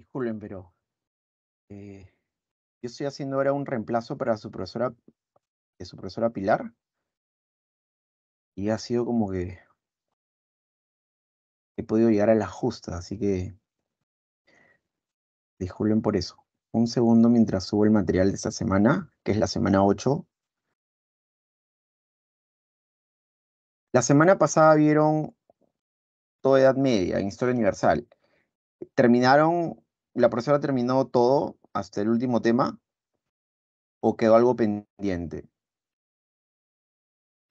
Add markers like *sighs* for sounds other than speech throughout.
Disculpen, pero eh, yo estoy haciendo ahora un reemplazo para su profesora, su profesora Pilar. Y ha sido como que he podido llegar a la justa, así que disculpen por eso. Un segundo mientras subo el material de esta semana, que es la semana 8. La semana pasada vieron toda Edad Media en Historia Universal. Terminaron ¿La profesora terminó todo hasta el último tema? ¿O quedó algo pendiente?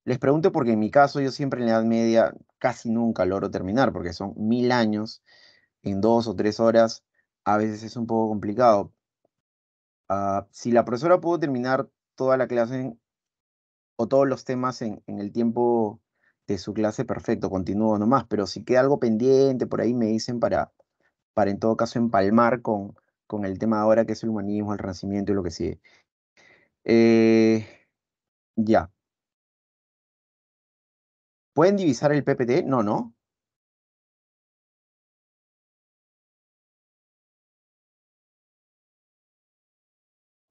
Les pregunto porque en mi caso yo siempre en la Edad Media casi nunca logro terminar porque son mil años en dos o tres horas. A veces es un poco complicado. Ah, si la profesora pudo terminar toda la clase o todos los temas en, en, el tiempo de su clase, perfecto, continúo nomás. Pero si queda algo pendiente, por ahí me dicen para, para en todo caso empalmar con, con el tema ahora que es el humanismo, el renacimiento y lo que sigue. Eh, ya. ¿Pueden divisar el PPT? No, no.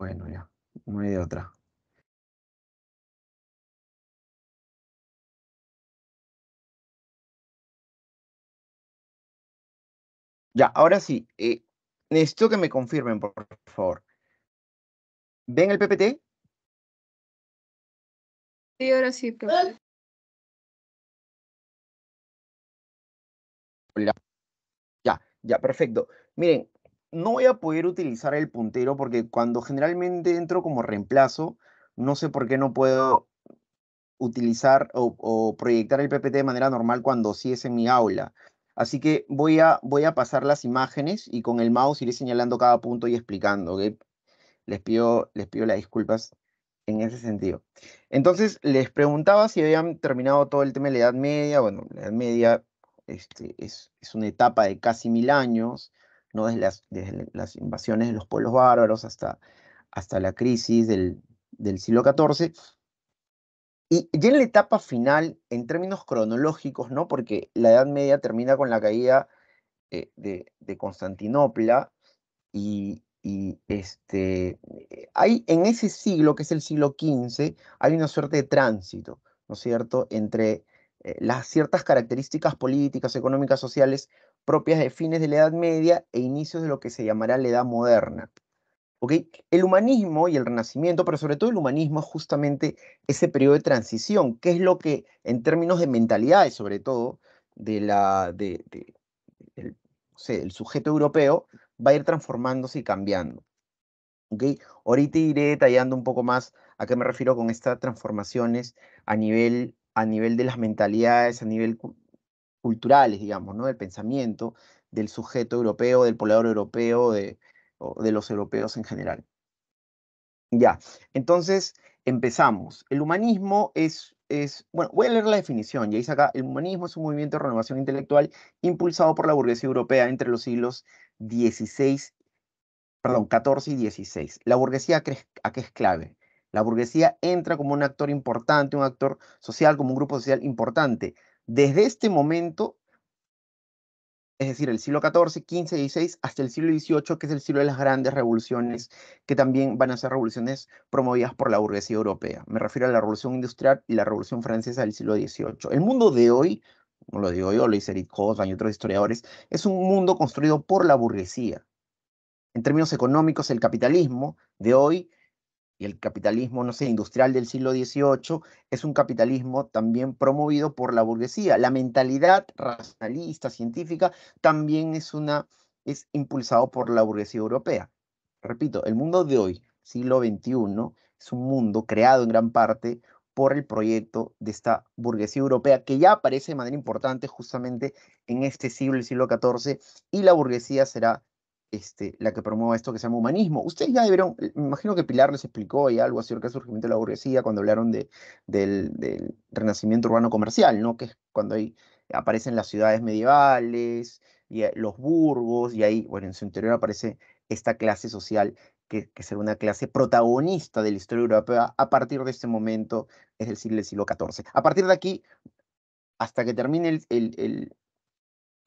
Bueno, ya. No hay de otra. Ya, ahora sí, esto eh, necesito que me confirmen, por favor. ¿Ven el PPT? Sí, ahora sí, Ya, ya, perfecto. Miren, no voy a poder utilizar el puntero porque cuando generalmente entro como reemplazo, no sé por qué no puedo utilizar o, o proyectar el PPT de manera normal cuando sí es en mi aula. Así que voy a, voy a pasar las imágenes y con el mouse iré señalando cada punto y explicando. Les, pido, les pido las disculpas en ese sentido. Entonces, les preguntaba si habían terminado todo el tema de la Edad Media. Bueno, la Edad Media este, es, una etapa de casi mil años, ¿no? desde, las, invasiones de los pueblos bárbaros hasta, hasta la crisis del, del siglo XIV. Y ya en la etapa final, en términos cronológicos, ¿no? Porque la Edad Media termina con la caída eh, de, Constantinopla y, este, eh, hay en ese siglo, que es el siglo XV, hay una suerte de tránsito, ¿no es cierto?, entre eh, las ciertas características políticas, económicas, sociales propias de fines de la Edad Media e inicios de lo que se llamará la Edad Moderna. El humanismo y el renacimiento, pero sobre todo el humanismo es justamente ese periodo de transición, que es lo que en términos de mentalidades, sobre todo, de la, el sujeto europeo, va a ir transformándose y cambiando. Ahorita iré detallando un poco más a qué me refiero con estas transformaciones a nivel, a nivel de las mentalidades, a nivel culturales, digamos, ¿no? del pensamiento del sujeto europeo, del poblador europeo, de, de los europeos en general. Ya, entonces empezamos. El humanismo es, es, bueno, voy a leer la definición, ya dice acá, el humanismo es un movimiento de renovación intelectual impulsado por la burguesía europea entre los siglos XVI, perdón, XIV y XVI. La burguesía, ¿a qué es clave? La burguesía entra como un actor importante, un actor social, como un grupo social importante. Desde este momento es decir, el siglo XIV, XV, XVI, hasta el siglo XVIII, que es el siglo de las grandes revoluciones, que también van a ser revoluciones promovidas por la burguesía europea. Me refiero a la revolución industrial y la revolución francesa del siglo XVIII. El mundo de hoy, como lo digo yo, lo dice Eric y otros historiadores, es un mundo construido por la burguesía. En términos económicos, el capitalismo de hoy y el capitalismo, no sé, industrial del siglo XVIII, es un capitalismo también promovido por la burguesía. La mentalidad racionalista, científica, también es una, es impulsado por la burguesía europea. Repito, el mundo de hoy, siglo XXI, es un mundo creado en gran parte por el proyecto de esta burguesía europea que ya aparece de manera importante justamente en este siglo, el siglo XIV, y la burguesía será este, la que promueva esto que se llama humanismo. Ustedes ya vieron, eh, me imagino que Pilar les explicó y algo acerca del surgimiento de la burguesía cuando hablaron del, renacimiento urbano comercial, ¿no? que es cuando aparecen las ciudades medievales, y eh, los burgos, y ahí, bueno, en su interior aparece esta clase social que, será una clase protagonista de la historia europea a partir de este momento, es decir, del siglo XIV. A partir de aquí, hasta que termine el,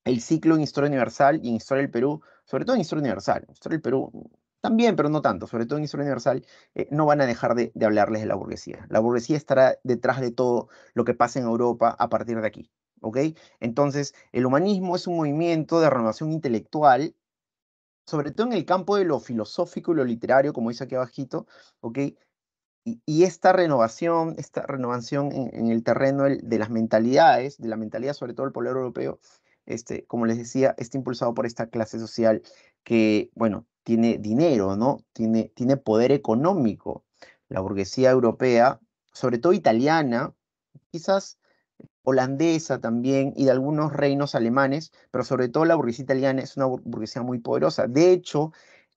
el ciclo en Historia Universal y en Historia del Perú, sobre todo en Historia Universal, Historia del Perú también, pero no tanto, sobre todo en Historia Universal, eh, no van a dejar de, hablarles de la burguesía. La burguesía estará detrás de todo lo que pasa en Europa a partir de aquí. ¿ok? Entonces, el humanismo es un movimiento de renovación intelectual, sobre todo en el campo de lo filosófico y lo literario, como dice aquí abajito, ¿ok? Y, esta renovación, esta renovación en, el terreno de, las mentalidades, de la mentalidad sobre todo del pueblo europeo, este, como les decía, está impulsado por esta clase social que, bueno, tiene dinero, ¿no? Tiene, tiene poder económico. La burguesía europea, sobre todo italiana, quizás holandesa también y de algunos reinos alemanes, pero sobre todo la burguesía italiana es una burguesía muy poderosa. De hecho,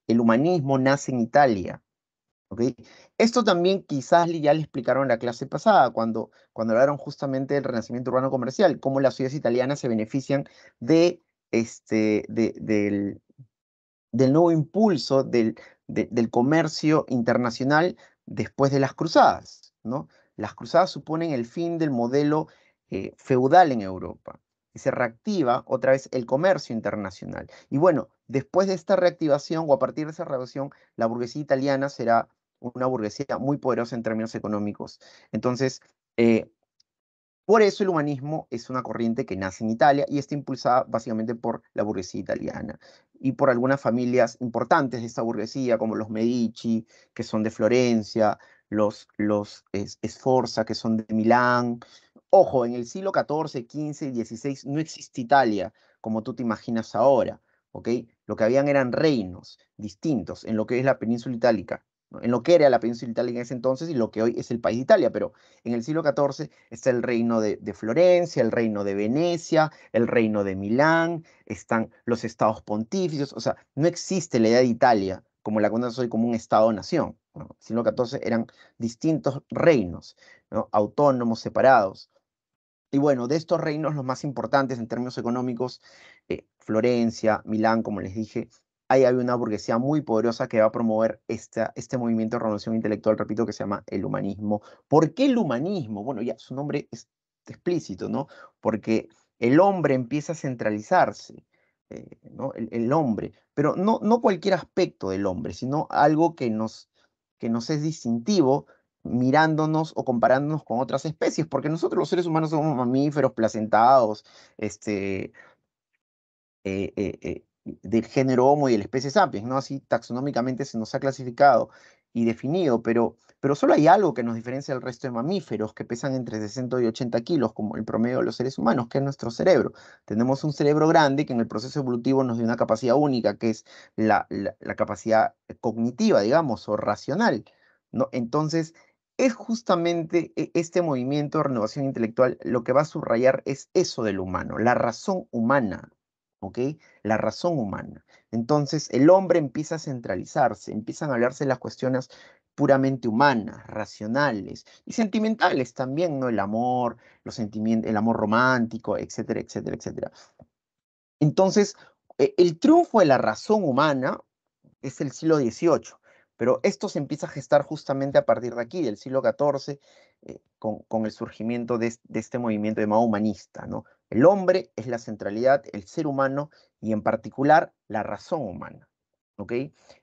el humanismo nace en Italia. Esto también quizás ya le explicaron en la clase pasada, cuando, cuando hablaron justamente del renacimiento urbano comercial, cómo las ciudades italianas se benefician de este, de, del, del, nuevo impulso del, del comercio internacional después de las cruzadas. ¿no? Las cruzadas suponen el fin del modelo eh, feudal en Europa y se reactiva otra vez el comercio internacional. Y bueno, después de esta reactivación o a partir de esa reactivación, la burguesía italiana será una burguesía muy poderosa en términos económicos. Entonces, eh, por eso el humanismo es una corriente que nace en Italia y está impulsada básicamente por la burguesía italiana y por algunas familias importantes de esta burguesía, como los Medici, que son de Florencia, los, los Sforza, que son de Milán. Ojo, en el siglo XIV, XV y XVI no existe Italia como tú te imaginas ahora, ¿ok? Lo que habían eran reinos distintos en lo que es la península itálica, en lo que era la península italiana en ese entonces y lo que hoy es el país de Italia, pero en el siglo XIV está el reino de, Florencia, el reino de Venecia, el reino de Milán, están los estados pontificios, o sea, no existe la idea de Italia como la conocemos hoy como un estado-nación. En el siglo XIV eran distintos reinos, autónomos, separados. Y bueno, de estos reinos los más importantes en términos económicos, eh, Florencia, Milán, como les dije, ahí hay una burguesía muy poderosa que va a promover esta, este movimiento de revolución intelectual, repito, que se llama el humanismo. ¿Por qué el humanismo? Bueno, ya su nombre es explícito, ¿no? Porque el hombre empieza a centralizarse, eh, ¿no? El, hombre, pero no, no cualquier aspecto del hombre, sino algo que nos, que nos es distintivo mirándonos o comparándonos con otras especies, porque nosotros los seres humanos somos mamíferos placentados, este, eh, eh, eh del género Homo y la especie sapiens, ¿no? Así taxonómicamente se nos ha clasificado y definido, pero, pero solo hay algo que nos diferencia del resto de mamíferos que pesan entre 60 y 80 kilos, como el promedio de los seres humanos, que es nuestro cerebro. Tenemos un cerebro grande que en el proceso evolutivo nos dio una capacidad única, que es la, capacidad cognitiva, digamos, o racional, ¿no? Entonces, es justamente e, este movimiento de renovación intelectual lo que va a subrayar es eso del humano, la razón humana, la razón humana. Entonces el hombre empieza a centralizarse, empiezan a hablarse las cuestiones puramente humanas, racionales y sentimentales también, ¿no? El amor, los sentimientos, el amor romántico, etcétera, etcétera, etcétera. Entonces, e, el triunfo de la razón humana es el siglo XVIII, pero esto se empieza a gestar justamente a partir de aquí, del siglo XIV, eh, con, el surgimiento de, de, este movimiento llamado humanista, ¿no? El hombre es la centralidad, el ser humano y en particular la razón humana. ¿ok?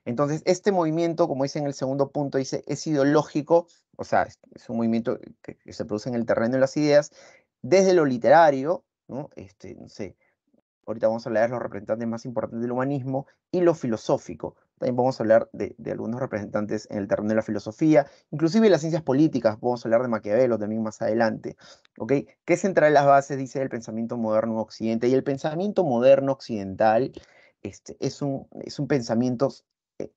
Entonces, este movimiento, como dice en el segundo punto, dice, es ideológico, o sea, es un movimiento que, se produce en el terreno de las ideas, desde lo literario, ¿no? Este, no sé, ahorita vamos a hablar de los representantes más importantes del humanismo, y lo filosófico, también vamos a hablar de, algunos representantes en el terreno de la filosofía, inclusive las ciencias políticas, vamos a hablar de Maquiavelo también más adelante. ¿okay? ¿Qué centra en las bases, dice, el pensamiento moderno occidente? Y el pensamiento moderno occidental este, es, un, es un pensamiento, eh,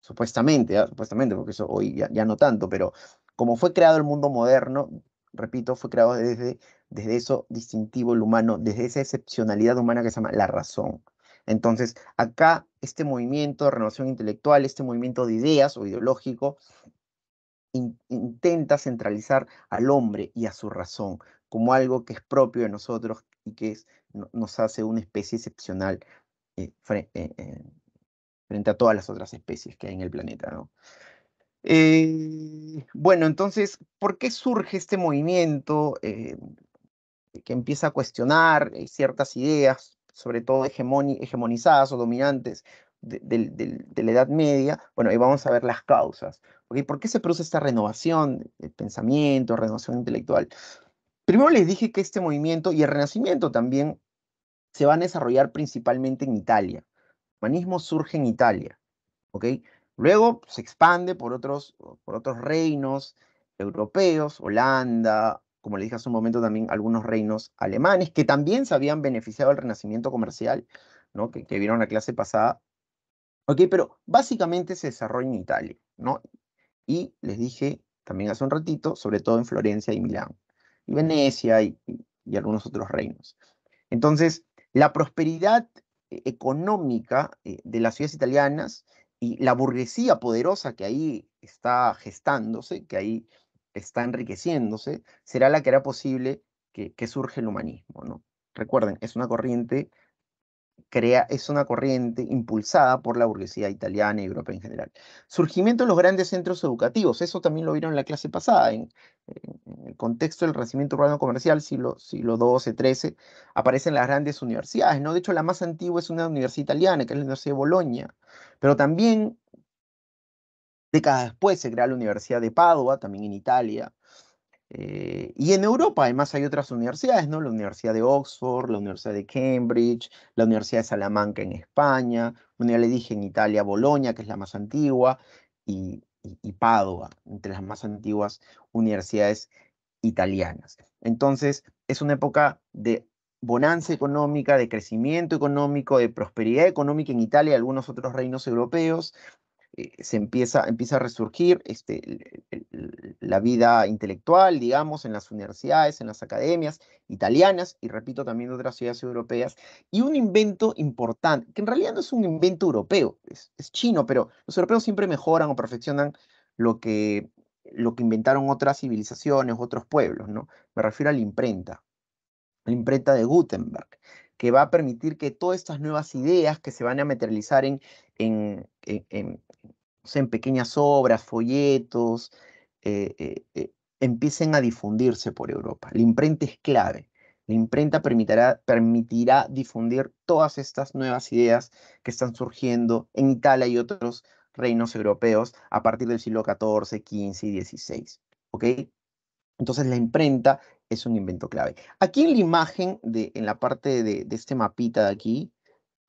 supuestamente, ¿ah? supuestamente, porque eso hoy ya, no tanto, pero como fue creado el mundo moderno, repito, fue creado desde, desde eso distintivo el humano, desde esa excepcionalidad humana que se llama la razón. Entonces, acá este movimiento de renovación intelectual, este movimiento de ideas o ideológico, intenta centralizar al hombre y a su razón como algo que es propio de nosotros y que nos hace una especie excepcional eh, eh, eh, frente a todas las otras especies que hay en el planeta. bueno, entonces, ¿por qué surge este movimiento que empieza a cuestionar ciertas ideas sobre todo hegemonizadas o dominantes de, la Edad Media, bueno, ahí vamos a ver las causas. ¿Por qué se produce esta renovación del pensamiento, renovación intelectual? Primero les dije que este movimiento y el Renacimiento también se van a desarrollar principalmente en Italia. El humanismo surge en Italia, Luego se expande por otros, por otros reinos europeos, Holanda, como le dije hace un momento también, algunos reinos alemanes que también se habían beneficiado del renacimiento comercial, que, vieron la clase pasada. Ok, pero básicamente se desarrolló en Italia, ¿no? Y les dije también hace un ratito, sobre todo en Florencia y Milán, y Venecia y algunos otros reinos. Entonces, la prosperidad eh, económica eh, de las ciudades italianas y la burguesía poderosa que ahí está gestándose, que ahí está enriqueciéndose, será la que hará posible que, que surge el humanismo, ¿no? Recuerden, es una corriente crea, es una corriente impulsada por la burguesía italiana y europea en general. Surgimiento de los grandes centros educativos, eso también lo vieron en la clase pasada, en, el contexto del renacimiento urbano comercial, siglo, XII, XIII, aparecen las grandes universidades, ¿no? De hecho, la más antigua es una universidad italiana, que es la Universidad de Bolonia, pero también Décadas después se crea la Universidad de Padua, también en Italia. Eh, y en Europa además hay otras universidades, ¿no? La Universidad de Oxford, la Universidad de Cambridge, la Universidad de Salamanca en España, una ya le dije en Italia, Bolonia, que es la más antigua, y, y Padua, entre las más antiguas universidades italianas. Entonces, es una época de bonanza económica, de crecimiento económico, de prosperidad económica en Italia y algunos otros reinos europeos, eh, se empieza, empieza a resurgir este, la vida intelectual, digamos, en las universidades, en las academias italianas y, repito, también de otras ciudades europeas. Y un invento importante, que en realidad no es un invento europeo, es, chino, pero los europeos siempre mejoran o perfeccionan lo que, lo que inventaron otras civilizaciones, otros pueblos, ¿no? Me refiero a la imprenta, la imprenta de Gutenberg que va a permitir que todas estas nuevas ideas que se van a materializar en, en, en pequeñas obras, folletos, eh, eh, eh, empiecen a difundirse por Europa. La imprenta es clave. La imprenta permitirá, permitirá difundir todas estas nuevas ideas que están surgiendo en Italia y otros reinos europeos a partir del siglo XIV, XV y XVI. Entonces la imprenta es un invento clave. Aquí en la imagen, de, en la parte de, de este mapita de aquí,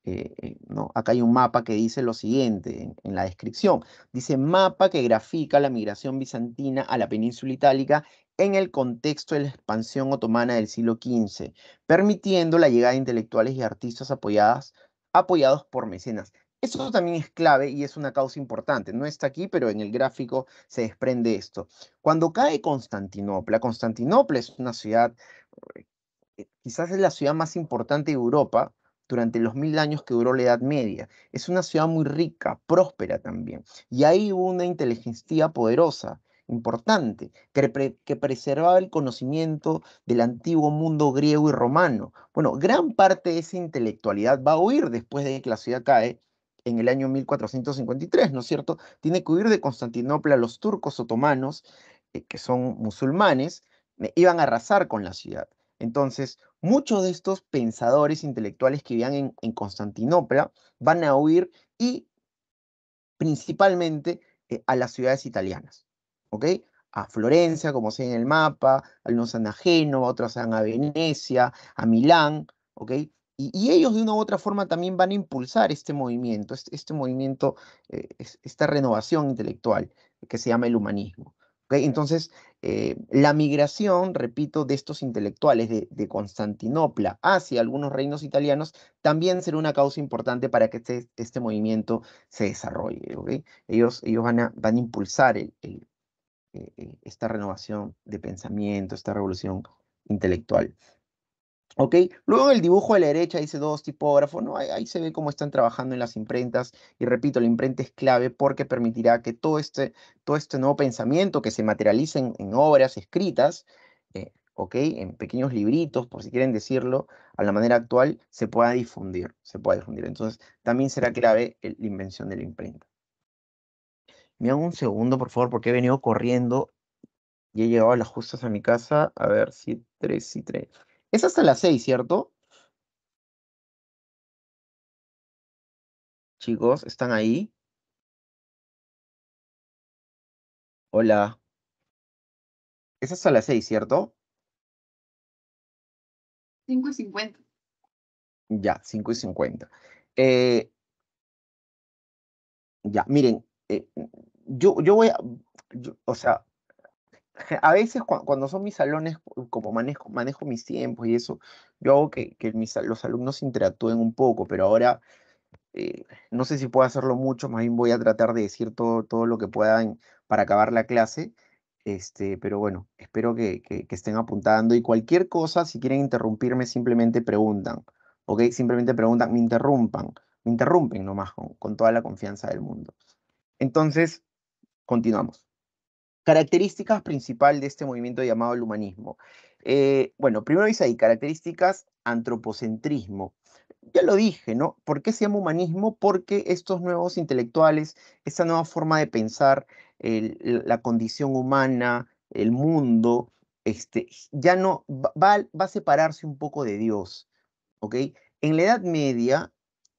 eh, eh, Acá hay un mapa que dice lo siguiente en, la descripción. Dice mapa que grafica la migración bizantina a la península itálica en el contexto de la expansión otomana del siglo XV, permitiendo la llegada de intelectuales y artistas apoyados por mecenas. Eso también es clave y es una causa importante. No está aquí, pero en el gráfico se desprende esto. Cuando cae Constantinopla, Constantinopla es una ciudad, eh, quizás es la ciudad más importante de Europa, durante los mil años que duró la Edad Media. Es una ciudad muy rica, próspera también. Y ahí hubo una inteligencia poderosa, importante, que, preservaba el conocimiento del antiguo mundo griego y romano. Bueno, gran parte de esa intelectualidad va a huir después de que la ciudad cae en el año 1453, ¿no es cierto? Tiene que huir de Constantinopla los turcos otomanos, eh, que son musulmanes, eh, iban a arrasar con la ciudad. Entonces, muchos de estos pensadores intelectuales que vivían en, Constantinopla van a huir y principalmente eh, a las ciudades italianas, ¿ok? A Florencia, como se ve en el mapa, algunos van a Génova, otros van a Venecia, a Milán, ¿ok? Y, ellos de una u otra forma también van a impulsar este movimiento, este, este movimiento, eh, esta renovación intelectual que se llama el humanismo. Entonces, eh, la migración, repito, de estos intelectuales de, Constantinopla hacia algunos reinos italianos también será una causa importante para que este, este movimiento se desarrolle. Ellos, ellos van, a, van a impulsar eh, eh, esta renovación de pensamiento, esta revolución intelectual. Luego en el dibujo de la derecha dice dos tipógrafos, Ahí, se ve cómo están trabajando en las imprentas. Y repito, la imprenta es clave porque permitirá que todo este, todo este nuevo pensamiento que se materialice en, obras escritas, eh, ¿ok? En pequeños libritos, por si quieren decirlo, a la manera actual, se pueda difundir, se pueda difundir. Entonces, también será clave la invención de la imprenta. Me hago un segundo, por favor, porque he venido corriendo y he llegado a las justas a mi casa. A ver, si tres, y tres. Es hasta las 6, ¿cierto? Chicos, ¿están ahí? Hola. Es hasta las 6, ¿cierto? 5 y 50. Ya, 5 y 50. Eh, ya, miren, eh, yo, yo voy a, o sea, a veces cuando son mis salones, como manejo, manejo mis tiempos y eso, yo hago que, los alumnos interactúen un poco, pero ahora eh, no sé si puedo hacerlo mucho, más bien voy a tratar de decir todo, todo lo que puedan para acabar la clase. Este, pero bueno, espero que, estén apuntando y cualquier cosa, si quieren interrumpirme, simplemente preguntan, ¿ok? Simplemente preguntan, me interrumpan, me interrumpen nomás con toda la confianza del mundo. Entonces, continuamos. Características principales de este movimiento llamado el humanismo. Eh, bueno, primero dice ahí, características antropocentrismo. Ya lo dije, ¿no? ¿Por qué se llama humanismo? Porque estos nuevos intelectuales, esta nueva forma de pensar la condición humana, el mundo, este, ya no va, va a separarse un poco de Dios, ¿ok? En la Edad Media,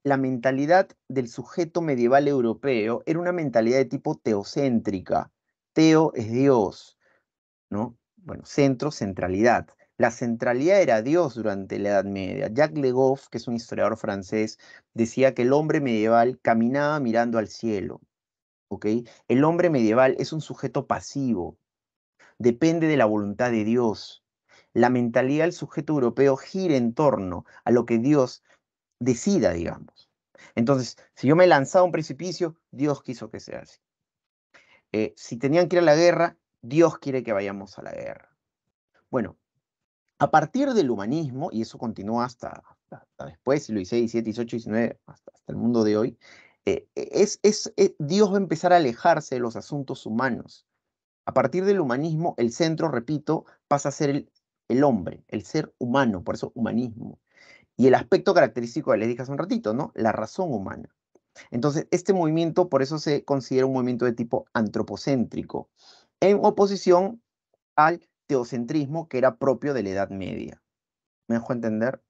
la mentalidad del sujeto medieval europeo era una mentalidad de tipo teocéntrica, Teo es Dios, ¿no? Bueno, centro, centralidad. La centralidad era Dios durante la Edad Media. Jacques Legoff, que es un historiador francés, decía que el hombre medieval caminaba mirando al cielo. El hombre medieval es un sujeto pasivo, depende de la voluntad de Dios. La mentalidad del sujeto europeo gira en torno a lo que Dios decida, digamos. Entonces, si yo me lanzaba a un precipicio, Dios quiso que sea así. Eh, si tenían que ir a la guerra, Dios quiere que vayamos a la guerra. Bueno, a partir del humanismo, y eso continúa hasta, después, Luis XVI, XVII, XVIII, XIX, hasta, hasta el mundo de hoy, eh, es, eh, Dios va a empezar a alejarse de los asuntos humanos. A partir del humanismo, el centro, repito, pasa a ser el, hombre, el ser humano, por eso humanismo. Y el aspecto característico, les dije hace un ratito, ¿no? La razón humana. Entonces, este movimiento por eso se considera un movimiento de tipo antropocéntrico, en oposición al teocentrismo que era propio de la Edad Media. ¿Me dejó entender?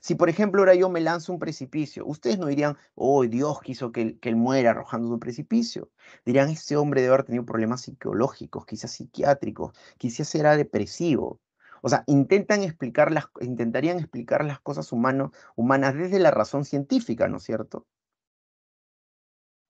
Si, por ejemplo, ahora yo me lanzo un precipicio, ustedes no dirían, oh, Dios quiso que, él muera arrojando un precipicio. Dirían, este hombre debe haber tenido problemas psicológicos, quizás psiquiátricos, quizás era depresivo. O sea, intentan explicar las, intentarían explicar las cosas humanas desde la razón científica, ¿no es cierto?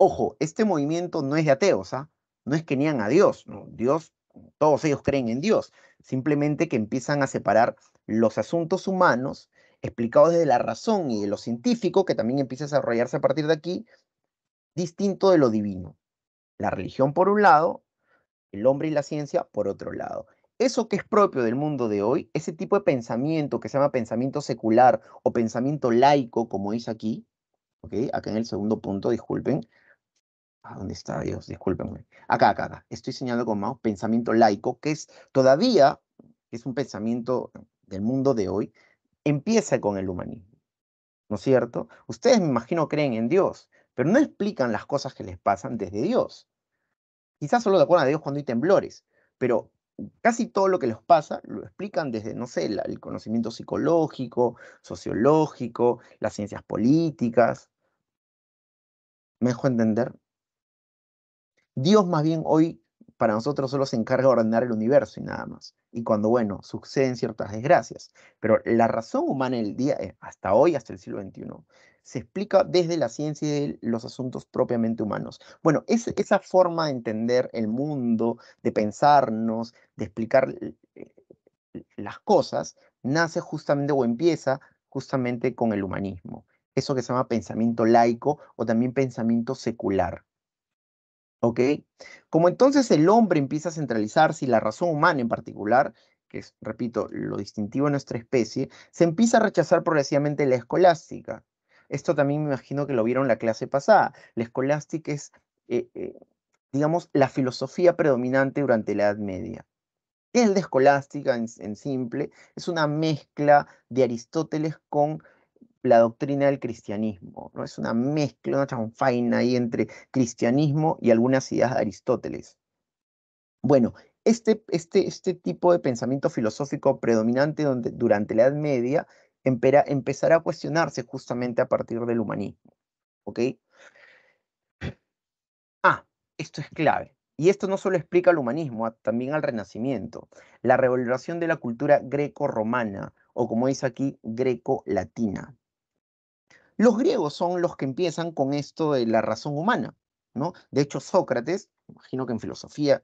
Ojo, este movimiento no es de ateos, ¿ah? no es que niegan a Dios, Dios, todos ellos creen en Dios, simplemente que empiezan a separar los asuntos humanos explicados desde la razón y de lo científico, que también empieza a desarrollarse a partir de aquí, distinto de lo divino. La religión por un lado, el hombre y la ciencia por otro lado. Eso que es propio del mundo de hoy, ese tipo de pensamiento que se llama pensamiento secular o pensamiento laico, como dice aquí, acá en el segundo punto, disculpen, ¿A ah, ¿Dónde está Dios? Disculpenme. Acá, acá, acá. Estoy señalando con más pensamiento laico, que es todavía, es un pensamiento del mundo de hoy, empieza con el humanismo. ¿No es cierto? Ustedes me imagino creen en Dios, pero no explican las cosas que les pasan desde Dios. Quizás solo de acuerdan de Dios cuando hay temblores, pero casi todo lo que les pasa lo explican desde, no sé, el conocimiento psicológico, sociológico, las ciencias políticas. ¿Me dejo entender? Dios más bien hoy para nosotros solo se encarga de ordenar el universo y nada más. Y cuando, bueno, suceden ciertas desgracias. Pero la razón humana el día, eh, hasta hoy, hasta el siglo XXI, se explica desde la ciencia y de los asuntos propiamente humanos. Bueno, es, esa forma de entender el mundo, de pensarnos, de explicar eh, eh, las cosas, nace justamente o empieza justamente con el humanismo. Eso que se llama pensamiento laico o también pensamiento secular. ¿Ok? Como entonces el hombre empieza a centralizarse y la razón humana en particular, que es, repito, lo distintivo de nuestra especie, se empieza a rechazar progresivamente la escolástica. Esto también me imagino que lo vieron la clase pasada. La escolástica es, eh, eh, digamos, la filosofía predominante durante la Edad Media. ¿Qué es la escolástica en simple? Es una mezcla de Aristóteles con la doctrina del cristianismo, ¿no? Es una mezcla, una chanfaina ahí entre cristianismo y algunas ideas de Aristóteles. Bueno, este, este, este tipo de pensamiento filosófico predominante donde, durante la Edad Media empezará a cuestionarse justamente a partir del humanismo, ¿ok? Ah, esto es clave. Y esto no solo explica al humanismo, también al renacimiento, la revaloración de la cultura greco-romana, o como dice aquí, greco-latina. Los griegos son los que empiezan con esto de la razón humana, ¿no? De hecho, Sócrates, imagino que en filosofía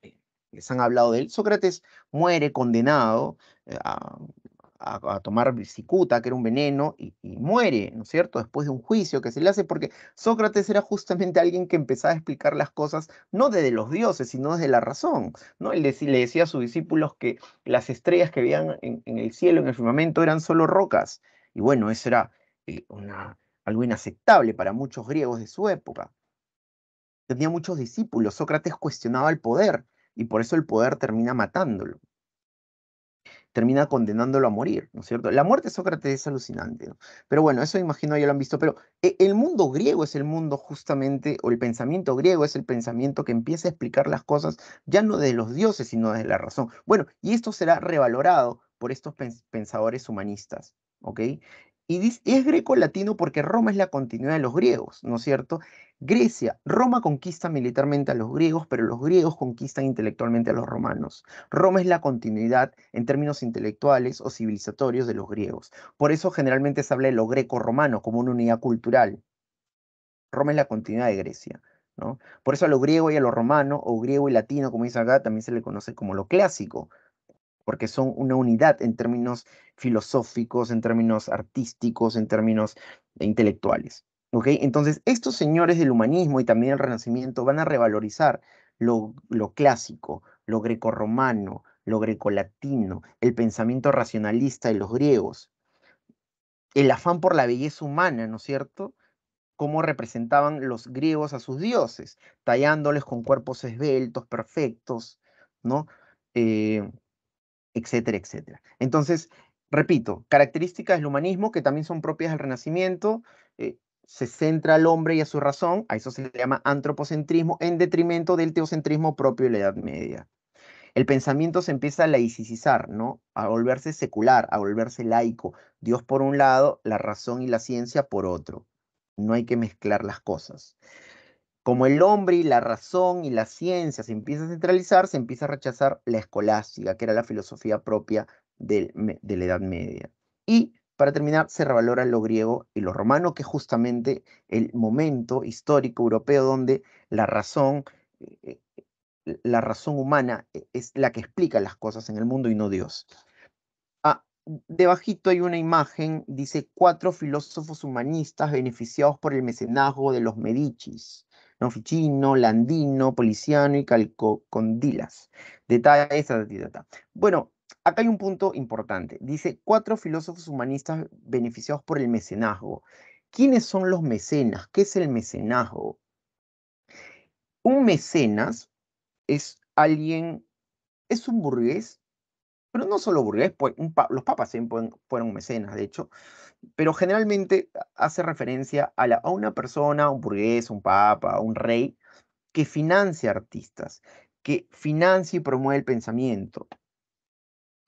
eh, les han hablado de él, Sócrates muere condenado eh, a, tomar cicuta, que era un veneno, y, muere, ¿no es cierto?, después de un juicio que se le hace, porque Sócrates era justamente alguien que empezaba a explicar las cosas no desde los dioses, sino desde la razón, ¿no? Él le decía a sus discípulos que las estrellas que veían en, en el cielo, en el firmamento, eran solo rocas, y bueno, eso era eh, algo inaceptable para muchos griegos de su época. Tenía muchos discípulos, Sócrates cuestionaba el poder y por eso el poder termina matándolo, termina condenándolo a morir, ¿no es cierto? La muerte de Sócrates es alucinante, ¿no? Pero bueno, eso imagino ya lo han visto, pero eh, el mundo griego es el mundo justamente, o el pensamiento griego es el pensamiento que empieza a explicar las cosas ya no de los dioses, sino de la razón. Bueno, y esto será revalorado por estos pensadores humanistas, ¿ok? Y es greco-latino porque Roma es la continuidad de los griegos, ¿no es cierto? Grecia, Roma conquista militarmente a los griegos, pero los griegos conquistan intelectualmente a los romanos. Roma es la continuidad en términos intelectuales o civilizatorios de los griegos. Por eso generalmente se habla de lo greco-romano como una unidad cultural. Roma es la continuidad de Grecia. ¿no? Por eso a lo griego y a lo romano, o griego y latino, como dice acá, también se le conoce como lo clásico, porque son una unidad en términos filosóficos, en términos artísticos, en términos intelectuales. Entonces, estos señores del humanismo y también el renacimiento van a revalorizar lo, clásico, lo grecorromano, lo grecolatino, el pensamiento racionalista de los griegos, el afán por la belleza humana, ¿no es cierto? Cómo representaban los griegos a sus dioses, tallándoles con cuerpos esbeltos, perfectos, ¿no? Eh, etcétera, etcétera. Entonces, repito, características del humanismo que también son propias del Renacimiento, eh, se centra al hombre y a su razón, a eso se le llama antropocentrismo, en detrimento del teocentrismo propio de la Edad Media. El pensamiento se empieza a laicizar, ¿no? A volverse secular, a volverse laico. Dios por un lado, la razón y la ciencia por otro. No hay que mezclar las cosas. Como el hombre y la razón y la ciencia se empieza a centralizar, se empieza a rechazar la escolástica, que era la filosofía propia de la Edad Media. Y para terminar, se revalora lo griego y lo romano, que es justamente el momento histórico europeo donde la razón, eh, eh, la razón humana e, es la que explica las cosas en el mundo y no Dios. Ah, debajito hay una imagen, dice cuatro filósofos humanistas beneficiados por el mecenazgo de los Medicis. ¿no? Landino, Policiano y Calcocondilas. Detalles, Bueno, acá hay un punto importante. Dice, cuatro filósofos humanistas beneficiados por el mecenazgo. ¿Quiénes son los mecenas? ¿Qué es el mecenazgo? Un mecenas es alguien, es un burgués, pero no solo burgués, pues los papas también fueron mecenas, de hecho, pero generalmente hace referencia a, una persona, un burgués, un papa, un rey, que financia artistas, que financia y promueve el pensamiento.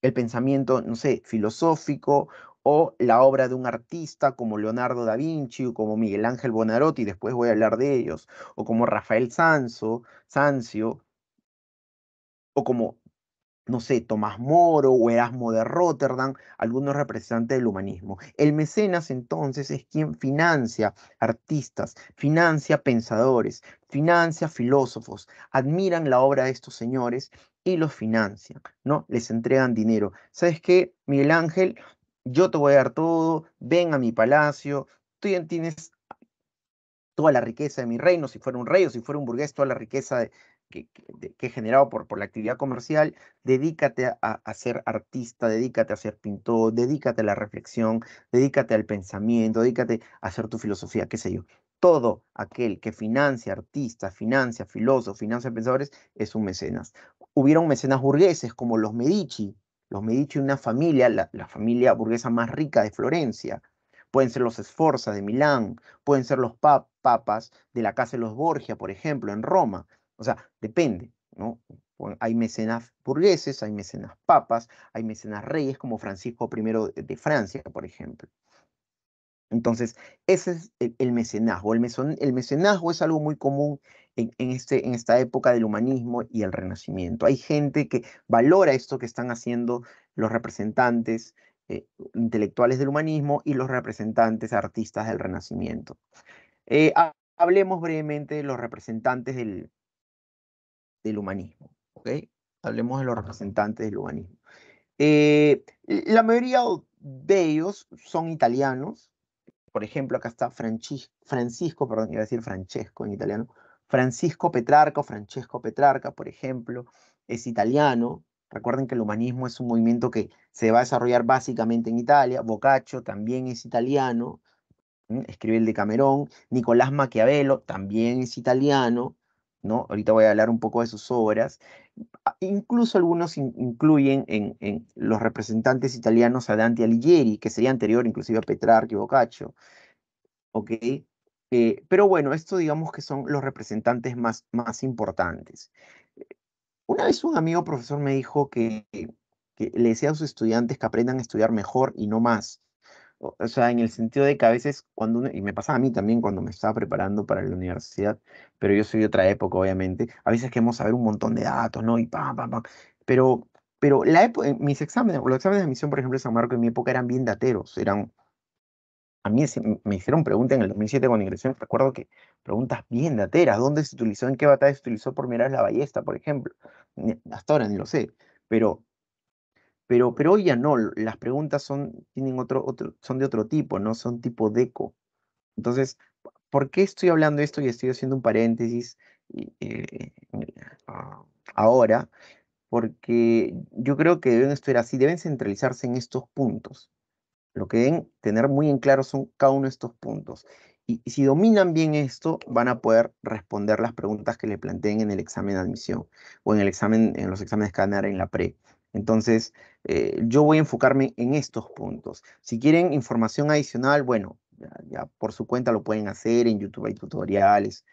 El pensamiento, no sé, filosófico o la obra de un artista como Leonardo da Vinci o como Miguel Ángel Bonarotti, después voy a hablar de ellos, o como Rafael Sanso, Sanzio, o como no sé, Tomás Moro o Erasmo de Rotterdam, algunos representantes del humanismo. El mecenas entonces es quien financia artistas, financia pensadores, financia filósofos, admiran la obra de estos señores y los financian, ¿no? Les entregan dinero. ¿Sabes qué, Miguel Ángel? Yo te voy a dar todo, ven a mi palacio, tú ya tienes toda la riqueza de mi reino, si fuera un rey o si fuera un burgués, toda la riqueza de, que, es generado por, por la actividad comercial, dedícate a, ser artista, dedícate a ser pintor, dedícate a la reflexión, dedícate al pensamiento, dedícate a hacer tu filosofía, qué sé yo. Todo aquel que financia artistas, financia filósofos, financia pensadores, es un mecenas. Hubieron mecenas burgueses como los Medici, los Medici, una familia, la, la familia burguesa más rica de Florencia, pueden ser los Esforza de Milán, pueden ser los papas de la Casa de los Borgia, por ejemplo, en Roma. O sea, depende, ¿no? Hay mecenas burgueses, hay mecenas papas, hay mecenas reyes como Francisco I de, Francia, por ejemplo. Entonces, ese es el, mecenazgo. El, mecenazgo es algo muy común en, este, en esta época del humanismo y el renacimiento. Hay gente que valora esto que están haciendo los representantes eh, intelectuales del humanismo y los representantes artistas del renacimiento. Eh, hablemos brevemente de los representantes del, del humanismo. ¿ok? Hablemos de los representantes del humanismo. Eh, la mayoría de ellos son italianos. Por ejemplo, acá está Francisco, perdón, iba a decir Francesco en italiano. Francisco Petrarca, Francesco Petrarca, por ejemplo, es italiano. Recuerden que el humanismo es un movimiento que se va a desarrollar básicamente en Italia. Boccaccio también es italiano, escribe el de Camerón. Nicolás Maquiavelo también es italiano. ¿no? Ahorita voy a hablar un poco de sus obras. Ah, incluso algunos incluyen en, los representantes italianos a Dante Alighieri, que sería anterior inclusive a Petrarca y Boccaccio. Eh, pero bueno, esto digamos que son los representantes más, importantes. Una vez un amigo profesor me dijo que, que le decía a sus estudiantes que aprendan a estudiar mejor y no más o sea, en el sentido de que a veces cuando y me pasaba a mí también cuando me estaba preparando para la universidad, pero yo soy de otra época, obviamente, a veces queremos saber un montón de datos, ¿no? Y pam, pam, pam. Pero, pero eh, mis exámenes, los exámenes de admisión, por ejemplo, de San Marco en mi época eran bien dateros, eran, a mí me hicieron preguntas en el 2007 cuando ingresé, recuerdo que preguntas bien dateras, ¿dónde se utilizó, en qué batalla se utilizó por mirar la ballesta, por ejemplo? Hasta ahora ni lo sé, pero pero, hoy ya no, las preguntas son, tienen otro, son de otro tipo, ¿no? Son tipo deco. Entonces, ¿por qué estoy hablando de esto y estoy haciendo un paréntesis eh, ah, ahora? Porque yo creo que deben estar así, deben centralizarse en estos puntos. Lo que deben tener muy en claro son cada uno de estos puntos. Y, si dominan bien esto, van a poder responder las preguntas que le planteen en el examen de admisión o en el examen, en los exámenes de en la pre. Entonces, eh, yo voy a enfocarme en estos puntos. Si quieren información adicional, bueno, ya, por su cuenta lo pueden hacer, en YouTube hay tutoriales,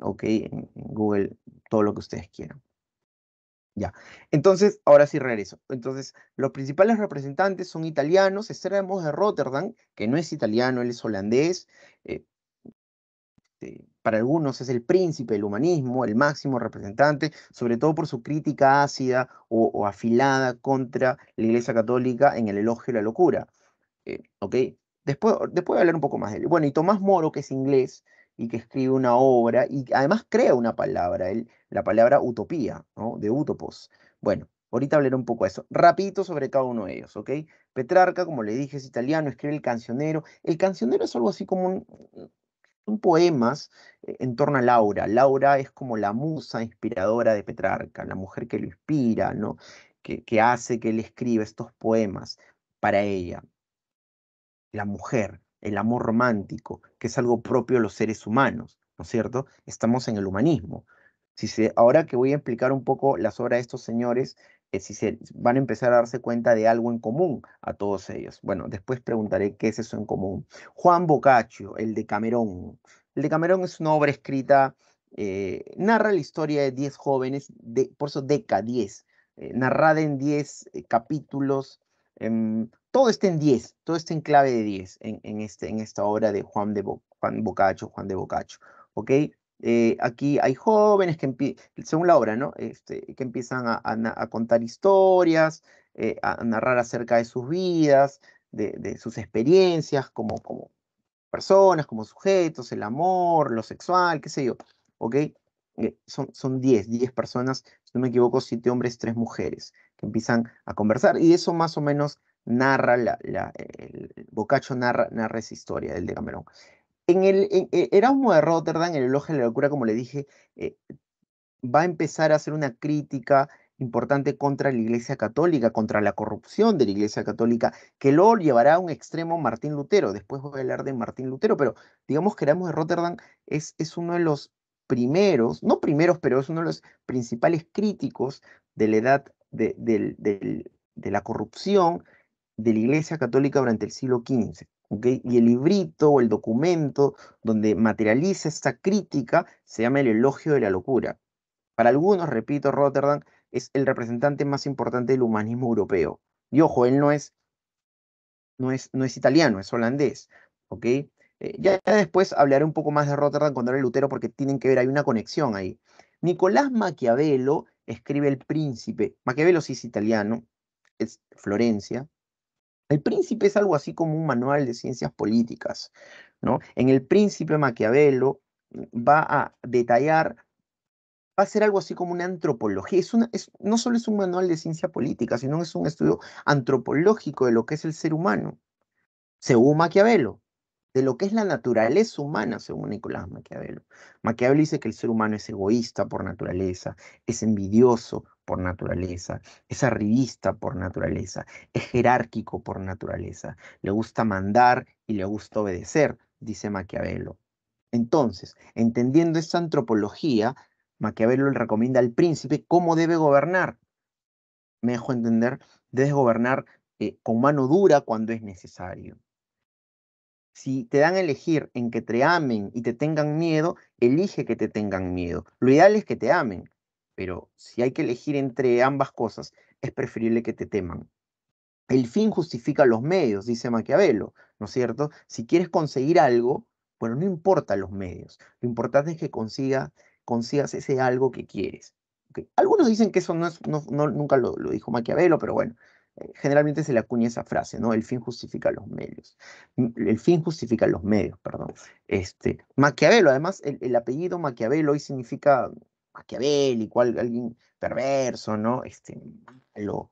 ok, en, Google, todo lo que ustedes quieran. Ya, entonces, ahora sí regreso. Entonces, los principales representantes son italianos, Esther de Rotterdam, que no es italiano, él es holandés, eh, para algunos es el príncipe del humanismo, el máximo representante, sobre todo por su crítica ácida o, afilada contra la Iglesia Católica en el elogio de la locura. Eh, después, después voy a hablar un poco más de él. Bueno, y Tomás Moro, que es inglés y que escribe una obra y además crea una palabra, la palabra utopía, ¿no? de utopos. Bueno, Ahorita hablaré un poco de eso. Rapidito sobre cada uno de ellos, ¿ok? Petrarca, como le dije, es italiano, escribe el cancionero. El cancionero es algo así como un, son poemas eh, en torno a Laura. Laura es como la musa inspiradora de Petrarca, la mujer que lo inspira, ¿no? que, hace que él escriba estos poemas para ella. La mujer, el amor romántico, que es algo propio de los seres humanos, ¿no es cierto? Estamos en el humanismo. Si se, ahora que voy a explicar un poco las obras de estos señores, si se van a empezar a darse cuenta de algo en común a todos ellos. Bueno, después preguntaré qué es eso en común. Juan Boccaccio, el de Camerón. El de Camerón es una obra escrita, eh, narra la historia de 10 jóvenes, por eso Deca 10, eh, narrada en 10 eh, capítulos. Em, todo está en 10, todo está en clave de 10 en, este, en esta obra de Juan de Juan Boccaccio, Juan de Boccaccio. ¿ok? Eh, aquí hay jóvenes que, según la obra, ¿no? Este, que empiezan a, contar historias, eh, a narrar acerca de sus vidas, de, sus experiencias como, como personas, como sujetos, el amor, lo sexual, qué sé yo. ¿Ok? Eh, son, son 10, personas, si no me equivoco, siete hombres, tres mujeres, que empiezan a conversar y eso más o menos narra, la, el, bocacho narra, narra esa historia del de Camerón. En el e, Erasmo de Rotterdam, el elogio de la locura, como le dije, eh, va a empezar a hacer una crítica importante contra la Iglesia Católica, contra la corrupción de la Iglesia Católica, que luego llevará a un extremo Martín Lutero. Después voy a hablar de Martín Lutero, pero digamos que Erasmo de Rotterdam es, es uno de los primeros, no primeros, pero es uno de los principales críticos de la edad de la corrupción de la Iglesia Católica durante el siglo XV. Y el librito o el documento donde materializa esta crítica se llama el elogio de la locura. Para algunos, repito, Rotterdam es el representante más importante del humanismo europeo. Y ojo, él no es, no es, italiano, es holandés. Eh, ya después hablaré un poco más de Rotterdam cuando era Lutero porque tienen que ver, hay una conexión ahí. Nicolás Maquiavelo escribe El Príncipe. Maquiavelo sí es italiano, es Florencia. El príncipe es algo así como un manual de ciencias políticas, ¿no? En el príncipe Maquiavelo mm, va a detallar, va a ser algo así como una antropología. no solo es un manual de ciencia política, sino es un estudio antropológico de lo que es el ser humano, según Maquiavelo, de lo que es la naturaleza humana, según Nicolás Maquiavelo. Maquiavelo dice que el ser humano es egoísta por naturaleza, es envidioso, por naturaleza, es arribista por naturaleza, es jerárquico por naturaleza, le gusta mandar y le gusta obedecer, dice Maquiavelo. Entonces, entendiendo esta antropología, Maquiavelo le recomienda al príncipe cómo debe gobernar. Me dejo entender, debes gobernar eh, con mano dura cuando es necesario. Si te dan a elegir en que te amen y te tengan miedo, elige que te tengan miedo. Lo ideal es que te amen, pero si hay que elegir entre ambas cosas, es preferible que te teman. El fin justifica los medios, dice Maquiavelo, ¿no es cierto? Si quieres conseguir algo, bueno, no importa los medios, lo importante es que consiga, consigas ese algo que quieres. Algunos dicen que eso no no, nunca lo, dijo Maquiavelo, pero bueno, eh, generalmente se le acuña esa frase, ¿no? El fin justifica los medios. Mm, el fin justifica los medios, perdón. Este, Maquiavelo, además, el, el apellido Maquiavelo hoy significa maquiavélico, alguien perverso, ¿no? Este, malo,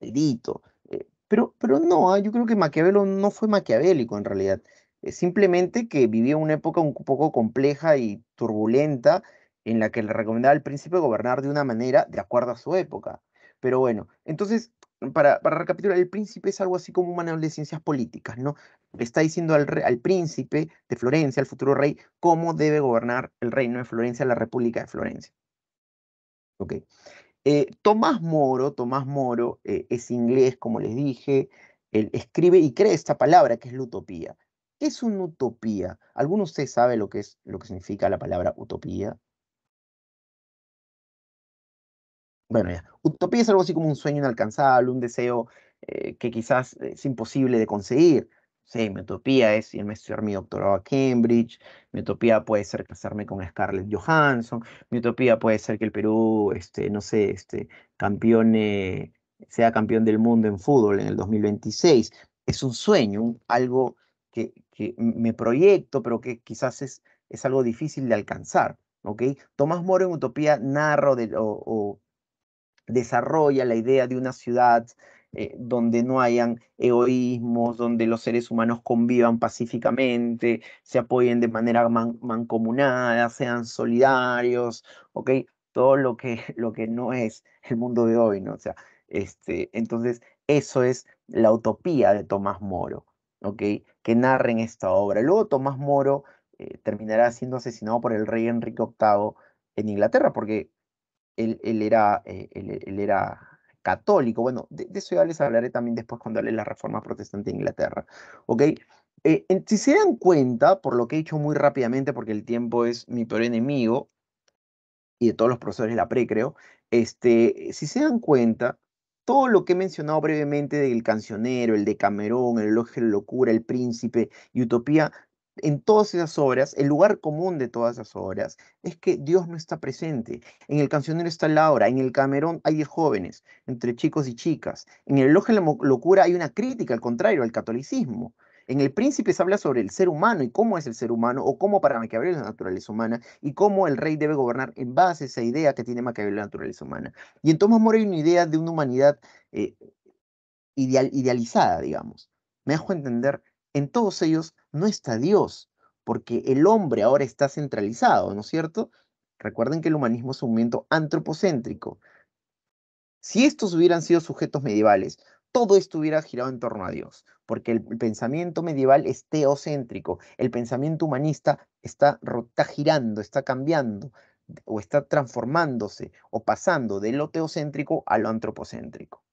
maldito. Eh, pero, pero no, ah, yo creo que Maquiavelo no fue maquiavélico en realidad. Es eh, simplemente que vivió una época un poco compleja y turbulenta en la que le recomendaba al príncipe gobernar de una manera de acuerdo a su época. Pero bueno, entonces para, recapitular, el príncipe es algo así como un manual de ciencias políticas, ¿no? Está diciendo al, príncipe de Florencia, al futuro rey, cómo debe gobernar el reino de Florencia, la República de Florencia. Ok. Eh, Tomás Moro, Tomás Moro eh, es inglés, como les dije, él escribe y cree esta palabra que es la utopía. ¿Qué es una utopía? ¿Alguno de ustedes sabe lo que, es, lo que significa la palabra utopía? Bueno, ya. Utopía es algo así como un sueño inalcanzable, un deseo eh, que quizás es imposible de conseguir. Sí, mi utopía es irme a estudiar mi doctorado a Cambridge, mi utopía puede ser casarme con Scarlett Johansson, mi utopía puede ser que el Perú, este, no sé, este, campeone, sea campeón del mundo en fútbol en el 2026. Es un sueño, algo que, que, me proyecto, pero que quizás es, es algo difícil de alcanzar. ¿ok? Tomás Moro en Utopía narra desarrolla la idea de una ciudad eh, donde no hayan egoísmos, donde los seres humanos convivan pacíficamente, se apoyen de manera mancomunada, sean solidarios, Todo lo que, *laughs* lo que no es el mundo de hoy, ¿no? O sea, este, entonces, eso es la utopía de Tomás Moro, Que narra en esta obra. Luego Tomás Moro eh, terminará siendo asesinado por el rey Enrique VIII en Inglaterra, porque él, era, eh, era católico. Bueno, de, eso ya les hablaré también después cuando hable la reforma protestante de Inglaterra. ¿Ok? Eh, si se dan cuenta, por lo que he hecho muy rápidamente, porque el tiempo es mi peor enemigo, y de todos los profesores de la pre, creo, este, si se dan cuenta, todo lo que he mencionado brevemente del cancionero, el de Camerón, el elogio de locura, el príncipe y utopía, en todas esas obras, el lugar común de todas esas obras es que Dios no está presente. En el cancionero está Laura, en el Camerón hay jóvenes, entre chicos y chicas. En el elogio de la locura hay una crítica, al contrario, al catolicismo. En el príncipe se habla sobre el ser humano y cómo es el ser humano, o cómo para Maquiavelo la naturaleza humana, y cómo el rey debe gobernar en base a esa idea que tiene Maquiavelo la naturaleza humana. Y en Tomás More hay una idea de una humanidad eh, idealizada, digamos. Me dejo entender en todos ellos no está Dios, porque el hombre ahora está centralizado, ¿no es cierto? Recuerden que el humanismo es un movimiento antropocéntrico. Si estos hubieran sido sujetos medievales, todo esto hubiera girado en torno a Dios, porque el pensamiento medieval es teocéntrico, el pensamiento humanista está, está girando, está cambiando, o está transformándose o pasando de lo teocéntrico a lo antropocéntrico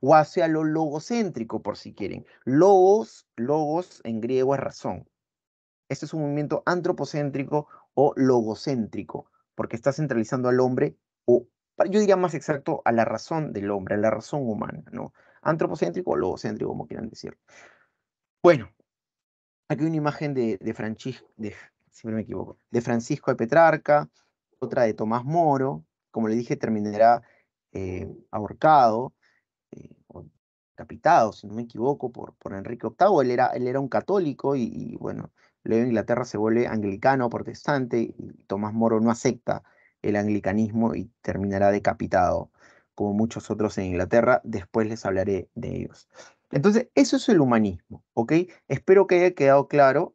o hacia lo logocéntrico, por si quieren. Logos, logos en griego es razón. Este es un movimiento antropocéntrico o logocéntrico, porque está centralizando al hombre o, yo diría más exacto, a la razón del hombre, a la razón humana, ¿no? Antropocéntrico o logocéntrico, como quieran decir. Bueno, aquí hay una imagen de, Francisco, de, me equivoco, de Francisco de Petrarca, otra de Tomás Moro, como le dije, terminará eh, ahorcado, capitado, si no me equivoco, por, por Enrique VIII. Él era, él era un católico y, bueno, luego Inglaterra se vuelve anglicano, protestante, y Tomás Moro no acepta el anglicanismo y terminará decapitado, como muchos otros en Inglaterra. Después les hablaré de ellos. Entonces, eso es el humanismo, ¿ok? Espero que haya quedado claro.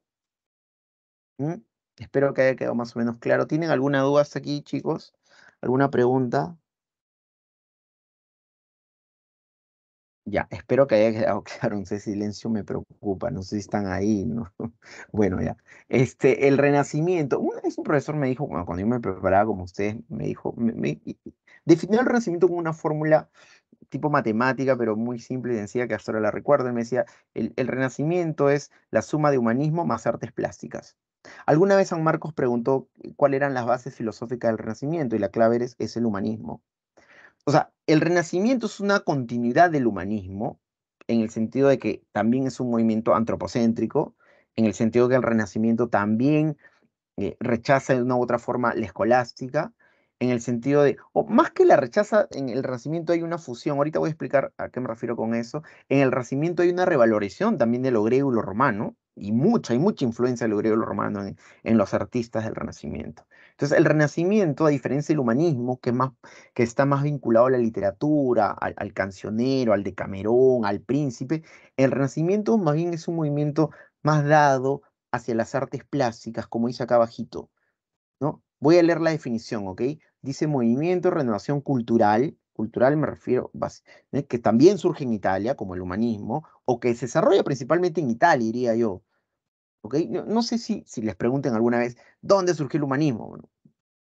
¿Mm? Espero que haya quedado más o menos claro. ¿Tienen alguna duda hasta aquí, chicos? ¿Alguna pregunta? Ya, espero que haya quedado *laughs* claro. Un silencio me preocupa. No sé si están ahí. *laughs* Bueno, ya. Este, el renacimiento. Una vez un profesor me dijo, cuando yo me preparaba como ustedes, me dijo, me, definió el renacimiento como una fórmula tipo matemática, pero muy simple y decía que hasta ahora la recuerdo. y me decía, el, renacimiento es la suma de humanismo más artes plásticas. Alguna vez San Marcos preguntó eh, cuáles eran las bases filosóficas del renacimiento y la clave es, es el humanismo o sea, el renacimiento es una continuidad del humanismo, en el sentido de que también es un movimiento antropocéntrico, en el sentido de que el renacimiento también eh, rechaza de una u otra forma la escolástica, en el sentido de, o más que la rechaza, en el renacimiento hay una fusión, ahorita voy a explicar a qué me refiero con eso, en el renacimiento hay una revalorización también de lo griego y lo romano, y mucha, hay mucha influencia del griego y lo romano en, los artistas del Renacimiento. Entonces, el Renacimiento, a diferencia del humanismo, que, más, que está más vinculado a la literatura, al, cancionero, al decamerón, al príncipe, el Renacimiento más bien es un movimiento más dado hacia las artes plásticas, como dice acá abajito. ¿no? Voy a leer la definición, ¿ok? Dice movimiento, renovación cultural, cultural me refiero, ¿eh? que también surge en Italia, como el humanismo, que se desarrolla principalmente en Italia, diría yo. ¿Okay? No, sé si, si les pregunten alguna vez dónde surgió el humanismo.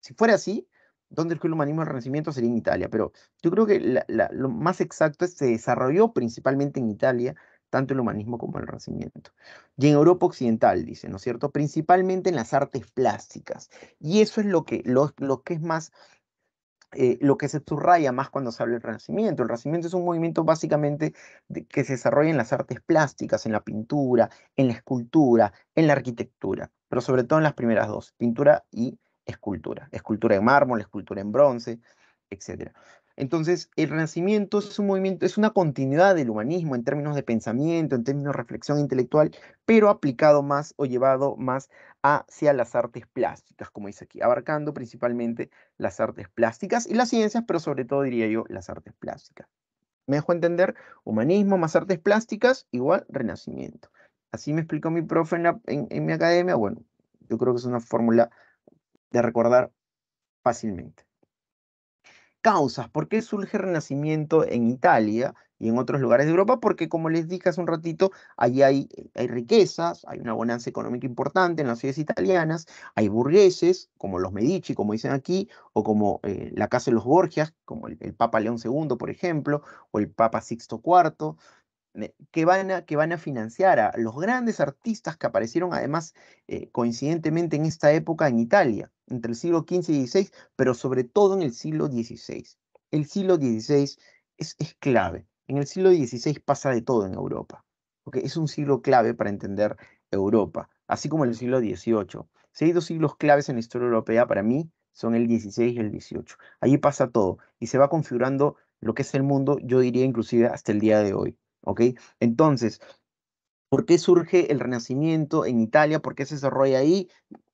si fuera así, dónde surgió el humanismo El Renacimiento sería en Italia, pero yo creo que lo más exacto es que se desarrolló principalmente en Italia tanto el humanismo como el Renacimiento. Y en Europa Occidental, dice, ¿no es cierto? Principalmente en las artes plásticas. Y eso es lo que, lo, lo que es más eh, lo que se subraya más cuando se habla del Renacimiento. El Renacimiento es un movimiento básicamente de, que se desarrolla en las artes plásticas, en la pintura, en la escultura, en la arquitectura, pero sobre todo en las primeras dos, pintura y escultura. Escultura en mármol, escultura en bronce, etc. Entonces, el Renacimiento es un movimiento, es una continuidad del humanismo en términos de pensamiento, en términos de reflexión intelectual, pero aplicado más o llevado más hacia las artes plásticas, como dice aquí, abarcando principalmente las artes plásticas y las ciencias, pero sobre todo diría yo las artes plásticas. Me dejo entender, humanismo más artes plásticas igual renacimiento. Así me explicó mi profe en mi academia. Bueno, yo creo que es una fórmula de recordar fácilmente causas, por qué surge el Renacimiento en Italia y en otros lugares de Europa, porque como les dije hace un ratito, ahí hay, eh, hay riquezas, hay una bonanza económica importante en las ciudades italianas, hay burgueses, como los Medici, como dicen aquí, o como eh, la Casa de los Borgias, como el, el Papa León II, por ejemplo, o el Papa Sixto IV, que van, a, que van a financiar a los grandes artistas que aparecieron además eh, coincidentemente en esta época en Italia, entre el siglo XV y XVI, pero sobre todo en el siglo XVI. El siglo XVI es, clave. En el siglo XVI pasa de todo en Europa. porque Es un siglo clave para entender Europa, así como el siglo XVIII. Si hay dos siglos claves en la historia europea, para mí son el XVI y el XVIII. Allí pasa todo y se va configurando lo que es el mundo, yo diría inclusive hasta el día de hoy. ¿ok? Entonces, ¿por qué surge el Renacimiento en Italia? ¿Por qué se desarrolla ahí?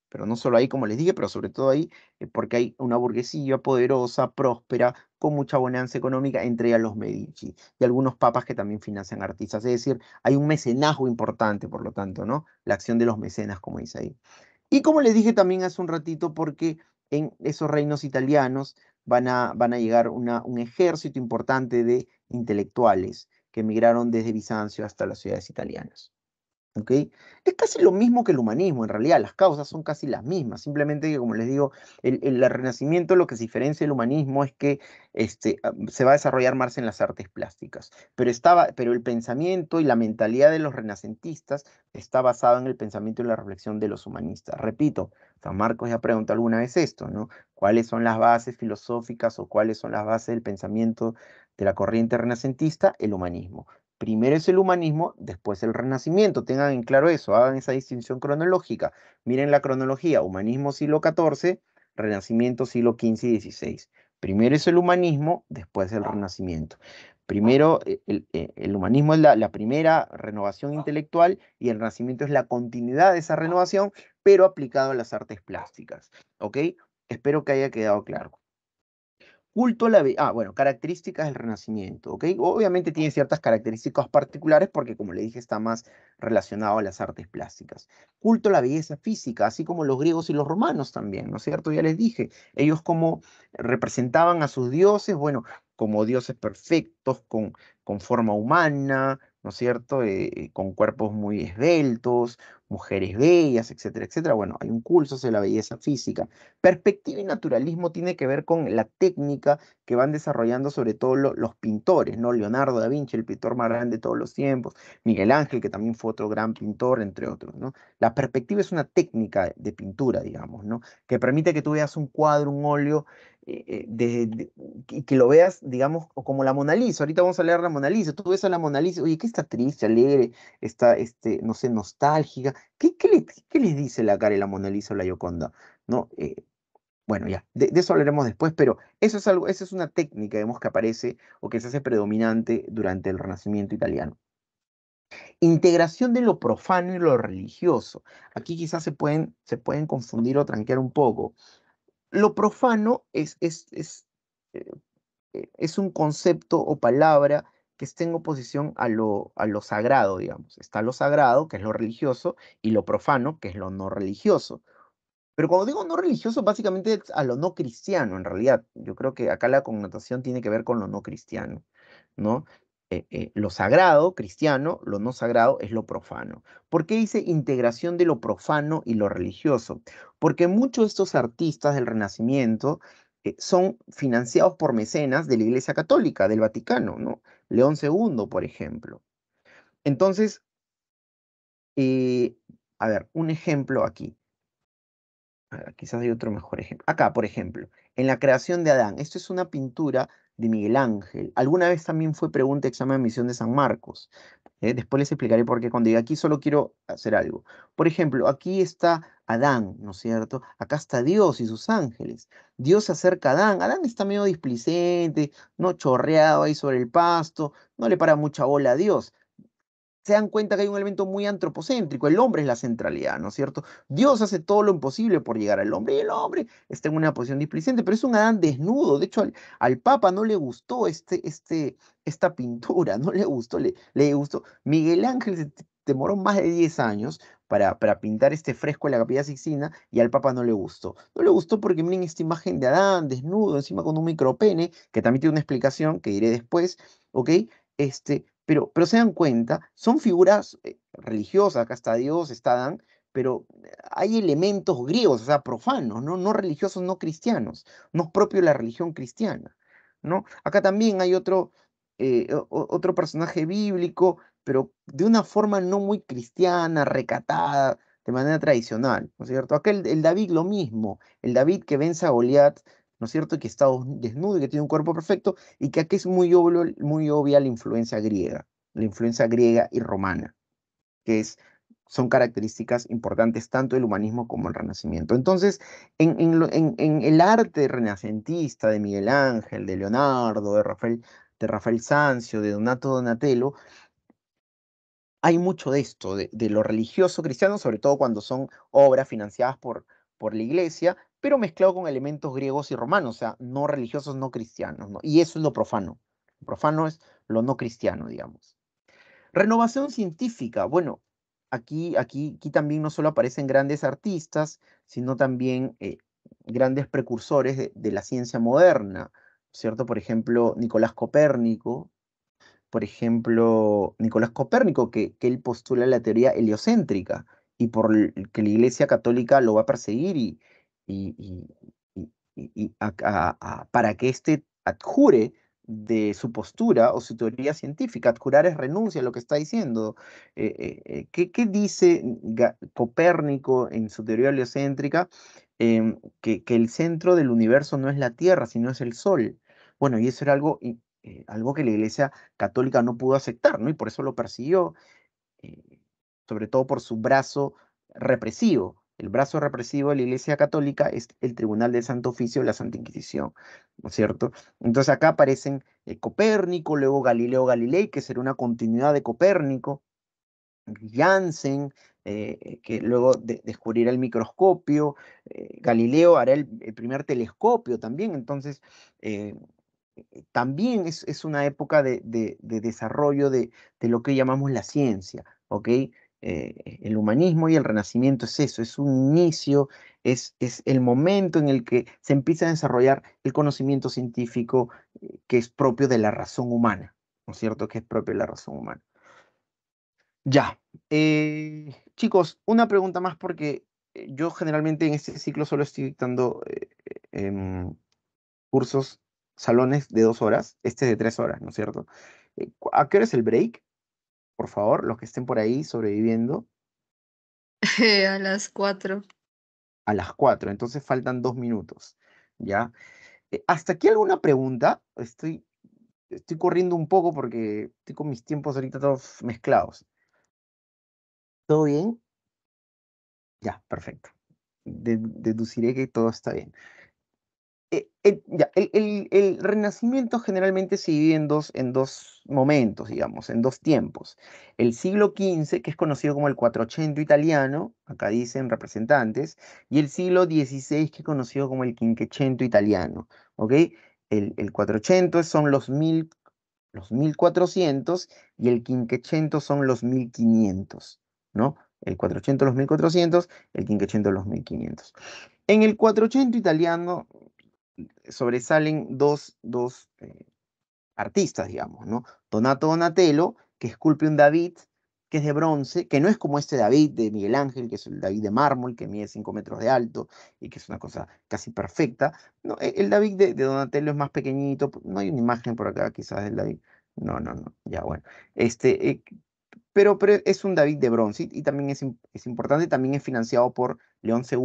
Pero no solo ahí, como les dije, pero sobre todo ahí, eh, porque hay una burguesía poderosa, próspera, con mucha bonanza económica, entre a los Medici y algunos papas que también financian artistas. Es decir, hay un mecenazgo importante, por lo tanto, ¿no? La acción de los mecenas, como dice ahí. Y como les dije también hace un ratito, porque en esos reinos italianos van a, van a llegar un ejército importante de intelectuales, que emigraron desde Bizancio hasta las ciudades italianas. ¿Okay? Es casi lo mismo que el humanismo, en realidad, las causas son casi las mismas, simplemente que, como les digo, el, el, renacimiento lo que se diferencia del humanismo es que este, ah, se va a desarrollar más en las artes plásticas, pero, estaba, pero el pensamiento y la mentalidad de los renacentistas está basado en el pensamiento y la reflexión de los humanistas. Repito, San Marcos ya preguntó alguna vez esto, ¿no? ¿Cuáles son las bases filosóficas o cuáles son las bases del pensamiento de la corriente renacentista, el humanismo. Primero es el humanismo, después el renacimiento. Tengan en claro eso, hagan esa distinción cronológica. Miren la cronología, humanismo siglo XIV, renacimiento siglo XV y XVI. Primero es el humanismo, después el renacimiento. Primero, e, e, el, humanismo es la, primera renovación intelectual y el renacimiento es la continuidad de esa renovación, pero aplicado a las artes plásticas. ¿Ok? Espero que haya quedado claro. Culto a la Ah, bueno, características del Renacimiento, ¿ok? Obviamente tiene ciertas características particulares porque, como le dije, está más relacionado a las artes plásticas. Culto a la belleza física, así como los griegos y los romanos también, ¿no es cierto? Ya les dije, ellos como representaban a sus dioses, bueno, como dioses perfectos, con, con forma humana, ¿no es cierto? Eh, eh, con cuerpos muy esbeltos, mujeres bellas, etcétera, etcétera. Bueno, hay un curso sobre la belleza física. Perspectiva y naturalismo tiene que ver con la técnica que van desarrollando sobre todo los pintores, ¿no? Leonardo da Vinci, el pintor más grande de todos los tiempos, Miguel Ángel, que también fue otro gran pintor, entre otros, ¿no? La perspectiva es una técnica de pintura, digamos, ¿no? Que permite que tú veas un cuadro, un óleo, eh, eh, que lo veas, digamos, como la Mona Lisa. Ahorita vamos a leer la Mona Lisa. Tú ves a la Mona Lisa, oye, que está triste, alegre, está, este, no sé, nostálgica. ¿Qué, les dice la cara de la Mona Lisa o la Yoconda? ¿No? Eh, bueno, ya, de, eso hablaremos después, pero eso es algo, esa es una técnica, vemos que aparece o que se hace predominante durante el Renacimiento italiano. Integración de lo profano y lo religioso. Aquí quizás se pueden, se pueden confundir o tranquear un poco. Lo profano es, es, eh, eh, es, un concepto o palabra que está en oposición a lo, a lo sagrado, digamos. Está lo sagrado, que es lo religioso, y lo profano, que es lo no religioso. Pero cuando digo no religioso, básicamente es a lo no cristiano, en realidad. Yo creo que acá la connotación tiene que ver con lo no cristiano, ¿no? Eh, eh, lo sagrado cristiano, lo no sagrado es lo profano. ¿Por qué dice integración de lo profano y lo religioso? Porque muchos de estos artistas del Renacimiento eh, son financiados por mecenas de la Iglesia Católica, del Vaticano, ¿no? León II, por ejemplo. Entonces, a ver, un ejemplo aquí. quizás hay otro mejor ejemplo. Acá, por ejemplo, en la creación de Adán. Esto es una pintura de Miguel Ángel. Alguna vez también fue pregunta examen de misión de San Marcos. Eh, después les explicaré por qué cuando digo aquí solo quiero hacer algo. Por ejemplo, aquí está Adán, ¿no es cierto? Acá está Dios y sus ángeles. Dios se acerca a Adán. Adán está medio displicente, no chorreado ahí sobre el pasto, no le para mucha bola a Dios se dan cuenta que hay un elemento muy antropocéntrico, el hombre es la centralidad, ¿no es cierto? Dios hace todo lo imposible por llegar al hombre y el hombre está en una posición displicente, pero es un Adán desnudo, de hecho al, Papa no le gustó este, este, esta pintura, no le gustó, le, le gustó. Miguel Ángel se demoró más de 10 años para, para, pintar este fresco en la Capilla Sixtina y al Papa no le gustó. No le gustó porque miren esta imagen de Adán desnudo, encima con un micropene, que también tiene una explicación que diré después, ¿ok? Este, pero, se dan cuenta, son figuras eh, religiosas, acá está Dios, está Adán, pero eh, hay elementos griegos, o sea, profanos, ¿no? no religiosos, no cristianos, no es propio la religión cristiana. ¿no? Acá también hay otro, eh, otro personaje bíblico, pero de una forma no muy cristiana, recatada, de manera tradicional, ¿no es cierto? Aquel, el David lo mismo, el David que vence a Goliat ¿no es cierto?, que está desnudo y que tiene un cuerpo perfecto, y que aquí es muy, muy obvia la influencia griega, la influencia griega y romana, que es, son características importantes tanto del humanismo como el renacimiento. Entonces, en, en, el arte renacentista de Miguel Ángel, de Leonardo, de Rafael, de Rafael Sanzio, de Donato Donatello, hay mucho de esto, de, de, lo religioso cristiano, sobre todo cuando son obras financiadas por, por la iglesia, pero mezclado con elementos griegos y romanos, o sea, no religiosos, no cristianos, ¿no? y eso es lo profano. Lo profano es lo no cristiano, digamos. Renovación científica, bueno, aquí, aquí, aquí también no solo aparecen grandes artistas, sino también eh, grandes precursores de, la ciencia moderna, ¿cierto? Por ejemplo, Nicolás Copérnico, por ejemplo, Nicolás Copérnico, que, que, él postula la teoría heliocéntrica y por que la Iglesia Católica lo va a perseguir y, y, para que este adjure de su postura o su teoría científica. Adjurar es renuncia a lo que está diciendo. Eh, eh, eh, ¿qué, dice Copérnico en su teoría heliocéntrica? Em, que, el centro del universo no es la Tierra, sino es el Sol. Bueno, y eso era algo, algo que la Iglesia Católica no pudo aceptar, ¿no? Y por eso lo persiguió, sobre todo por su brazo represivo. El brazo represivo de la Iglesia Católica es el Tribunal del Santo Oficio la Santa Inquisición, ¿no es cierto? Entonces acá aparecen eh, Copérnico, luego Galileo Galilei, que será una continuidad de Copérnico, Janssen, eh, eh, que luego descubrirá el microscopio, Galileo hará el, primer telescopio también, entonces también es, una época de, de desarrollo de, lo que llamamos la ciencia, ¿ok? Eh, el humanismo y el renacimiento es eso, es un inicio, es, es, el momento en el que se empieza a desarrollar el conocimiento científico eh, que es propio de la razón humana, ¿no es cierto? Que es propio de la razón humana. Ya, eh, chicos, una pregunta más porque yo generalmente en este ciclo solo estoy dictando em, cursos, salones de dos horas, este es de tres horas, ¿no es cierto? ¿A qué hora es el break? por favor, los que estén por ahí sobreviviendo. *laughs* a las cuatro. A las cuatro, entonces faltan dos minutos, ¿ya? Eh, ¿Hasta aquí alguna pregunta? Estoy, estoy corriendo un poco porque estoy con mis tiempos ahorita todos mezclados. ¿Todo bien? Ya, perfecto. deduciré que todo está bien. Eh, el, renacimiento generalmente se divide en dos, momentos, digamos, en dos tiempos. El siglo XV, que es conocido como el 480 italiano, acá dicen representantes, y el siglo XVI, que es conocido como el quinquecento italiano, ¿ok? El, el son los, mil, los 1400 y el quinquecento son los 1500, ¿no? El 480 los 1400, el 500 los 1500. En el 400 italiano, sobresalen dos, dos eh, artistas, digamos, ¿no? Donato Donatello, que esculpe un David que es de bronce, que no es como este David de Miguel Ángel, que es el David de mármol, que mide 5 metros de alto y que es una cosa casi perfecta. No, e, el David de, Donatello es más pequeñito, no hay una imagen por acá quizás del David. No, no, no, ya bueno. Este, eh, pero, es un David de bronce y, también es, es, importante, también es financiado por León II,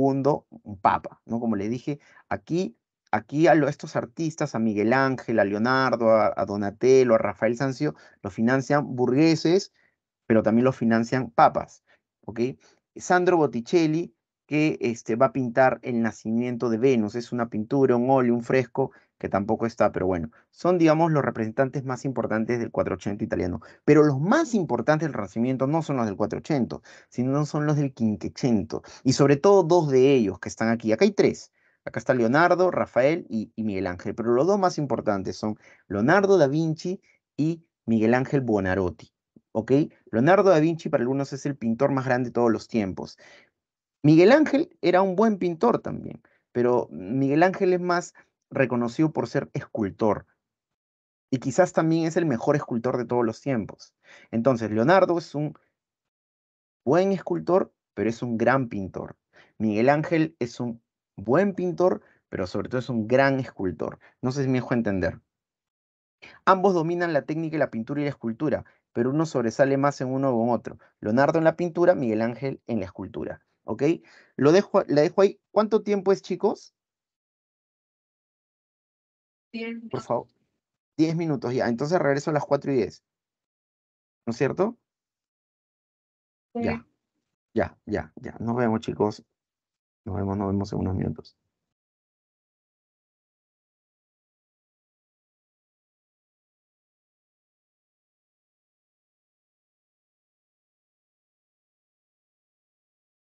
un papa, ¿no? Como le dije, aquí aquí a estos artistas, a Miguel Ángel, a Leonardo, a, Donatello, a Rafael Sanzio, los financian burgueses, pero también los financian papas. ¿ok? Sandro Botticelli, que este, va a pintar el nacimiento de Venus, es una pintura, un óleo, un fresco que tampoco está, pero bueno, son, digamos, los representantes más importantes del 480 italiano. Pero los más importantes del Renacimiento no son los del 480, sino son los del Quinquecento. Y sobre todo dos de ellos que están aquí. Acá hay tres, Acá está Leonardo, Rafael y, Miguel Ángel, pero los dos más importantes son Leonardo da Vinci y Miguel Ángel Buonarroti. ¿ok? Leonardo da Vinci para algunos es el pintor más grande de todos los tiempos. Miguel Ángel era un buen pintor también, pero Miguel Ángel es más reconocido por ser escultor, y quizás también es el mejor escultor de todos los tiempos. Entonces, Leonardo es un buen escultor, pero es un gran pintor. Miguel Ángel es un buen pintor, pero sobre todo es un gran escultor. No sé si me dejo entender. Ambos dominan la técnica y la pintura y la escultura, pero uno sobresale más en uno o en otro. Leonardo en la pintura, Miguel Ángel en la escultura. ¿Ok? Lo dejo, la dejo ahí. ¿Cuánto tiempo es, chicos? Diez. Por favor. Diez minutos, ya. Entonces regreso a las cuatro y diez. ¿No es cierto? Ya, ya, ya, ya. Nos vemos, chicos. Nos vemos, nos vemos en unos minutos.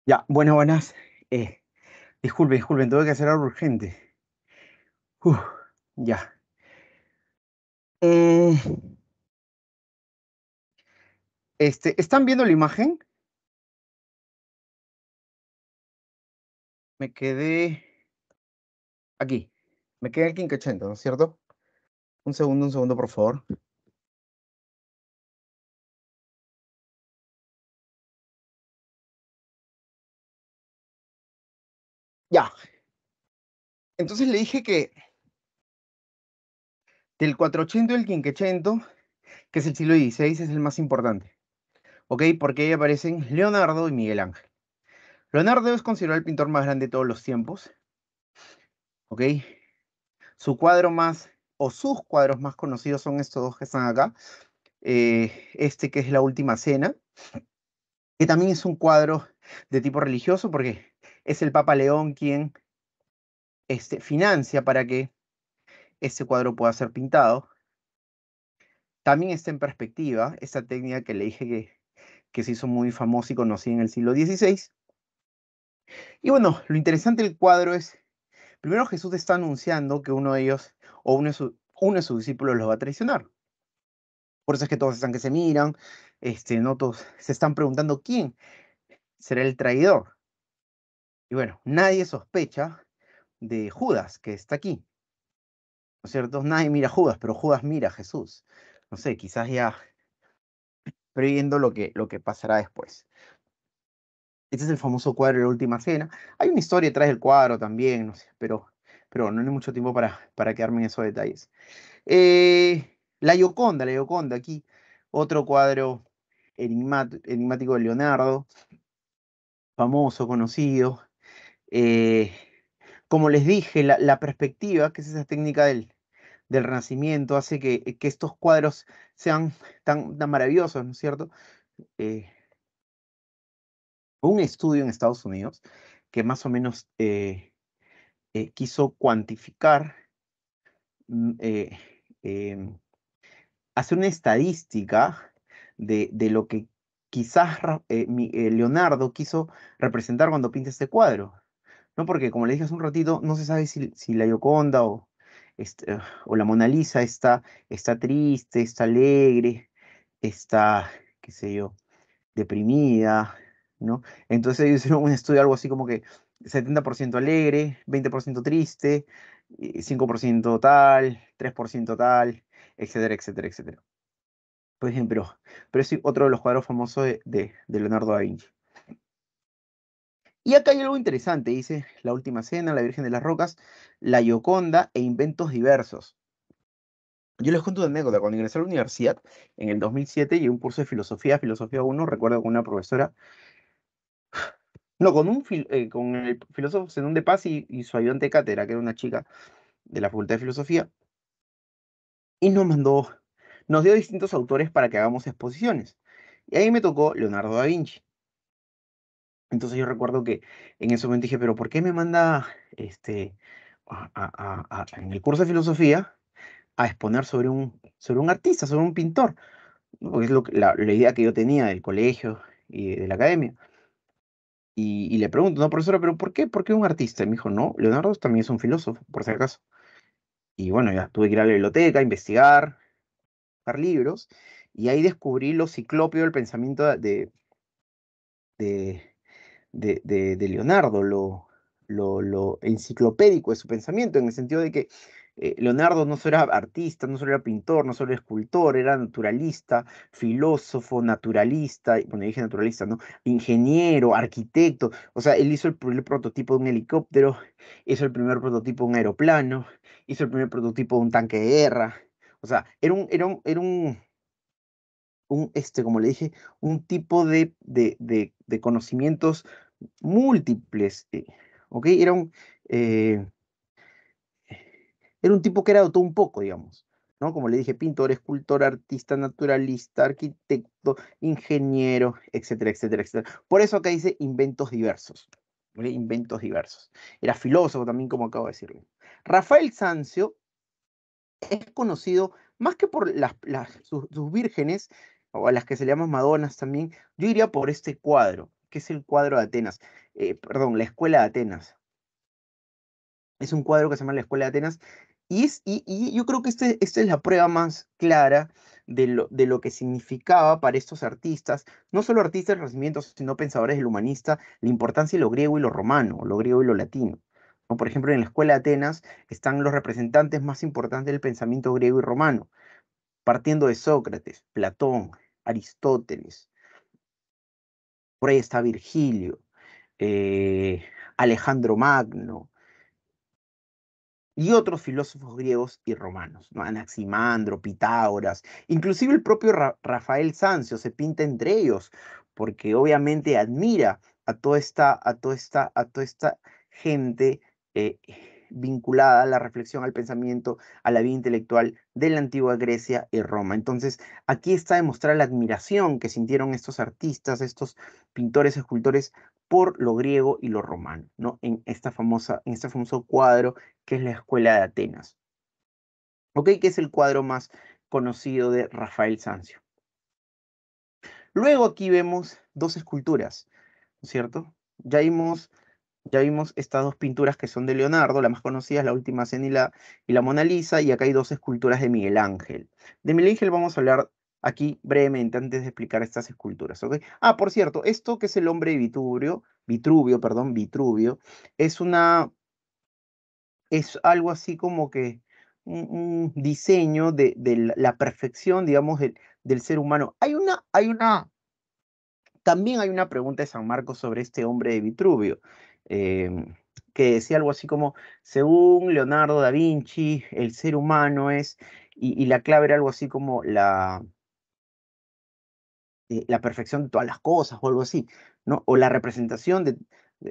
Ya, buenas, buenas. Eh, disculpen, disculpen, tengo que hacer algo urgente. ya. Eh, este, ¿Están viendo la imagen? me quedé aquí. Me quedé el el ¿no es cierto? Un segundo, un segundo, por favor. Ya. Entonces le dije que del 480 y el 580, que es el siglo XVI, es el más importante. ¿Ok? Porque ahí aparecen Leonardo y Miguel Ángel. Leonardo es considerado el pintor más grande de todos los tiempos. ¿Ok? Su cuadro más, o sus cuadros más conocidos son estos dos que están acá. Eh, este que es La Última Cena, que también es un cuadro de tipo religioso porque es el Papa León quien este, financia para que este cuadro pueda ser pintado. También está en perspectiva, esta técnica que le dije que, que se hizo muy famosa y conocida en el siglo XVI. Y bueno, lo interesante del cuadro es, primero Jesús está anunciando que uno de ellos o uno de, sus discípulos los va a traicionar. Por eso es que todos están que se miran, este, se están preguntando quién será el traidor. Y bueno, nadie sospecha de Judas, que está aquí. ¿No es cierto? Nadie mira a Judas, pero Judas mira a Jesús. No sé, quizás ya previendo lo que pasará después. Este es el famoso cuadro de la última cena. Hay una historia detrás del cuadro también, pero, pero no hay mucho tiempo para, para quedarme en esos detalles. Eh, la Gioconda, la Gioconda, aquí otro cuadro enigmático de Leonardo, famoso, conocido. Eh, como les dije, la, perspectiva, que es esa técnica del, del Renacimiento, hace que, que, estos cuadros sean tan, tan maravillosos, ¿no es cierto? Eh, un estudio en Estados Unidos que más o menos eh, eh, quiso cuantificar, mm, eh, em, hacer una estadística de, lo que quizás Leonardo quiso representar cuando pinta este cuadro. ¿no? Porque como le dije hace un ratito, no se sabe si, la Yoconda o, o la Mona Lisa está, está triste, está alegre, está, qué sé yo, deprimida, entonces ellos hicieron un estudio algo así como que 70% alegre, 20% triste, 5% eh, tal, 3% tal, etcétera, etcétera, etcétera. Por ejemplo, pero es otro de los cuadros famosos de, Leonardo da Vinci. Y acá hay algo interesante, dice La Última Cena, La Virgen de las Rocas, La Gioconda e inventos diversos. Yo les cuento una anécdota. Cuando ingresé a la universidad, en el 2007, y un curso de filosofía, filosofía 1, recuerdo con una profesora no, con, un eh, con el filósofo Zenón de Paz y, su ayudante de cátedra, que era una chica de la Facultad de Filosofía. Y nos mandó, nos dio distintos autores para que hagamos exposiciones. Y ahí me tocó Leonardo da Vinci. Entonces yo recuerdo que en ese momento dije, pero ¿por qué me manda este, en el curso de filosofía a exponer sobre un, sobre un artista, sobre un pintor? Porque es lo, la idea que yo tenía del colegio y de la academia. Y, le pregunto, no, profesora, ¿pero por qué? ¿Por qué un artista? Y me dijo, no, Leonardo también es un filósofo, por si acaso. Y bueno, ya tuve que ir a la biblioteca, investigar, buscar libros, y ahí descubrí lo ciclópeo del pensamiento de, de, de, de, de Leonardo, lo, lo, lo enciclopédico de su pensamiento, en el sentido de que eh, Leonardo no solo era artista, no solo era pintor, no solo era escultor, era naturalista, filósofo, naturalista, bueno, dije naturalista, ¿no? Ingeniero, arquitecto, o sea, él hizo el primer prototipo de un helicóptero, hizo el primer prototipo de un aeroplano, hizo el primer prototipo de un tanque de guerra, o sea, era un, era un, era un, este, como le dije, un tipo de, de, conocimientos múltiples, eh, ¿ok? Era un... Eh, era un tipo que era de todo un poco, digamos. ¿no? Como le dije, pintor, escultor, artista, naturalista, arquitecto, ingeniero, etcétera, etcétera, etcétera. Por eso acá dice inventos diversos. Inventos diversos. Era filósofo también, como acabo de decirle. Rafael Sanzio es conocido más que por las, sus, vírgenes, o a las que se le llaman Madonas también, yo iría por este cuadro, que es el cuadro de Atenas, eh, perdón, la Escuela de Atenas. Es un cuadro que se llama La Escuela de Atenas, y, yo creo que este, esta es la prueba más clara de lo, que significaba para estos artistas, no solo artistas del sino pensadores del humanista, la importancia de lo griego y lo romano, lo griego y lo latino. Por ejemplo, en la Escuela de Atenas están los representantes más importantes del pensamiento griego y romano, partiendo de Sócrates, Platón, Aristóteles. Por ahí está Virgilio, eh, Alejandro Magno, y otros filósofos griegos y romanos, Anaximandro, Pitágoras, inclusive el propio Rafael Sanzio se pinta entre ellos, porque obviamente admira a toda esta, a toda esta, a toda esta gente eh, vinculada a la reflexión, al pensamiento, a la vida intelectual de la antigua Grecia y Roma. Entonces, aquí está demostrada la admiración que sintieron estos artistas, estos pintores, escultores por lo griego y lo romano, ¿no? En, esta famosa, en este famoso cuadro que es la Escuela de Atenas. ¿Ok? Que es el cuadro más conocido de Rafael Sanzio. Luego aquí vemos dos esculturas, ¿no cierto? Ya vimos ya vimos estas dos pinturas que son de Leonardo, la más conocida es La Última Cena y la, y la Mona Lisa, y acá hay dos esculturas de Miguel Ángel. De Miguel Ángel vamos a hablar aquí brevemente antes de explicar estas esculturas. ¿okay? Ah, por cierto, esto que es el hombre de Vitruvio, Vitruvio, perdón, Vitruvio, es una, es algo así como que un, diseño de, de, la perfección, digamos, del, del, ser humano. Hay una, hay una, también hay una pregunta de San Marcos sobre este hombre de Vitruvio. Em, que decía algo así como, según Leonardo da Vinci, el ser humano es, y, la clave era algo así como la, eh, la perfección de todas las cosas o algo así, ¿no? O la representación de,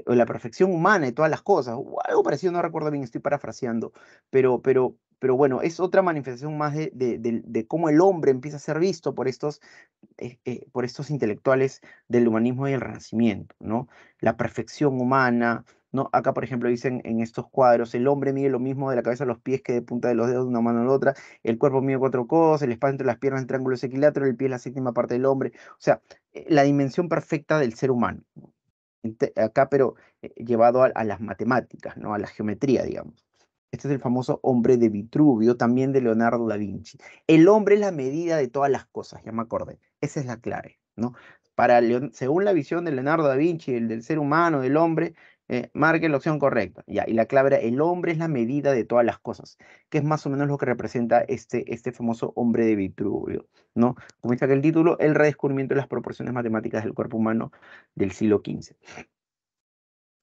o la perfección humana de todas las cosas, o algo parecido, no recuerdo bien, estoy parafraseando, pero, pero pero bueno, es otra manifestación más de, cómo el hombre empieza a ser visto por estos, eh, eh, por estos intelectuales del humanismo y el renacimiento, ¿no? La perfección humana, ¿no? Acá, por ejemplo, dicen en estos cuadros, el hombre mide lo mismo de la cabeza a los pies que de punta de los dedos de una mano a la otra, el cuerpo mide cuatro cosas, el espacio entre las piernas, el triángulo es el pie es la séptima parte del hombre, o sea, eh, la dimensión perfecta del ser humano, acá pero llevado a, a, las matemáticas, ¿no? a la geometría, digamos. Este es el famoso hombre de Vitruvio, también de Leonardo da Vinci. El hombre es la medida de todas las cosas, ya me acordé. Esa es la clave, ¿no? Para según la visión de Leonardo da Vinci, el del ser humano, del hombre, eh, marque la opción correcta. Ya, y la clave era, el hombre es la medida de todas las cosas, que es más o menos lo que representa este, este famoso hombre de Vitruvio, ¿no? Como dice el título, el redescubrimiento de las proporciones matemáticas del cuerpo humano del siglo XV.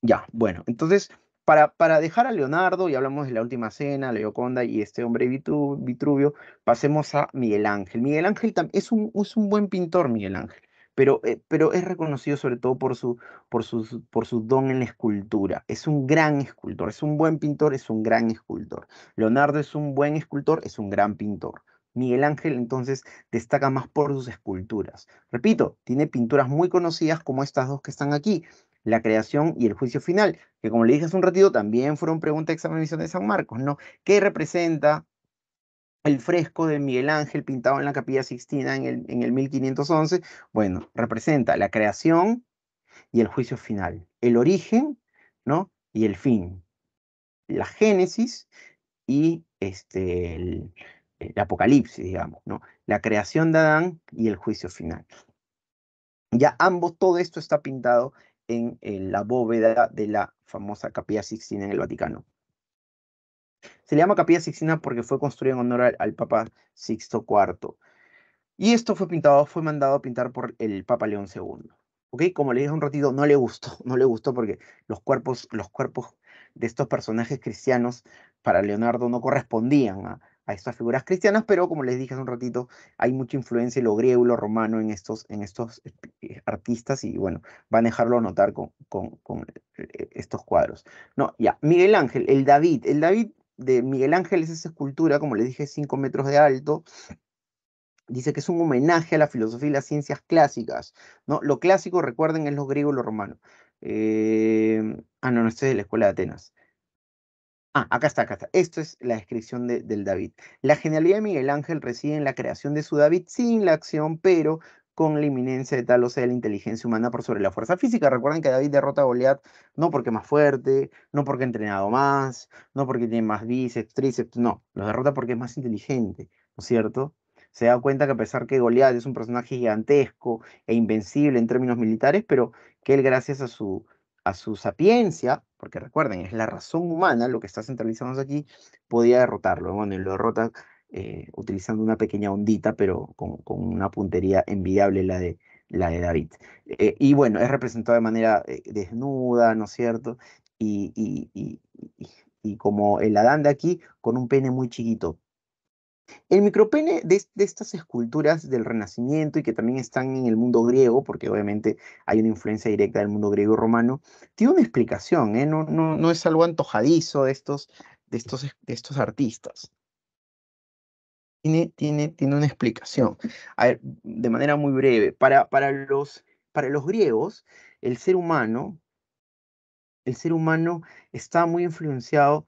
Ya, bueno, entonces para, dejar a Leonardo, y hablamos de la última cena, Leoconda y este hombre Vitruvio, pasemos a Miguel Ángel. Miguel Ángel es un, es un buen pintor, Miguel Ángel, pero, eh, pero es reconocido sobre todo por su, por, por su don en la escultura. Es un gran escultor, es un buen pintor, es un gran escultor. Leonardo es un buen escultor, es un gran pintor. Miguel Ángel entonces destaca más por sus esculturas. Repito, tiene pinturas muy conocidas como estas dos que están aquí, la creación y el juicio final, que como le dije hace un ratito, también fueron preguntas de examen de San Marcos, ¿no? ¿Qué representa el fresco de Miguel Ángel pintado en la Capilla Sixtina en el, en el 1511? Bueno, representa la creación y el juicio final, el origen, ¿no? Y el fin, la génesis y este, el, el apocalipsis, digamos, ¿no? La creación de Adán y el juicio final. Ya ambos, todo esto está pintado en, la bóveda de la famosa Capilla Sixtina en el Vaticano. Se le llama Capilla Sixtina porque fue construida en honor al, Papa Sixto IV. Y esto fue pintado, fue mandado a pintar por el Papa León II. ¿Ok? Como le dije un ratito, no le gustó, *laughs* no le gustó porque los cuerpos, los cuerpos de estos personajes cristianos para Leonardo no correspondían a, a estas figuras cristianas, pero como les dije hace un ratito, hay mucha influencia lo griego y lo romano en estos, en estos eh, artistas y bueno, van a dejarlo notar con, con, eh, estos cuadros. No, ya, Miguel Ángel, el David, el David de Miguel Ángel es esa escultura, como les dije, cinco metros de alto, dice que es un homenaje a la filosofía y las ciencias clásicas, ¿no? Lo clásico, recuerden, es lo griego y lo romano. Eh, ah, no, no, este es de la Escuela de Atenas. Ah, acá está, acá está. Esto es la descripción de, del David. La genialidad de Miguel Ángel reside en la creación de su David sin la acción, pero con la inminencia de tal, o sea, de la inteligencia humana por sobre la fuerza física. Recuerden que David derrota a Goliat no porque es más fuerte, no porque ha entrenado más, no porque tiene más bíceps, tríceps, no, lo derrota porque es más inteligente, ¿no es cierto? Se da cuenta que a pesar que Goliat es un personaje gigantesco e invencible en términos militares, pero que él gracias a su a su sapiencia, porque recuerden, es la razón humana lo que está centralizando aquí, podía derrotarlo. Bueno, y lo derrota eh, utilizando una pequeña ondita, pero con, una puntería envidiable la de, la de David. Eh, y bueno, es representado de manera eh, desnuda, ¿no es cierto? y, como el Adán de aquí, con un pene muy chiquito, el micropene de, estas esculturas del Renacimiento y que también están en el mundo griego, porque obviamente hay una influencia directa del mundo griego romano, tiene una explicación, ¿eh? no, es algo antojadizo de estos, artistas. Tiene, tiene, una explicación. de manera muy breve, para, los, griegos, el ser humano, el ser humano está muy influenciado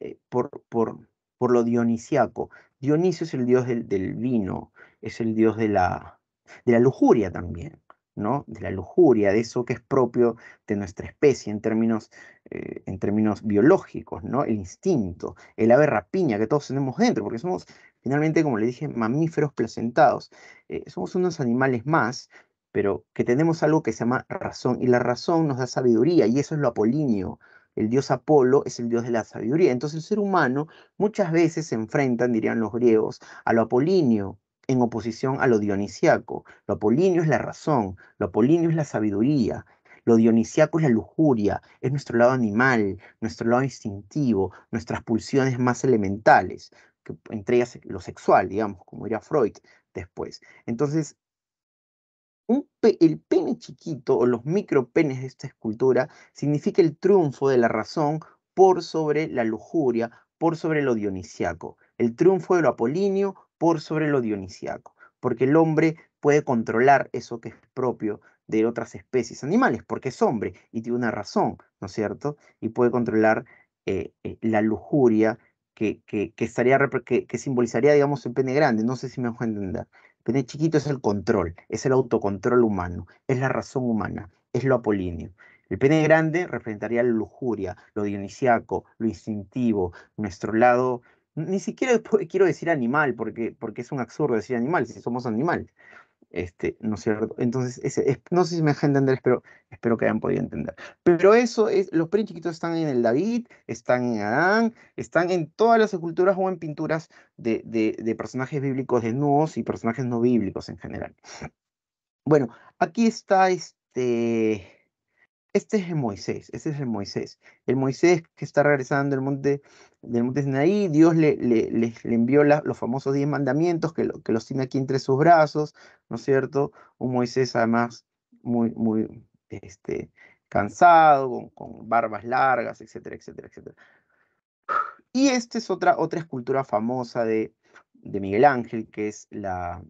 eh, por, por lo dionisiaco, Dionisio es el dios del, vino, es el dios de la, de la lujuria también. ¿no? de la lujuria, de eso que es propio de nuestra especie en términos, eh, en términos biológicos, ¿no? el instinto, el ave rapiña que todos tenemos dentro, porque somos finalmente, como le dije, mamíferos placentados. Eh, somos unos animales más, pero que tenemos algo que se llama razón, y la razón nos da sabiduría, y eso es lo apolinio el dios Apolo es el dios de la sabiduría. Entonces el ser humano muchas veces se enfrentan, dirían los griegos, a lo apolinio, en oposición a lo dionisiaco. Lo apolinio es la razón, lo apolinio es la sabiduría, lo dionisiaco es la lujuria, es nuestro lado animal, nuestro lado instintivo, nuestras pulsiones más elementales, que, entre ellas lo sexual, digamos, como diría Freud después. Entonces, el pene chiquito o los micropenes de esta escultura significa el triunfo de la razón por sobre la lujuria, por sobre lo dionisiaco, el triunfo de lo apolinio por sobre lo dionisiaco, porque el hombre puede controlar eso que es propio de otras especies animales, porque es hombre y tiene una razón, ¿no es cierto? Y puede controlar eh, eh, la lujuria que, estaría, que, simbolizaría, digamos, el pene grande. No sé si me dejo entender. Pene chiquito es el control, es el autocontrol humano, es la razón humana, es lo apolíneo. El pene grande representaría la lujuria, lo dionisiaco, lo instintivo, nuestro lado, ni siquiera *laughs* quiero decir animal, porque, porque es un absurdo decir animal, si somos animales. Este, ¿No es cierto? Entonces, no sé si me dejan entender, pero espero que hayan podido entender. Pero eso es, los príncipes están en el David, están en Adán, están en todas las esculturas o en pinturas de, de, de personajes bíblicos desnudos y personajes no bíblicos en general. Bueno, aquí está este este es el Moisés, este es el Moisés. El Moisés que está regresando del monte, del monte Sinaí, Dios le, le, envió los famosos diez mandamientos que, los tiene aquí entre sus brazos, ¿no es cierto? Un Moisés además muy, muy este, cansado, con, barbas largas, etcétera, etcétera, etcétera. Y esta es otra, otra escultura famosa de, de Miguel Ángel, que es la,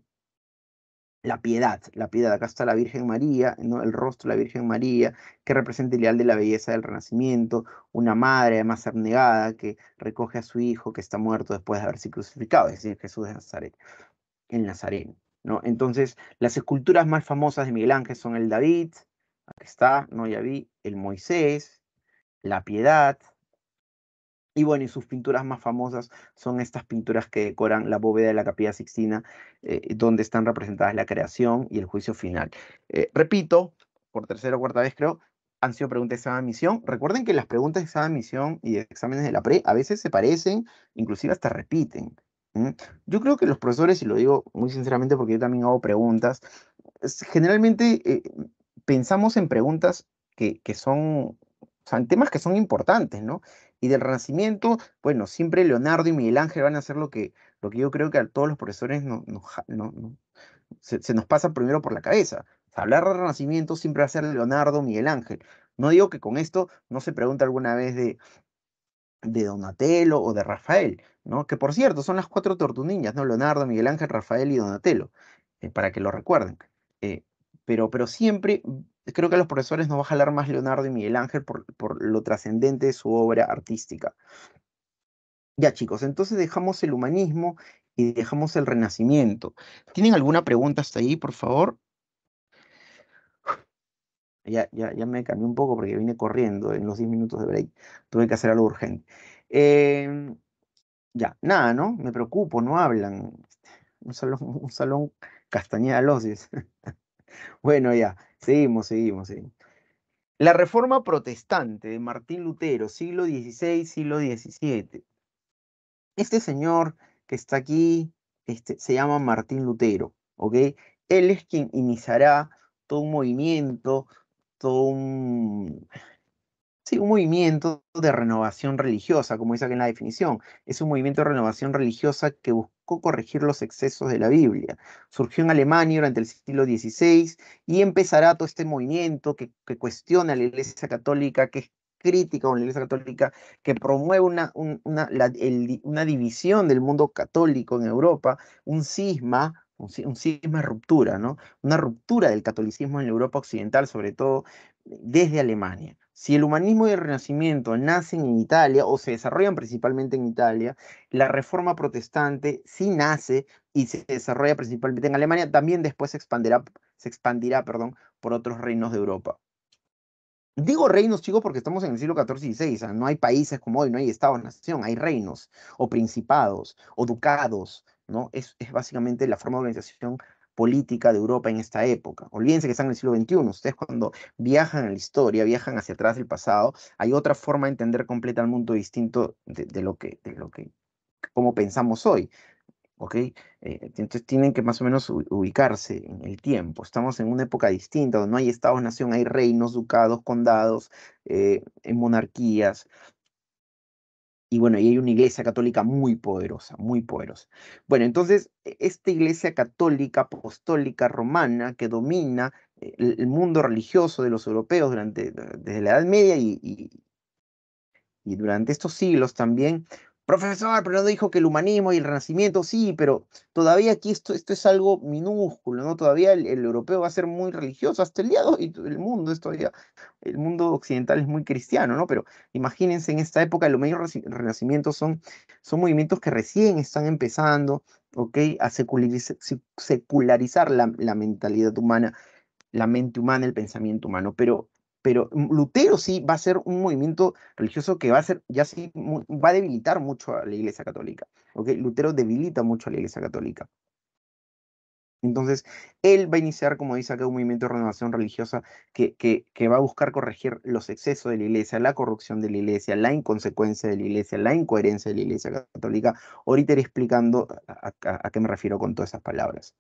la piedad, la piedad. Acá está la Virgen María, ¿no? el rostro de la Virgen María, que representa el ideal de la belleza del Renacimiento, una madre además abnegada que recoge a su hijo que está muerto después de haberse crucificado, es decir, Jesús de Nazaret, el Nazareno. ¿no? Entonces, las esculturas más famosas de Miguel Ángel son el David, aquí está, no ya vi, el Moisés, la Piedad, y bueno, y sus pinturas más famosas son estas pinturas que decoran la bóveda de la Capilla Sixtina, eh, eh, donde están representadas la creación y el juicio final. Eh, repito, por tercera o cuarta vez creo, han sido preguntas de examen de misión. Recuerden que las preguntas de examen de misión y de exámenes de la pre a veces se parecen, inclusive hasta repiten. Yo creo que los profesores, y lo digo muy sinceramente porque yo también hago preguntas, generalmente pensamos en preguntas que, que son, o sea, en temas que son importantes, ¿no? Y del Renacimiento, bueno, siempre Leonardo y Miguel Ángel van a hacer lo que, lo que yo creo que a todos los profesores no, se, nos pasa primero por la cabeza. hablar del Renacimiento siempre va a ser Leonardo, Miguel Ángel. No digo que con esto no se pregunte alguna vez de, de Donatello o de Rafael, ¿no? Que por cierto, son las cuatro tortunillas, ¿no? Leonardo, Miguel Ángel, Rafael y Donatello, eh, para que lo recuerden. Eh, pero, siempre mm, creo que a los profesores nos va a jalar más Leonardo y Miguel Ángel por, lo trascendente de su obra artística. Ya chicos, entonces dejamos el humanismo y dejamos el renacimiento. ¿Tienen alguna pregunta hasta ahí, por favor? Ya, ya, ya me cambié un poco porque vine corriendo en los 10 minutos de break. Tuve que hacer algo urgente. Em, ya, nada, ¿no? Me preocupo, no hablan. *laughs* Un salón, un salón castañeda los *laughs* Bueno, ya, seguimos, seguimos, seguimos. La reforma protestante de Martín Lutero, siglo XVI, siglo XVII. Este señor que está aquí este, se llama Martín Lutero, ¿ok? Él es quien iniciará todo un movimiento, todo un, Sí, un movimiento de renovación religiosa, como dice aquí en la definición. Es un movimiento de renovación religiosa que buscó corregir los excesos de la Biblia. Surgió en Alemania durante el siglo XVI y empezará todo este movimiento que, cuestiona a la Iglesia Católica, que es crítica con la Iglesia Católica, que promueve una, una, una división del mundo católico en Europa, un cisma, un, cisma de ruptura, ¿no? Una ruptura del catolicismo en Europa occidental, sobre todo desde Alemania. Si el humanismo y el renacimiento nacen en Italia o se desarrollan principalmente en Italia, la reforma protestante sí nace y se desarrolla principalmente en Alemania, también después se expandirá, se expandirá perdón, por otros reinos de Europa. Digo reinos, chicos, porque estamos en el siglo XIV y XVI, no hay países como hoy, no hay estados-nación, hay reinos o principados o ducados, ¿no? Es, es básicamente la forma de organización política de Europa en esta época. Olvídense que están en el siglo XXI. Ustedes cuando viajan a la historia, viajan hacia atrás del pasado, hay otra forma de entender completa el mundo distinto de, lo que, de lo que, cómo pensamos hoy. ¿ok? Eh, entonces tienen que más o menos ubicarse en el tiempo. Estamos en una época distinta, donde no hay estados-nación, hay reinos, ducados, condados, eh, en monarquías. Y bueno, ahí hay una iglesia católica muy poderosa, muy poderosa. Bueno, entonces, e, esta iglesia católica, apostólica, romana, que domina eh, el, mundo religioso de los europeos durante, desde la Edad Media y, y durante estos siglos también, Profesor, pero no dijo que el humanismo y el renacimiento, sí, pero todavía aquí esto, esto es algo minúsculo, ¿no? Todavía el, europeo va a ser muy religioso, hasta el día de hoy el mundo es todavía, el mundo occidental es muy cristiano, ¿no? Pero imagínense en esta época, y medios renacimiento son, son movimientos que recién están empezando, ¿ok? A secularizar, la mentalidad humana, la mente humana, el pensamiento humano, pero pero mm, Lutero sí va a ser un movimiento religioso que va a ser, ya sí, va a debilitar mucho a la Iglesia Católica. Lutero debilita mucho a la Iglesia Católica. Entonces, él va a iniciar, como dice acá, un movimiento de renovación religiosa que, va a buscar corregir los excesos de la iglesia, la corrupción de la iglesia, la inconsecuencia de la iglesia, la incoherencia de la iglesia católica. Ahorita iré explicando a qué me refiero con todas esas palabras.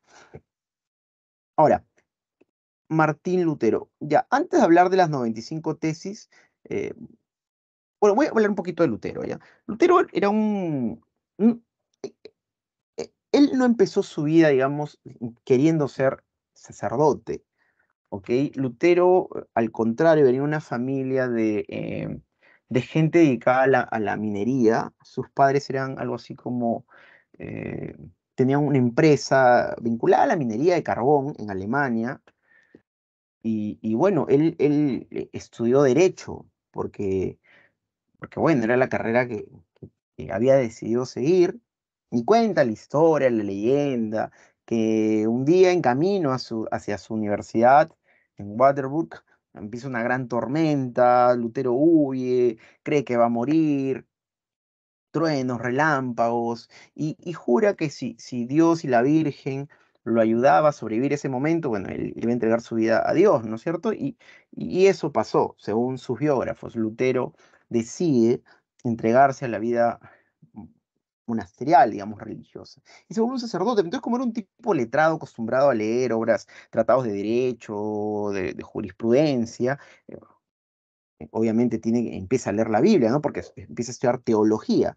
Ahora, Martín Lutero. Ya, antes de hablar de las 95 tesis, eh, bueno, voy a hablar un poquito de Lutero, ¿ya? Lutero era un, e, e, él no empezó su vida, digamos, queriendo ser sacerdote, ¿ok? Lutero, eh, al contrario, venía de una familia de, eh, gente dedicada a la, minería. Sus padres eran algo así como... tenían una empresa vinculada a la minería de carbón en Alemania, y, bueno, él, eh, estudió derecho porque, porque, bueno, era la carrera que, había decidido seguir. Y cuenta la historia, la leyenda, que un día en camino hacia su universidad en Waterburg empieza una gran tormenta, Lutero huye, cree que va a morir, truenos, relámpagos, y, y jura que si, si Dios y la Virgen lo ayudaba a sobrevivir ese momento, bueno, él iba a entregar su vida a Dios, ¿no es cierto? Y, eso pasó, según sus biógrafos. Lutero decide entregarse a la vida monasterial, digamos, religiosa. Y según un sacerdote, entonces como era un tipo letrado, acostumbrado a leer obras, tratados de derecho, de, jurisprudencia, eh, obviamente tiene, empieza a leer la Biblia, ¿no? Porque empieza a estudiar teología,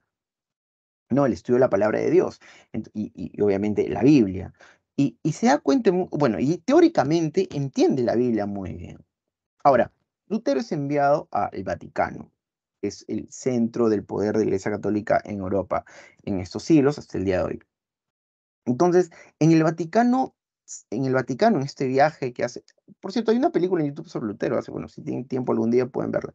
¿no? El estudio de la palabra de Dios y obviamente la Biblia. Y, se da cuenta, bueno, y teóricamente entiende la Biblia muy bien. Ahora, Lutero es enviado al Vaticano, que es el centro del poder de la Iglesia Católica en Europa en estos siglos hasta el día de hoy. Entonces, en el Vaticano en el Vaticano, en este viaje que hace. Por cierto, hay una película en YouTube sobre Lutero, hace, bueno, si tienen tiempo algún día pueden verla.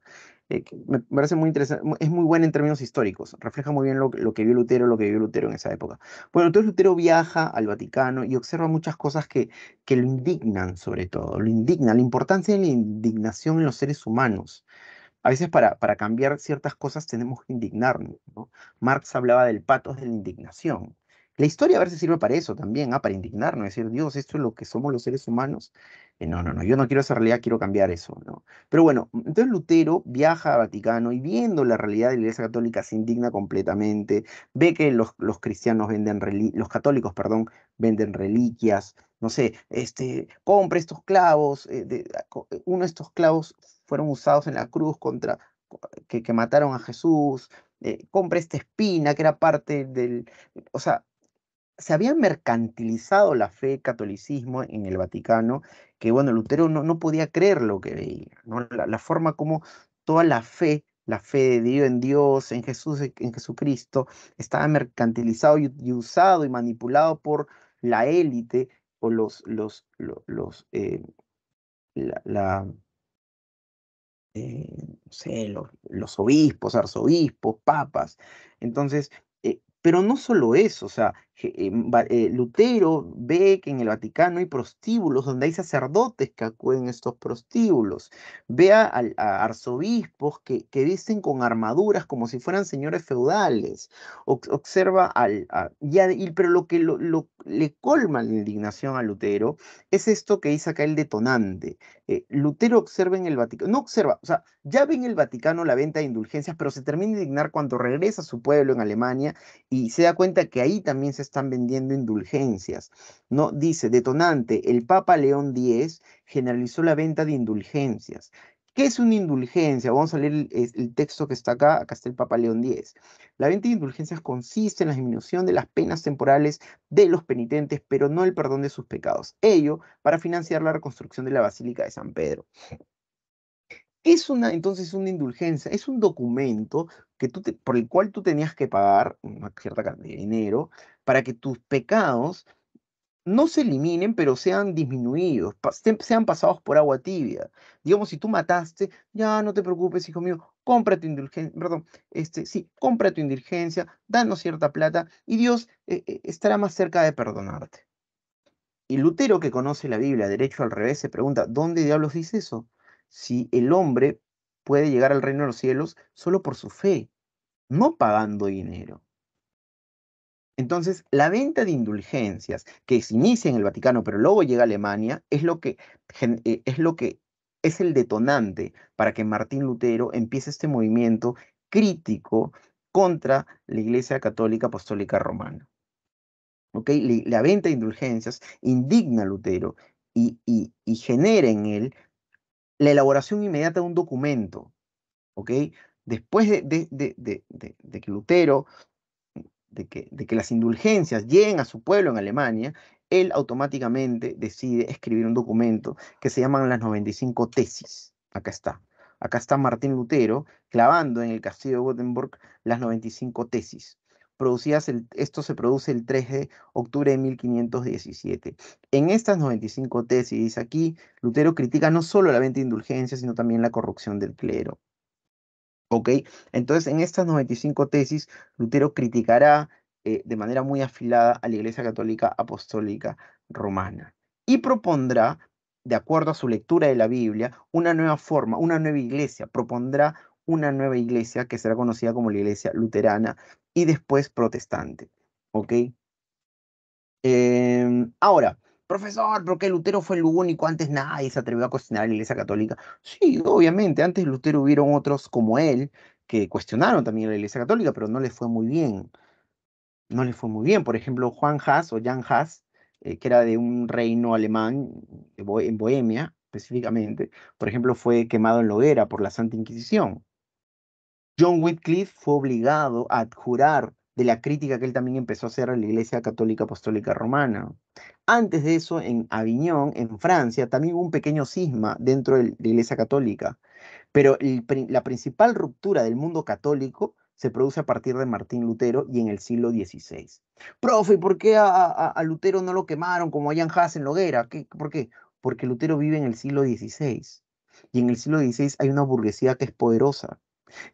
Eh, me parece muy interesante, es muy buena en términos históricos, refleja muy bien lo, que vio Lutero, lo que vio Lutero en esa época. Bueno, Lutero viaja al Vaticano y observa muchas cosas que, que lo indignan, sobre todo, lo indigna, la importancia de la indignación en los seres humanos. A veces para, para cambiar ciertas cosas tenemos que indignarnos. Marx hablaba del patos de la indignación. La historia a ver si sirve para eso también, para indignarnos, decir, Dios, esto es lo que somos los seres humanos. no, no, no, yo no quiero esa realidad, quiero cambiar eso. ¿no? Pero bueno, mm, entonces Lutero viaja a Vaticano y viendo la realidad de la Iglesia Católica se indigna completamente, ve que los, los cristianos venden, los católicos, perdón, venden reliquias, no sé, este, compra estos clavos, eh, ah, eh, uno de estos clavos fueron usados en la cruz contra... Que, que mataron a Jesús, compre eh, compra esta espina que era parte del, o sea, se había mercantilizado la fe catolicismo en el Vaticano, que bueno, Lutero no, no podía creer lo que veía, ¿no? la, forma como toda la fe, la fe de Dios en Dios, en Jesús, e, en Jesucristo, estaba mercantilizado y, usado y manipulado por la élite o los, los, los, eh, la, eh, sé, los, obispos, arzobispos, papas. Entonces, eh, pero no solo eso, o sea, eh, eh, Lutero ve que en el Vaticano hay prostíbulos donde hay sacerdotes que acuden a estos prostíbulos. Ve a, arzobispos que, que, visten con armaduras como si fueran señores feudales. observa al... pero lo que le colma la indignación a Lutero es esto que dice acá el detonante. Eh, Lutero observa en el Vaticano, no observa, o sea, ya ve en el Vaticano la venta de indulgencias, pero se termina de indignar cuando regresa a su pueblo en Alemania y se da cuenta que ahí también se están vendiendo indulgencias. No dice detonante, el Papa León X generalizó la venta de indulgencias. ¿Qué es una indulgencia? Vamos a leer el, texto que está acá, acá está el Papa León X. La venta de indulgencias consiste en la disminución de las penas temporales de los penitentes, pero no el perdón de sus pecados. Ello para financiar la reconstrucción de la Basílica de San Pedro. Es una, entonces, una indulgencia, es un documento que tú por el cual tú tenías que pagar una cierta cantidad de dinero para que tus pecados no se eliminen, pero sean disminuidos, sean pasados por agua tibia. Digamos, si tú mataste, ya no te preocupes, hijo mío, compra tu indulgencia, perdón, este, sí, compra tu indulgencia, danos cierta plata y Dios eh, eh, estará más cerca de perdonarte. Y Lutero, que conoce la Biblia derecho al revés, se pregunta, ¿dónde diablos dice eso? Si el hombre puede llegar al reino de los cielos solo por su fe, no pagando dinero. Entonces, la venta de indulgencias que se inicia en el Vaticano, pero luego llega a Alemania, es lo que eh, es, lo que, es el detonante para que Martín Lutero empiece este movimiento crítico contra la Iglesia Católica Apostólica Romana. ¿Okay? La venta de indulgencias indigna a Lutero y, genera en él la elaboración inmediata de un documento. ¿okay? Después de, de que Lutero de que, de que las indulgencias lleguen a su pueblo en Alemania, él automáticamente decide escribir un documento que se llaman las 95 tesis. Acá está. Acá está Martín Lutero clavando en el castillo de Wittenberg las 95 tesis. Producidas esto se produce el 3 de octubre de 1517. En estas 95 tesis, aquí, Lutero critica no solo la venta de indulgencias, sino también la corrupción del clero. ¿Ok? Entonces, en estas 95 tesis, Lutero criticará eh, de manera muy afilada a la Iglesia Católica Apostólica Romana y propondrá, de acuerdo a su lectura de la Biblia, una nueva forma, una nueva iglesia. Propondrá una nueva iglesia que será conocida como la Iglesia Luterana y después protestante. ¿Ok? Em, ahora, profesor, ¿por qué Lutero fue el único? Antes nadie se atrevió a cuestionar la Iglesia Católica. Sí, obviamente, antes de Lutero hubieron otros como él que cuestionaron también la Iglesia Católica, pero no les fue muy bien. No les fue muy bien. Por ejemplo, Juan Haas o Jan Haas, eh, que era de un reino alemán en Bohemia específicamente, por ejemplo, fue quemado en Loguera por la Santa Inquisición. John Wycliffe fue obligado a jurar de la crítica que él también empezó a hacer a la Iglesia Católica Apostólica Romana. Antes de eso, en Aviñón, en Francia, también hubo un pequeño cisma dentro de la Iglesia Católica, pero la principal ruptura del mundo católico se produce a partir de Martín Lutero y en el siglo XVI. Profe, ¿por qué a, Lutero no lo quemaron como a Jan Haas en Loguera? ¿Por qué? Porque Lutero vive en el siglo XVI. Y en el siglo XVI hay una burguesía que es poderosa.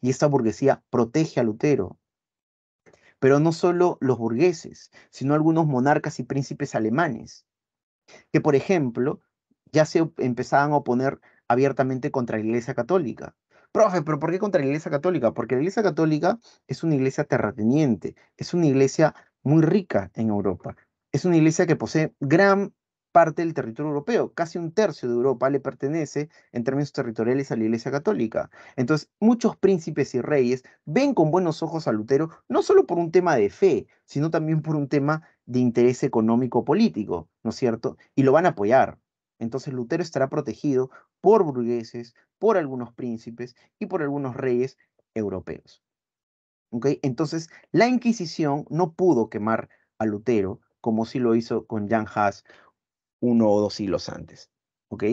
Y esta burguesía protege a Lutero, pero no solo los burgueses, sino algunos monarcas y príncipes alemanes, que por ejemplo ya se empezaban a oponer abiertamente contra la Iglesia Católica. Profe, pero ¿por qué contra la Iglesia Católica? Porque la Iglesia Católica es una iglesia terrateniente, es una iglesia muy rica en Europa, es una iglesia que posee gran parte del territorio europeo. Casi un tercio de Europa le pertenece en términos territoriales a la Iglesia Católica. Entonces, muchos príncipes y reyes ven con buenos ojos a Lutero, no solo por un tema de fe, sino también por un tema de interés económico-político, ¿no es cierto? Y lo van a apoyar. Entonces, Lutero estará protegido por burgueses, por algunos príncipes y por algunos reyes europeos. Entonces, la Inquisición no pudo quemar a Lutero como sí lo hizo con Jan Haas uno o dos siglos antes. ¿Ok?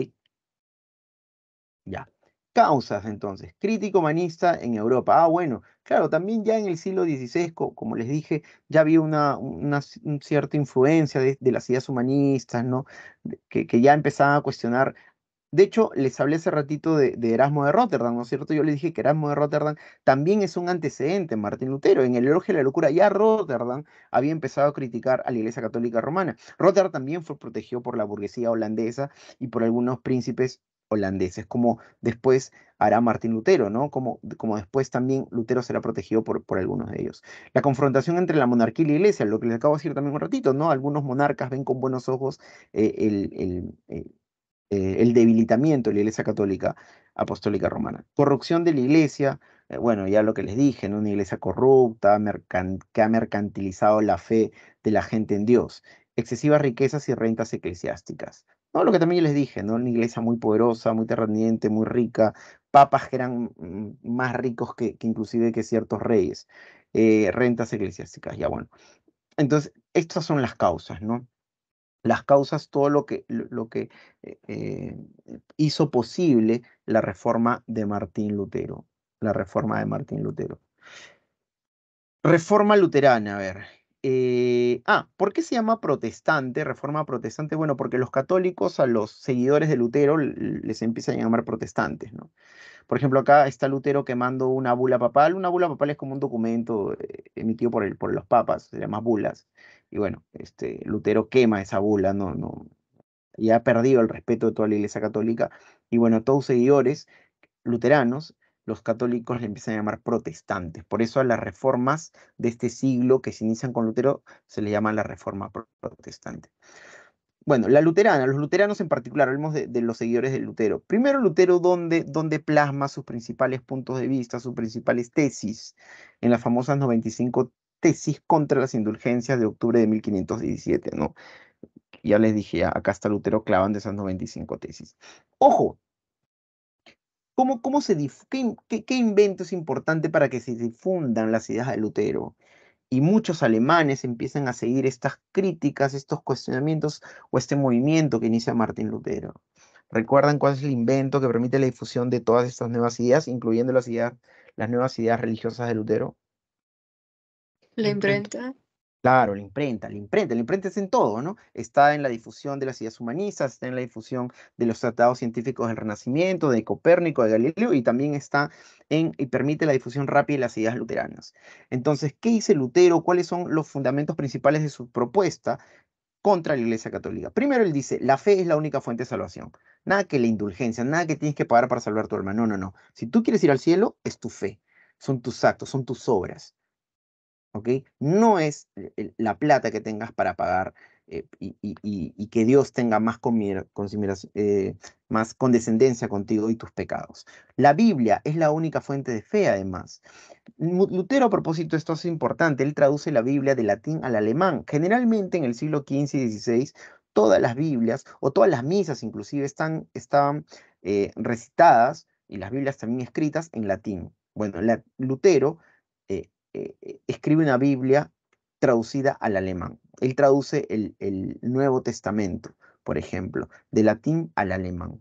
Ya. Causas, entonces. Crítico humanista en Europa. Ah, bueno, claro, también ya en el siglo XVI, como les dije, ya había una, cierta influencia de, las ideas humanistas, ¿no? Que, que ya empezaban a cuestionar de hecho, les hablé hace ratito de, Erasmo de Rotterdam, ¿no es cierto? Yo les dije que Erasmo de Rotterdam también es un antecedente, Martín Lutero. En el elogio de la locura, ya Rotterdam había empezado a criticar a la Iglesia Católica Romana. Rotterdam también fue protegido por la burguesía holandesa y por algunos príncipes holandeses, como después hará Martín Lutero, ¿no? Como, como después también Lutero será protegido por, por algunos de ellos. La confrontación entre la monarquía y la iglesia, lo que les acabo de decir también un ratito, ¿no? Algunos monarcas ven con buenos ojos eh, el, el eh, eh, el debilitamiento de la Iglesia Católica Apostólica Romana. Corrupción de la Iglesia, eh, bueno, ya lo que les dije, ¿no? una Iglesia corrupta que ha mercantilizado la fe de la gente en Dios. Excesivas riquezas y rentas eclesiásticas. ¿no? Lo que también les dije, ¿no? Una iglesia muy poderosa, muy terrateniente, muy rica, papas que eran mm, más ricos que, inclusive que ciertos reyes, eh, rentas eclesiásticas, ya bueno. Entonces, estas son las causas, ¿no? las causas, todo lo que, lo que eh, eh, hizo posible la reforma de Martín Lutero. La reforma de Martín Lutero. Reforma luterana, a ver. Eh, ah, ¿por qué se llama protestante, reforma protestante? Bueno, porque los católicos a los seguidores de Lutero les empiezan a llamar protestantes, ¿no? Por ejemplo, acá está Lutero quemando una bula papal. Una bula papal es como un documento emitido por, el, por los papas, se llama bulas. Y bueno, este, Lutero quema esa bula, no, no, y ha perdido el respeto de toda la Iglesia Católica. Y bueno, todos seguidores luteranos, los católicos le empiezan a llamar protestantes. Por eso a las reformas de este siglo que se inician con Lutero se le llama la reforma protestante. Bueno, la luterana, los luteranos en particular, hablemos de, los seguidores de Lutero. Primero, Lutero, dónde donde plasma sus principales puntos de vista, sus principales tesis en las famosas 95 tesis contra las indulgencias de octubre de 1517, ¿no? Ya les dije, acá está Lutero clavando esas 95 tesis. Ojo, ¿cómo, cómo se qué, invento es importante para que se difundan las ideas de Lutero? Y muchos alemanes empiezan a seguir estas críticas, estos cuestionamientos o este movimiento que inicia Martín Lutero. ¿Recuerdan cuál es el invento que permite la difusión de todas estas nuevas ideas, incluyendo las, ideas, las nuevas ideas religiosas de Lutero? La imprenta. Claro, la imprenta, la imprenta, la imprenta es en todo, ¿no? Está en la difusión de las ideas humanistas, está en la difusión de los tratados científicos del Renacimiento, de Copérnico, de Galileo, y también está en y permite la difusión rápida de las ideas luteranas. Entonces, ¿qué dice Lutero? ¿Cuáles son los fundamentos principales de su propuesta? contra la Iglesia Católica. Primero él dice, la fe es la única fuente de salvación. Nada que la indulgencia, nada que tienes que pagar para salvar a tu hermano. No, no, no. Si tú quieres ir al cielo, es tu fe, son tus actos, son tus obras. No es eh, la plata que tengas para pagar eh, y, que Dios tenga más, eh, más condescendencia contigo y tus pecados. La Biblia es la única fuente de fe, además. Lutero, a propósito, esto es importante, él traduce la Biblia del latín al alemán. Generalmente en el siglo XV y XVI, todas las Biblias o todas las misas inclusive están, estaban recitadas y las Biblias también escritas en latín. Bueno, Lutero eh, eh, escribe una Biblia traducida al alemán. Él traduce el, Nuevo Testamento, por ejemplo, de latín al alemán.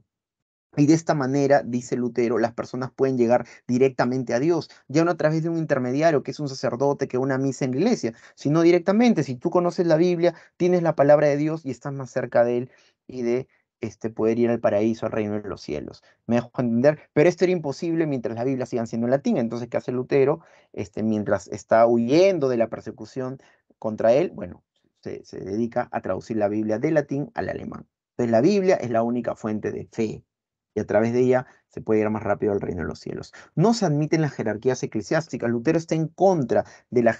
Y de esta manera, dice Lutero, las personas pueden llegar directamente a Dios, ya no a través de un intermediario que es un sacerdote, que una misa en la iglesia, sino directamente, si tú conoces la Biblia, tienes la palabra de Dios y estás más cerca de Él y de este, poder ir al paraíso, al reino de los cielos. Me dejo entender, pero esto era imposible mientras la Biblia siga siendo en latín. Entonces, ¿qué hace Lutero? Este, mientras está huyendo de la persecución contra él, bueno, se, dedica a traducir la Biblia del latín al alemán. Entonces, la Biblia es la única fuente de fe y a través de ella se puede ir más rápido al reino de los cielos. No se admiten las jerarquías eclesiásticas. Lutero está en contra de la,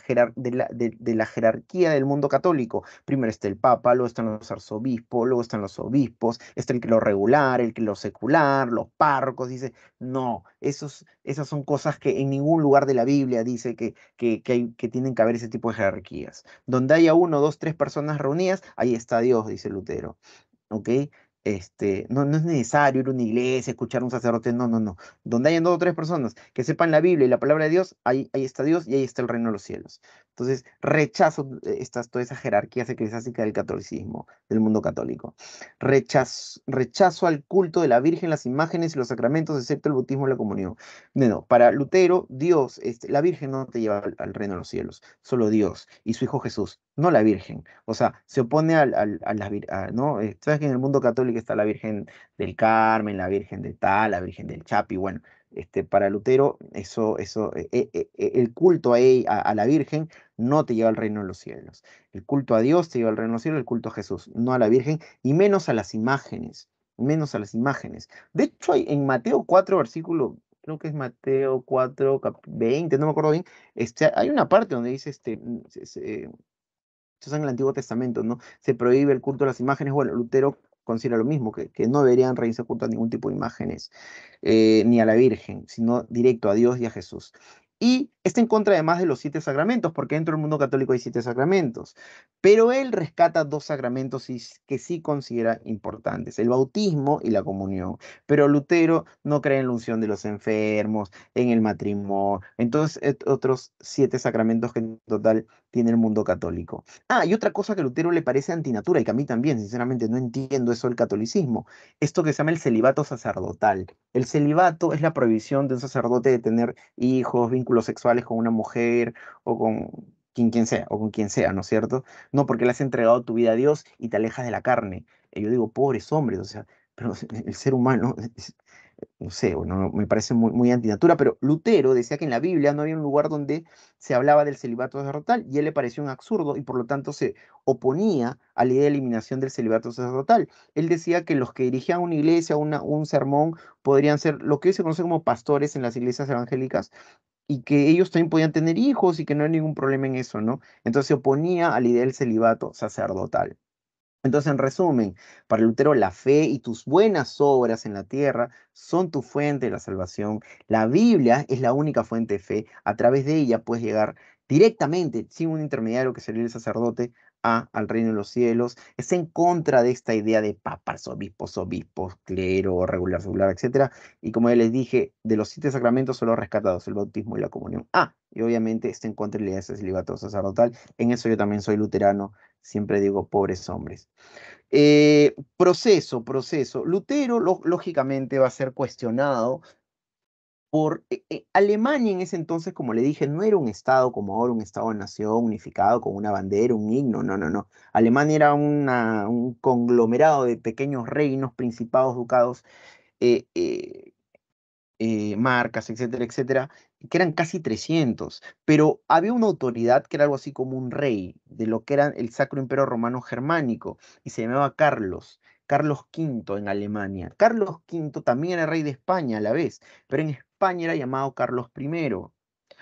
jerarquía del mundo católico. Primero está el Papa, luego están los arzobispos, luego están los obispos, está el que lo regular, el que lo secular, los párrocos. Dice, no, esos, esas son cosas que en ningún lugar de la Biblia dice que, que, que tienen que haber ese tipo de jerarquías. Donde haya uno, dos, tres personas reunidas, ahí está Dios, dice Lutero. ¿Ok? Este, no, no es necesario ir a una iglesia, escuchar a un sacerdote, no, no, no. Donde hayan dos o tres personas que sepan la Biblia y la palabra de Dios, ahí, ahí está Dios y ahí está el reino de los cielos. Entonces, rechazo eh, estas, toda esa jerarquía eclesiástica del catolicismo, del mundo católico. Rechazo, rechazo al culto de la Virgen, las imágenes y los sacramentos, excepto el bautismo y la comunión. No, no para Lutero, Dios, este, la Virgen no te lleva al, reino de los cielos, solo Dios y su Hijo Jesús, no la Virgen. O sea, se opone al, a la, ¿no? Eh, Sabes que en el mundo católico que está la Virgen del Carmen, la Virgen de Tal, la Virgen del Chapi, bueno, este, para Lutero, eso, eso, eh, eh, eh, el culto a, a, la Virgen no te lleva al reino de los cielos. El culto a Dios te lleva al reino de los cielos, el culto a Jesús, no a la Virgen, y menos a las imágenes, menos a las imágenes. De hecho, en Mateo 4, versículo, creo que es Mateo 4, 20, no me acuerdo bien, este, hay una parte donde dice, este, mm, en el Antiguo Testamento, ¿no? Se prohíbe el culto a las imágenes. Bueno, Lutero considera lo mismo, que, no deberían reírse junto a ningún tipo de imágenes, eh, ni a la Virgen, sino directo a Dios y a Jesús. Y está en contra además de los siete sacramentos, porque dentro del mundo católico hay siete sacramentos. Pero él rescata dos sacramentos que sí considera importantes, el bautismo y la comunión. Pero Lutero no cree en la unción de los enfermos, en el matrimonio, entonces eh, otros siete sacramentos que en total en el mundo católico. Ah, y otra cosa que a Lutero le parece antinatura y que a mí también, sinceramente, no entiendo eso del catolicismo, esto que se llama el celibato sacerdotal. El celibato es la prohibición de un sacerdote de tener hijos, vínculos sexuales con una mujer o con quien, quien sea, o con quien sea, ¿no es cierto? No porque le has entregado tu vida a Dios y te alejas de la carne. yo digo, pobres hombres, o sea, pero *laughs* el ser humano no sé, me parece muy, muy antinatura, pero Lutero decía que en la Biblia no había un lugar donde se hablaba del celibato sacerdotal y él le pareció un absurdo y por lo tanto se oponía a la idea de eliminación del celibato sacerdotal. Él decía que los que dirigían una iglesia, un sermón, podrían ser lo que hoy se conoce como pastores en las iglesias evangélicas y que ellos también podían tener hijos y que no hay ningún problema en eso, ¿no? Entonces se oponía a la idea del celibato sacerdotal. Entonces, en resumen, para Lutero, la fe y tus buenas obras en la tierra son tu fuente de la salvación. La Biblia es la única fuente de fe. A través de ella puedes llegar directamente, sin un intermediario que sería el sacerdote, a, al reino de los cielos, es en contra de esta idea de papas, obispos, obispos, clero, regular, secular, etc. Y como ya les dije, de los siete sacramentos solo rescatados, el bautismo y la comunión. Ah, y obviamente está en contra de la idea de celibato sacerdotal. En eso yo también soy luterano, siempre digo pobres hombres. Eh, proceso, proceso. Lutero, lógicamente, va a ser cuestionado por eh, eh, Alemania en ese entonces, como le dije, no era un Estado como ahora, un Estado-nación unificado con una bandera, un himno, no, no, no. Alemania era un conglomerado de pequeños reinos, principados, ducados, eh, marcas, etcétera, etcétera, que eran casi 300, pero había una autoridad que era algo así como un rey de lo que era el Sacro Imperio Romano Germánico y se llamaba Carlos. Carlos V en Alemania. Carlos V también era rey de España a la vez, pero en España España era llamado Carlos I.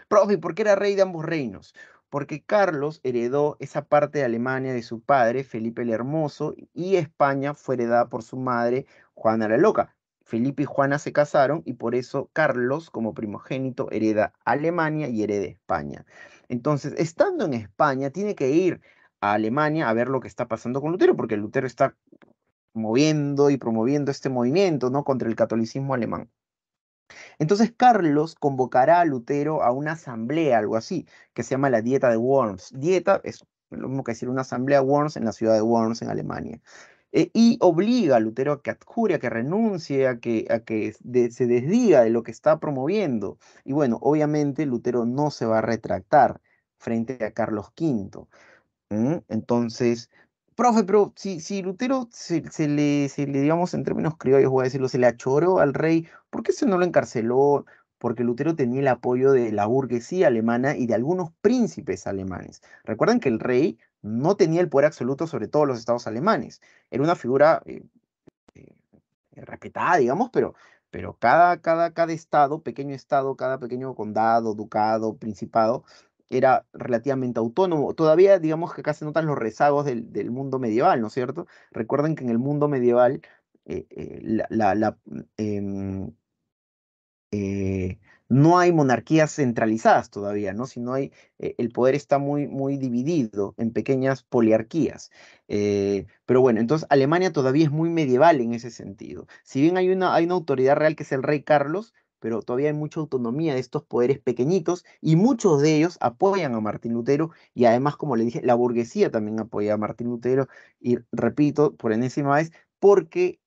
Profe, ¿por qué era rey de ambos reinos? Porque Carlos heredó esa parte de Alemania de su padre, Felipe el Hermoso, y España fue heredada por su madre, Juana la Loca. Felipe y Juana se casaron y por eso Carlos, como primogénito, hereda Alemania y hereda España. Entonces, estando en España, tiene que ir a Alemania a ver lo que está pasando con Lutero, porque Lutero está moviendo y promoviendo este movimiento, ¿no? Contra el catolicismo alemán. Entonces Carlos convocará a Lutero a una asamblea, algo así, que se llama la Dieta de Worms. Dieta es lo mismo que decir una asamblea Worms en la ciudad de Worms, en Alemania. Eh, y obliga a Lutero a que adjure, a que renuncie, a que, se desdiga de lo que está promoviendo. Y bueno, obviamente Lutero no se va a retractar frente a Carlos V. Entonces, profe, pero si, si Lutero se, le, le, digamos, en términos criollos, voy a decirlo, se le achoró al rey, ¿por qué se no lo encarceló? Porque Lutero tenía el apoyo de la burguesía alemana y de algunos príncipes alemanes. Recuerden que el rey no tenía el poder absoluto sobre todos los estados alemanes. Era una figura eh, eh, respetada, digamos, pero, pero cada, cada, cada estado, pequeño estado, cada pequeño condado, ducado, principado, era relativamente autónomo. Todavía digamos que acá se notan los rezagos del, mundo medieval, ¿no es cierto? Recuerden que en el mundo medieval eh, eh, em, eh, no hay monarquías centralizadas todavía, ¿no? Sino hay, el poder está muy, muy dividido en pequeñas poliarquías. pero bueno, entonces Alemania todavía es muy medieval en ese sentido. Si bien hay una, hay una autoridad real que es el rey Carlos, pero todavía hay mucha autonomía de estos poderes pequeñitos y muchos de ellos apoyan a Martín Lutero y además, como le dije, la burguesía también apoya a Martín Lutero y repito por enésima vez, porque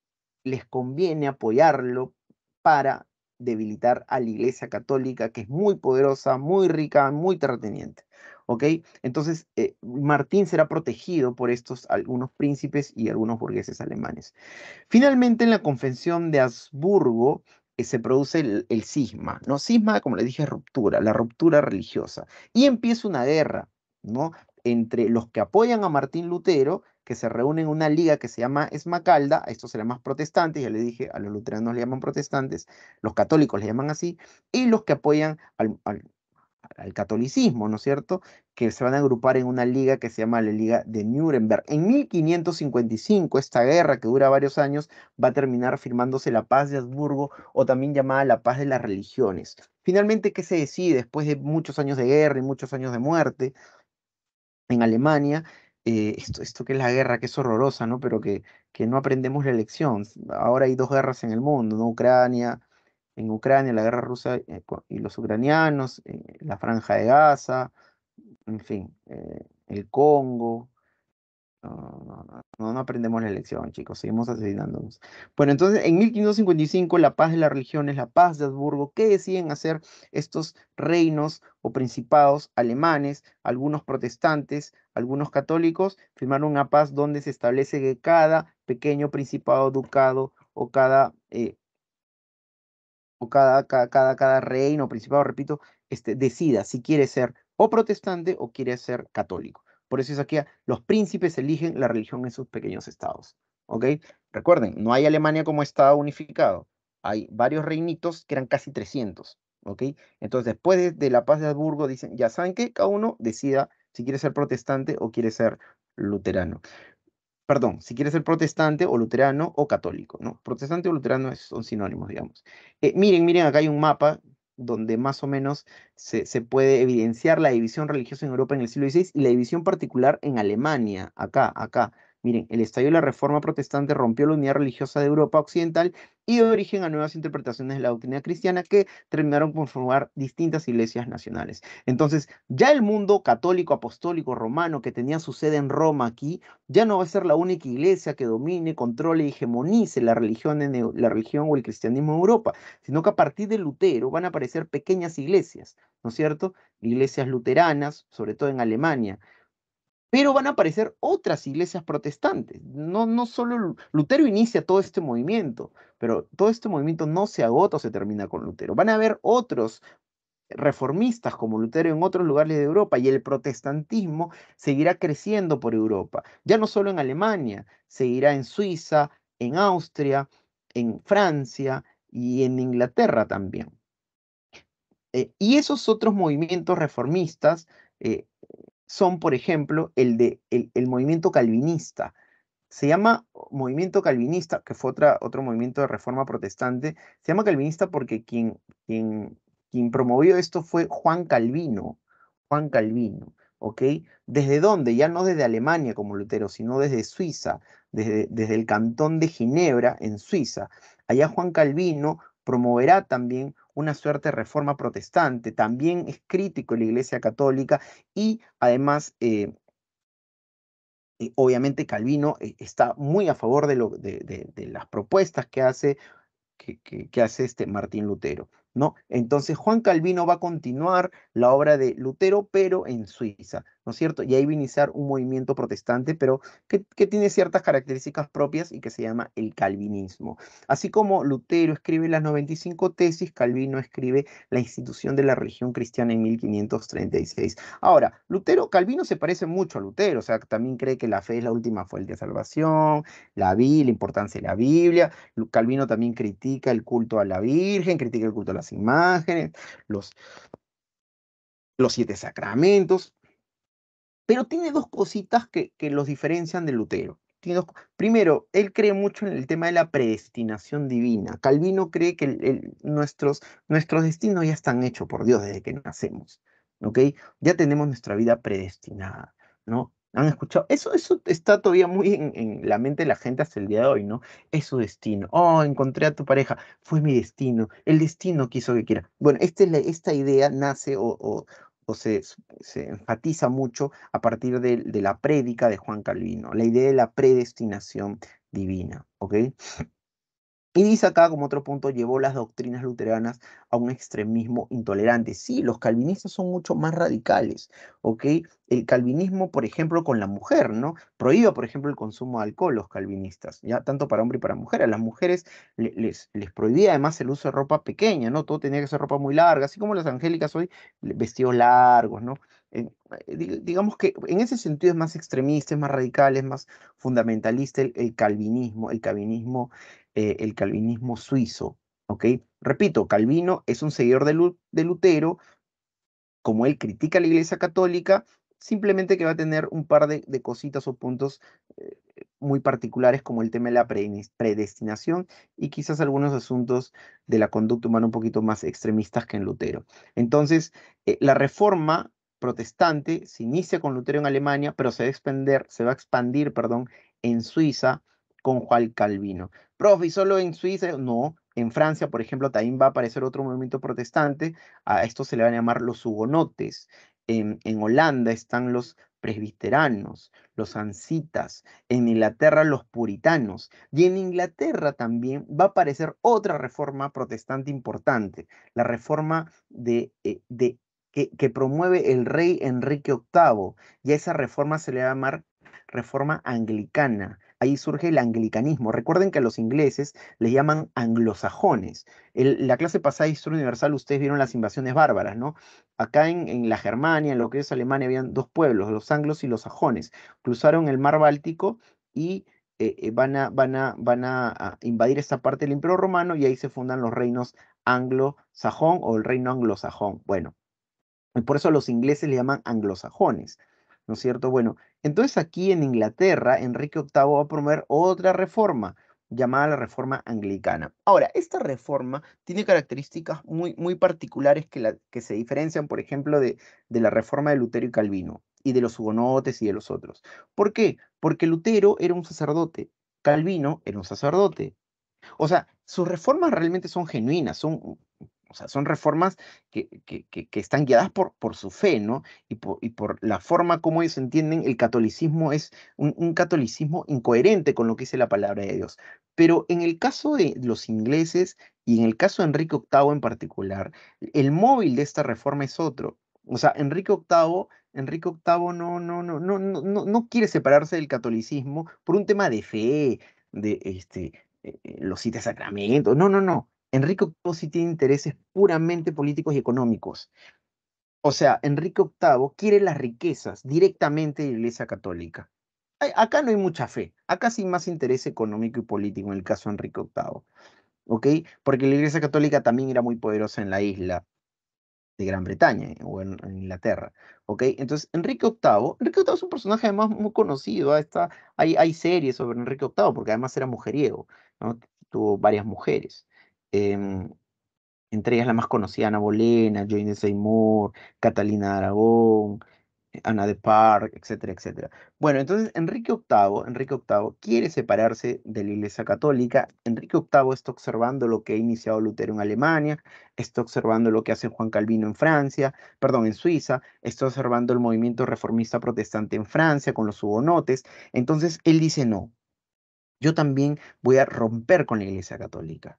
les conviene apoyarlo para debilitar a la Iglesia Católica, que es muy poderosa, muy rica, muy terrateniente. ¿Ok? Entonces, eh, Martín será protegido por estos algunos príncipes y algunos burgueses alemanes. Finalmente, en la confesión de Habsburgo, se produce el, sisma, cisma, ¿no? Cisma, como le dije, ruptura, la ruptura religiosa. Y empieza una guerra, ¿no? Entre los que apoyan a Martín Lutero, que se reúnen en una liga que se llama Esmacalda, a estos se llama protestantes, ya le dije, a los luteranos le llaman protestantes, los católicos le llaman así, y los que apoyan al, al catolicismo, ¿no es cierto? Que se van a agrupar en una liga que se llama la Liga de Nuremberg. En 1555, esta guerra que dura varios años va a terminar firmándose la paz de Habsburgo o también llamada la paz de las religiones. Finalmente, ¿qué se decide después de muchos años de guerra y muchos años de muerte en Alemania? Eh, esto, que es la guerra, que es horrorosa, ¿no? Pero que, que no aprendemos la lección. Ahora hay dos guerras en el mundo, ¿no? Ucrania, en Ucrania, la guerra rusa eh, y los ucranianos, eh, la franja de Gaza, en fin, eh, el Congo. No, no, aprendemos la lección, chicos, seguimos asesinándonos. Bueno, entonces en 1555 la paz de las religiones, la paz de Habsburgo, ¿qué deciden hacer estos reinos o principados alemanes, algunos protestantes, algunos católicos? Firmaron una paz donde se establece que cada pequeño principado, ducado o cada cada, cada, cada, cada reino, principado, repito, este, decida si quiere ser o protestante o quiere ser católico. Por eso es aquí, los príncipes eligen la religión en sus pequeños estados. ¿Ok? Recuerden, no hay Alemania como estado unificado. Hay varios reinitos que eran casi 300. ¿Ok? Entonces, después de, la paz de Habsburgo, dicen, ya saben que cada uno decida si quiere ser protestante o quiere ser luterano perdón, si quieres ser protestante o luterano o católico, ¿no? Protestante o luterano son sinónimos, digamos. Eh, miren, miren, acá hay un mapa donde más o menos se, se, puede evidenciar la división religiosa en Europa en el siglo XVI y la división particular en Alemania, acá, acá, Miren, el estallido de la Reforma Protestante rompió la unidad religiosa de Europa Occidental y dio origen a nuevas interpretaciones de la doctrina cristiana que terminaron por formar distintas iglesias nacionales. Entonces, ya el mundo católico, apostólico, romano, que tenía su sede en Roma aquí, ya no va a ser la única iglesia que domine, controle y hegemonice la religión, en la religión o el cristianismo en Europa, sino que a partir de Lutero van a aparecer pequeñas iglesias, ¿no es cierto? Iglesias luteranas, sobre todo en Alemania, pero van a aparecer otras iglesias protestantes. No, no solo Lutero inicia todo este movimiento, pero todo este movimiento no se agota o se termina con Lutero. Van a haber otros reformistas como Lutero en otros lugares de Europa y el protestantismo seguirá creciendo por Europa, ya no solo en Alemania, seguirá en Suiza, en Austria, en Francia y en Inglaterra también. Eh, y esos otros movimientos reformistas eh, son, por ejemplo, el, de, el, movimiento calvinista. Se llama movimiento calvinista, que fue otra, otro movimiento de reforma protestante, se llama calvinista porque quien, quien, quien promovió esto fue Juan Calvino. Juan Calvino. ¿ok? ¿Desde dónde? Ya no desde Alemania como Lutero, sino desde Suiza, desde, desde, el cantón de Ginebra, en Suiza. Allá Juan Calvino promoverá también una suerte de reforma protestante, también es crítico en la Iglesia Católica y además... Eh, eh, obviamente Calvino eh, está muy a favor de, las propuestas que hace, que hace este Martín Lutero. ¿no? Entonces Juan Calvino va a continuar la obra de Lutero, pero en Suiza. ¿no es cierto? Y ahí va a iniciar un movimiento protestante, pero que, tiene ciertas características propias y que se llama el calvinismo. Así como Lutero escribe las 95 tesis, Calvino escribe la institución de la religión cristiana en 1536. Ahora, Lutero, Calvino se parece mucho a Lutero, o sea, también cree que la fe es la última fuente de salvación, la Biblia, la importancia de la Biblia. Calvino también critica el culto a la Virgen, critica el culto a las imágenes, los, los siete sacramentos, pero tiene dos cositas que, los diferencian de Lutero. Tiene primero, él cree mucho en el tema de la predestinación divina. Calvino cree que nuestros, nuestros destinos ya están hechos por Dios desde que nacemos. ¿ok? Ya tenemos nuestra vida predestinada. ¿no? ¿Han escuchado? Eso, eso está todavía muy en, la mente de la gente hasta el día de hoy, ¿no? Es su destino. Oh, encontré a tu pareja. Fue mi destino. El destino quiso que quiera. Bueno, este, esta idea nace o, o, o se, enfatiza mucho a partir de, de la prédica de Juan Calvino, la idea de la predestinación divina. ¿ok? Y dice acá, como otro punto, llevó las doctrinas luteranas a un extremismo intolerante. Sí, los calvinistas son mucho más radicales, ¿ok? El calvinismo, por ejemplo, con la mujer, ¿no? Prohíbe, por ejemplo, el consumo de alcohol los calvinistas, ya tanto para hombre y para mujer. A las mujeres les, les, prohibía además el uso de ropa pequeña, ¿no? Todo tenía que ser ropa muy larga, así como las angélicas hoy, vestidos largos, ¿no? Eh, digamos que en ese sentido es más extremista, es más radical, es más fundamentalista el calvinismo, el calvinismo eh, el calvinismo suizo. okay. Repito, Calvino es un seguidor de, Lutero, como él critica a la Iglesia Católica, simplemente que va a tener un par de, cositas o puntos eh, muy particulares como el tema de la predestinación y quizás algunos asuntos de la conducta humana un poquito más extremistas que en Lutero. Entonces, eh, la reforma protestante se inicia con Lutero en Alemania, pero se va a expandir, se va a expandir perdón, en Suiza, con Juan Calvino. Profe, ¿y solo en Suiza? No, en Francia, por ejemplo, también va a aparecer otro movimiento protestante, a esto se le van a llamar los hugonotes. En, Holanda están los presbiteranos, los ancitas, en Inglaterra los puritanos, y en Inglaterra también va a aparecer otra reforma protestante importante, la reforma de, eh, de que, que, promueve el rey Enrique VIII, y a esa reforma se le va a llamar reforma anglicana, ahí surge el anglicanismo. Recuerden que a los ingleses les llaman anglosajones. En la clase pasada Historia Universal ustedes vieron las invasiones bárbaras, ¿no? Acá en, la Germania, en lo que es Alemania, habían dos pueblos, los anglos y los sajones. Cruzaron el mar Báltico y eh, eh, van, a, invadir esta parte del Imperio Romano y ahí se fundan los reinos anglosajón o el reino anglosajón. Bueno, por eso a los ingleses le llaman anglosajones. ¿no es cierto? Bueno, entonces aquí en Inglaterra, Enrique VIII va a promover otra reforma llamada la reforma anglicana. Ahora, esta reforma tiene características muy, muy particulares que, la, que se diferencian, por ejemplo, de, de la reforma de Lutero y Calvino y de los hugonotes y de los otros. ¿Por qué? Porque Lutero era un sacerdote, Calvino era un sacerdote. O sea, sus reformas realmente son genuinas, son, o sea, son reformas que, que, que, están guiadas por, por, su fe, ¿no? Y por, y por, la forma como ellos entienden el catolicismo es un, un, catolicismo incoherente con lo que dice la palabra de Dios. Pero en el caso de los ingleses y en el caso de Enrique VIII en particular, el móvil de esta reforma es otro. O sea, Enrique VIII, Enrique VIII no, no, no, no, no, no quiere separarse del catolicismo por un tema de fe, de este, eh, eh, los siete sacramentos. No, no, no. Enrique VIII sí tiene intereses puramente políticos y económicos. O sea, Enrique VIII quiere las riquezas directamente de la Iglesia Católica. Acá no hay mucha fe, acá sí más interés económico y político en el caso de Enrique VIII. ¿Ok? Porque la Iglesia Católica también era muy poderosa en la isla de Gran Bretaña eh, o en, Inglaterra. ¿Ok? Entonces, Enrique VIII, es un personaje además muy conocido, ah, hay, hay series sobre Enrique VIII porque además era mujeriego, tuvo varias mujeres. Em, entre ellas la más conocida, Ana Bolena, Jane Seymour, Catalina de Aragón, eh, Ana de Park, etcétera, etcétera. Bueno, entonces Enrique VIII, Enrique VIII quiere separarse de la Iglesia Católica. Enrique VIII está observando lo que ha iniciado Lutero en Alemania, está observando lo que hace Juan Calvino en Francia, perdón, en Suiza, está observando el movimiento reformista protestante en Francia con los hugonotes. Entonces él dice, no, yo también voy a romper con la Iglesia Católica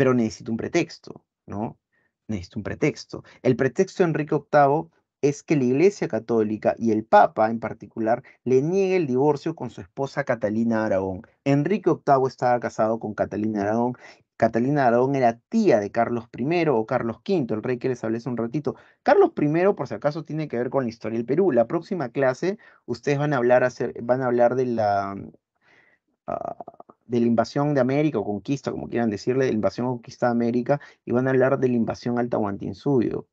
pero necesito un pretexto, ¿no? Necesito un pretexto. El pretexto de Enrique VIII es que la Iglesia Católica y el Papa en particular le niegue el divorcio con su esposa Catalina Aragón. Enrique VIII estaba casado con Catalina Aragón. Catalina Aragón era tía de Carlos I o Carlos V, el rey que les hablé hace un ratito. Carlos I, por si acaso, tiene que ver con la historia del Perú. La próxima clase, ustedes van a hablar, van a hablar de la... Ah, de la invasión de América o conquista, como quieran decirle, de la invasión o conquista de América, y van a hablar de la invasión al Tahuantinsuyo.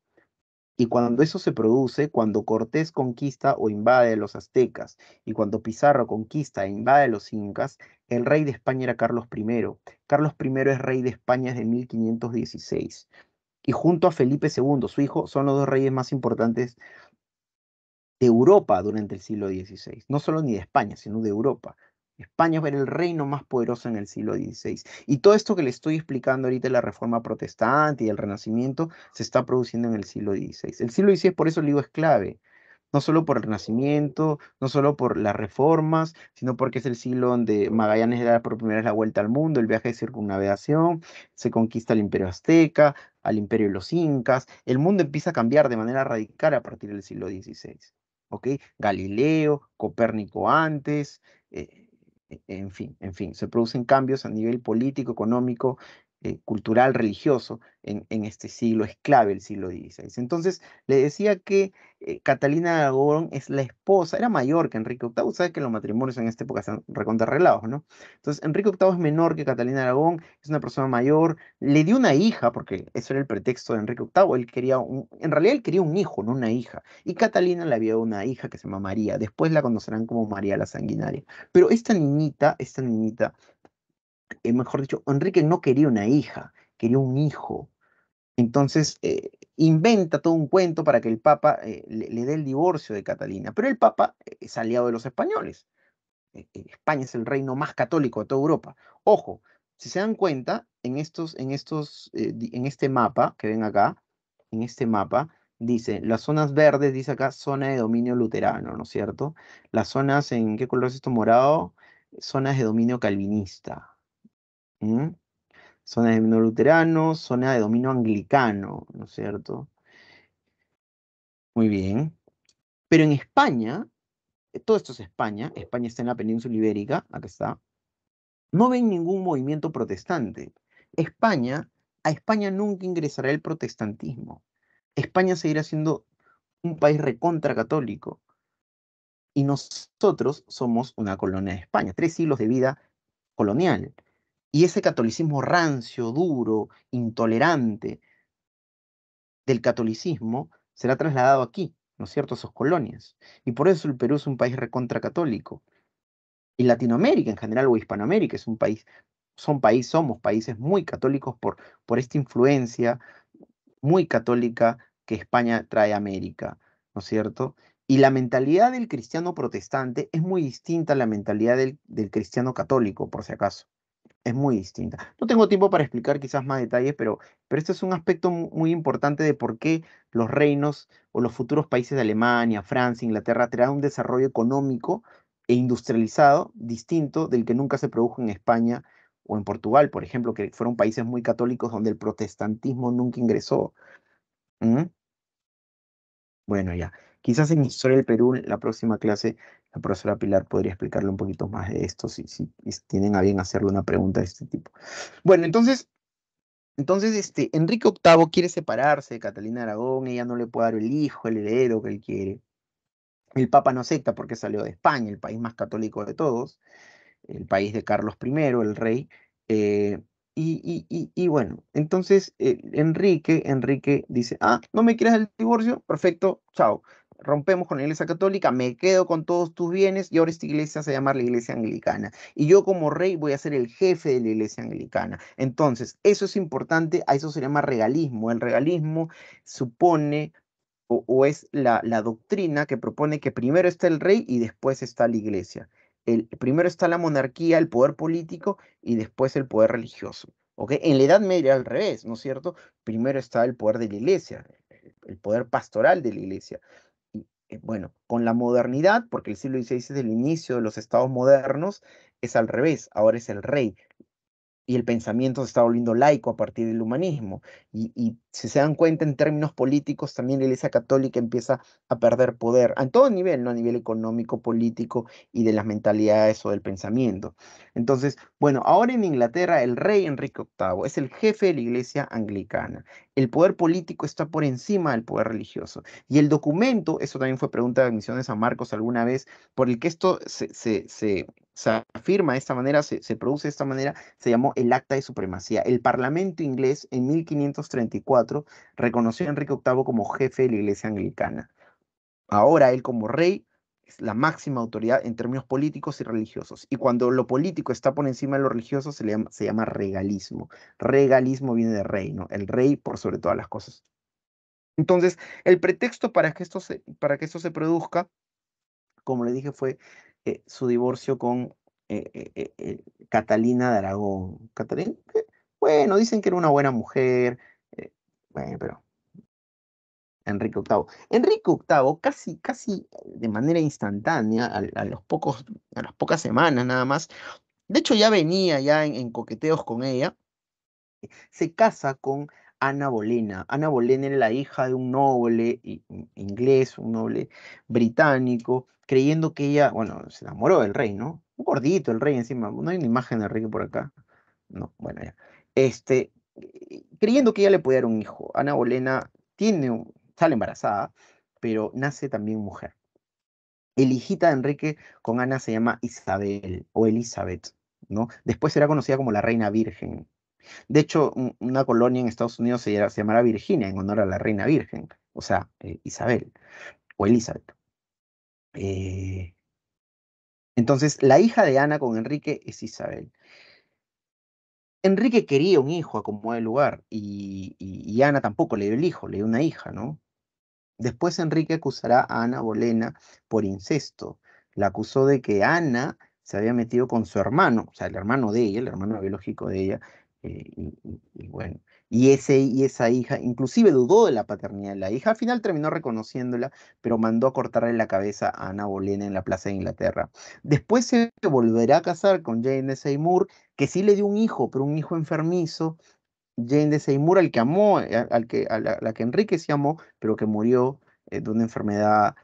Y cuando eso se produce, cuando Cortés conquista o invade a los aztecas, y cuando Pizarro conquista e invade a los incas, el rey de España era Carlos I. Carlos I es rey de España desde 1516. Y junto a Felipe II, su hijo, son los dos reyes más importantes de Europa durante el siglo XVI. No solo ni de España, sino de Europa. España ver el reino más poderoso en el siglo XVI. Y todo esto que le estoy explicando ahorita, la reforma protestante y el renacimiento, se está produciendo en el siglo XVI. El siglo XVI, por eso le digo, es clave. No solo por el renacimiento, no solo por las reformas, sino porque es el siglo donde Magallanes da por primera vez la vuelta al mundo, el viaje de circunnavegación, se conquista el imperio azteca, al imperio de los incas. El mundo empieza a cambiar de manera radical a partir del siglo XVI. Galileo, Copérnico antes. Eh, en fin, en fin, se producen cambios a nivel político, económico eh, cultural religioso en, este siglo es clave, el siglo XVI. Entonces, le decía que eh, Catalina de Aragón es la esposa, era mayor que Enrique VIII, sabes que los matrimonios en esta época están recontrarreglados, ¿no? Entonces, Enrique VIII es menor que Catalina de Aragón, es una persona mayor, le dio una hija, porque eso era el pretexto de Enrique VIII, él quería, un, en realidad él quería un hijo, no una hija, y Catalina le había una hija que se llama María, después la conocerán como María la Sanguinaria, pero esta niñita, esta niñita, eh, mejor dicho, Enrique no quería una hija, quería un hijo. Entonces eh, inventa todo un cuento para que el Papa eh, le, dé el divorcio de Catalina. Pero el Papa es aliado de los españoles. España es el reino más católico de toda Europa. Ojo, si se dan cuenta, en, estos, en, estos, en este mapa que ven acá, en este mapa, dice, las zonas verdes, dice acá, zona de dominio luterano, ¿no es cierto? Las zonas en, ¿qué color es esto morado? Zonas de dominio calvinista. Zona de luterano, zona de dominio anglicano, ¿no es cierto? Muy bien. Pero en España, eh, todo esto es España, España está en la península ibérica, acá está, no ven ningún movimiento protestante. España, a España nunca ingresará el protestantismo. España seguirá siendo un país recontra católico. Y nosotros somos una colonia de España, tres siglos de vida colonial. Y ese catolicismo rancio, duro, intolerante del catolicismo será trasladado aquí, ¿no es cierto?, a sus colonias. Y por eso el Perú es un país recontracatólico. Y Latinoamérica en general o Hispanoamérica es un país, son país, somos países muy católicos por, por esta influencia muy católica que España trae a América, ¿no es cierto? Y la mentalidad del cristiano protestante es muy distinta a la mentalidad del cristiano católico, por si acaso es muy distinta. No tengo tiempo para explicar quizás más detalles, pero, pero este es un aspecto muy importante de por qué los reinos o los futuros países de Alemania, Francia, Inglaterra traen un desarrollo económico e industrializado distinto del que nunca se produjo en España o en Portugal, por ejemplo, que fueron países muy católicos donde el protestantismo nunca ingresó. ¿Mm? Bueno, ya. Quizás en Historia del Perú, la próxima clase, la profesora Pilar podría explicarle un poquito más de esto si, tienen a bien hacerle una pregunta de este tipo. Bueno, entonces, entonces este, Enrique VIII quiere separarse de Catalina Aragón, ella no le puede dar el hijo, el heredero que él quiere. El Papa no acepta porque salió de España, el país más católico de todos, el país de Carlos I, el rey. Eh, y, bueno, entonces eh, Enrique, Enrique dice, ah, no me quieres el divorcio, perfecto, chao rompemos con la iglesia católica, me quedo con todos tus bienes y ahora esta iglesia se llama la iglesia anglicana. Y yo como rey voy a ser el jefe de la iglesia anglicana. Entonces, eso es importante, a eso se llama regalismo. El regalismo supone o, es la, la doctrina que propone que primero está el rey y después está la iglesia. El, primero está la monarquía, el poder político y después el poder religioso. ¿okay? En la Edad Media al revés, ¿no es cierto? Primero está el poder de la iglesia, el poder pastoral de la iglesia. Eh, bueno, con la modernidad, porque el siglo XVI es el inicio de los estados modernos, es al revés, ahora es el rey y el pensamiento se está volviendo laico a partir del humanismo. Y, si se dan cuenta en términos políticos, también la Iglesia Católica empieza a perder poder a todo nivel, ¿no? a nivel económico, político y de las mentalidades o del pensamiento. Entonces, bueno, ahora en Inglaterra el rey Enrique VIII es el jefe de la Iglesia anglicana. El poder político está por encima del poder religioso. Y el documento, eso también fue pregunta de misiones a Marcos alguna vez, por el que esto se, se se afirma de esta manera, se, produce de esta manera, se llamó el Acta de Supremacía. El Parlamento inglés en 1534 reconoció a Enrique VIII como jefe de la Iglesia Anglicana. Ahora él como rey es la máxima autoridad en términos políticos y religiosos. Y cuando lo político está por encima de lo religioso se, le llama, se llama regalismo. Regalismo viene de reino, el rey por sobre todas las cosas. Entonces, el pretexto para que esto para que esto se produzca como le dije, fue eh, su divorcio con eh, eh, Catalina de Aragón. Catalina, bueno, dicen que era una buena mujer, bueno, pero Enrique VIII. Enrique VIII casi, casi de manera instantánea, a, los pocos, a las pocas semanas nada más, de hecho ya venía ya en coqueteos con ella, se casa con Ana Bolena. Ana Bolena era la hija de un noble inglés, un noble británico, creyendo que ella, bueno, se enamoró del rey, ¿no? Un gordito el rey encima, no hay una imagen de Enrique por acá. No, bueno, ya. Este, creyendo que ella le pudiera dar un hijo. Ana Bolena tiene, sale embarazada, pero nace también mujer. El hijita de Enrique con Ana se llama Isabel o Elizabeth, ¿no? Después será conocida como la reina virgen, de hecho, una colonia en Estados Unidos se, llamará Virginia en honor a la reina virgen, o sea, eh, Isabel o Elizabeth. Eh, entonces, la hija de Ana con Enrique es Isabel. Enrique quería un hijo a como el lugar y, y, Ana tampoco le dio el hijo, le dio una hija, ¿no? Después Enrique acusará a Ana Bolena por incesto. La acusó de que Ana se había metido con su hermano, o sea, el hermano de ella, el hermano biológico de ella, eh, y, bueno, y, ese, y esa hija, inclusive dudó de la paternidad de la hija, al final terminó reconociéndola, pero mandó a cortarle la cabeza a Ana Bolena en la Plaza de Inglaterra. Después se volverá a casar con Jane de Seymour, que sí le dio un hijo, pero un hijo enfermizo. Jane de Seymour, al que amó, eh, al que, a la, que Enrique se amó, pero que murió eh, de una enfermedad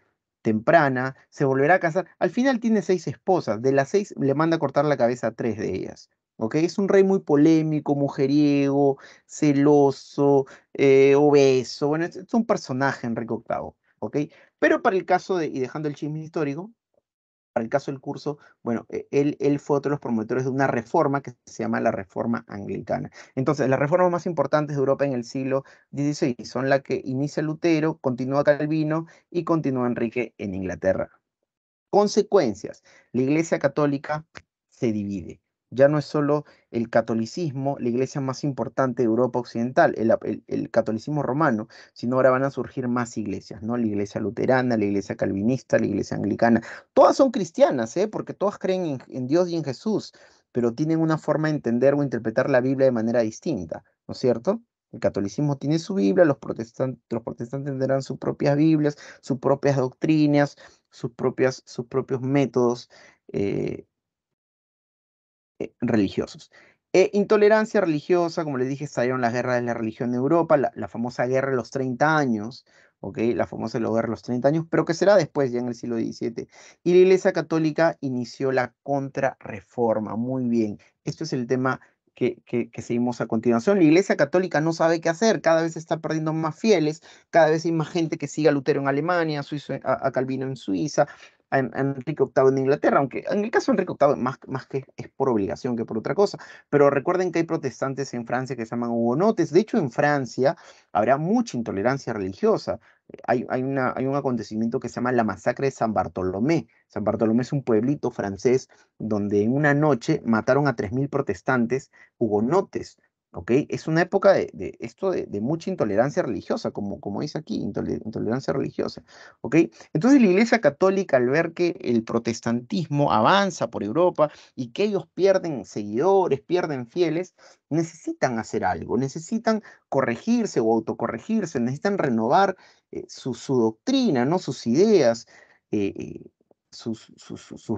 temprana, se volverá a casar. Al final tiene seis esposas, de las seis le manda a cortar la cabeza a tres de ellas. Es un rey muy polémico, mujeriego, celoso, eh, obeso. Bueno, es, un personaje, Enrique VIII, Pero para el caso de, y dejando el chisme histórico, para el caso del curso, bueno, e, él, él fue otro de los promotores de una reforma que se llama la Reforma Anglicana. Entonces, las reformas más importantes de Europa en el siglo XVI son la que inicia Lutero, continúa Calvino y continúa Enrique en Inglaterra. Consecuencias, la Iglesia Católica se divide ya no es solo el catolicismo, la iglesia más importante de Europa Occidental, el, catolicismo romano, sino ahora van a surgir más iglesias, ¿no? La iglesia luterana, la iglesia calvinista, la iglesia anglicana. Todas son cristianas, ¿eh? Porque todas creen en, Dios y en Jesús, pero tienen una forma de entender o interpretar la Biblia de manera distinta, ¿no es cierto? El catolicismo tiene su Biblia, los protestantes, tendrán sus propias Biblias, sus propias doctrinas, sus, propias, sus propios métodos. Eh, eh, religiosos. E intolerancia religiosa, como les dije, salieron las guerras de la religión en Europa, la, famosa guerra de los 30 años, ¿ok? La famosa guerra de los 30 años, pero que será después, ya en el siglo XVII. Y la Iglesia Católica inició la contrarreforma. Muy bien, esto es el tema que, que, seguimos a continuación. La Iglesia Católica no sabe qué hacer, cada vez está perdiendo más fieles, cada vez hay más gente que sigue a Lutero en Alemania, a Calvino en Suiza, a, Enrique VIII en Inglaterra, aunque en el caso de Enrique VIII más, más que es por obligación que por otra cosa, pero recuerden que hay protestantes en Francia que se llaman hugonotes, de hecho en Francia habrá mucha intolerancia religiosa, hay, hay, una, hay, un acontecimiento que se llama la masacre de San Bartolomé. San Bartolomé es un pueblito francés donde en una noche mataron a 3.000 protestantes hugonotes es una época de, esto de, mucha intolerancia religiosa, como, como dice aquí, intolerancia religiosa, Entonces la Iglesia Católica al ver que el protestantismo avanza por Europa y que ellos pierden seguidores, pierden fieles, necesitan hacer algo, necesitan corregirse o autocorregirse, necesitan renovar eh, su, doctrina, ¿no? Sus ideas. Eh, eh, sus,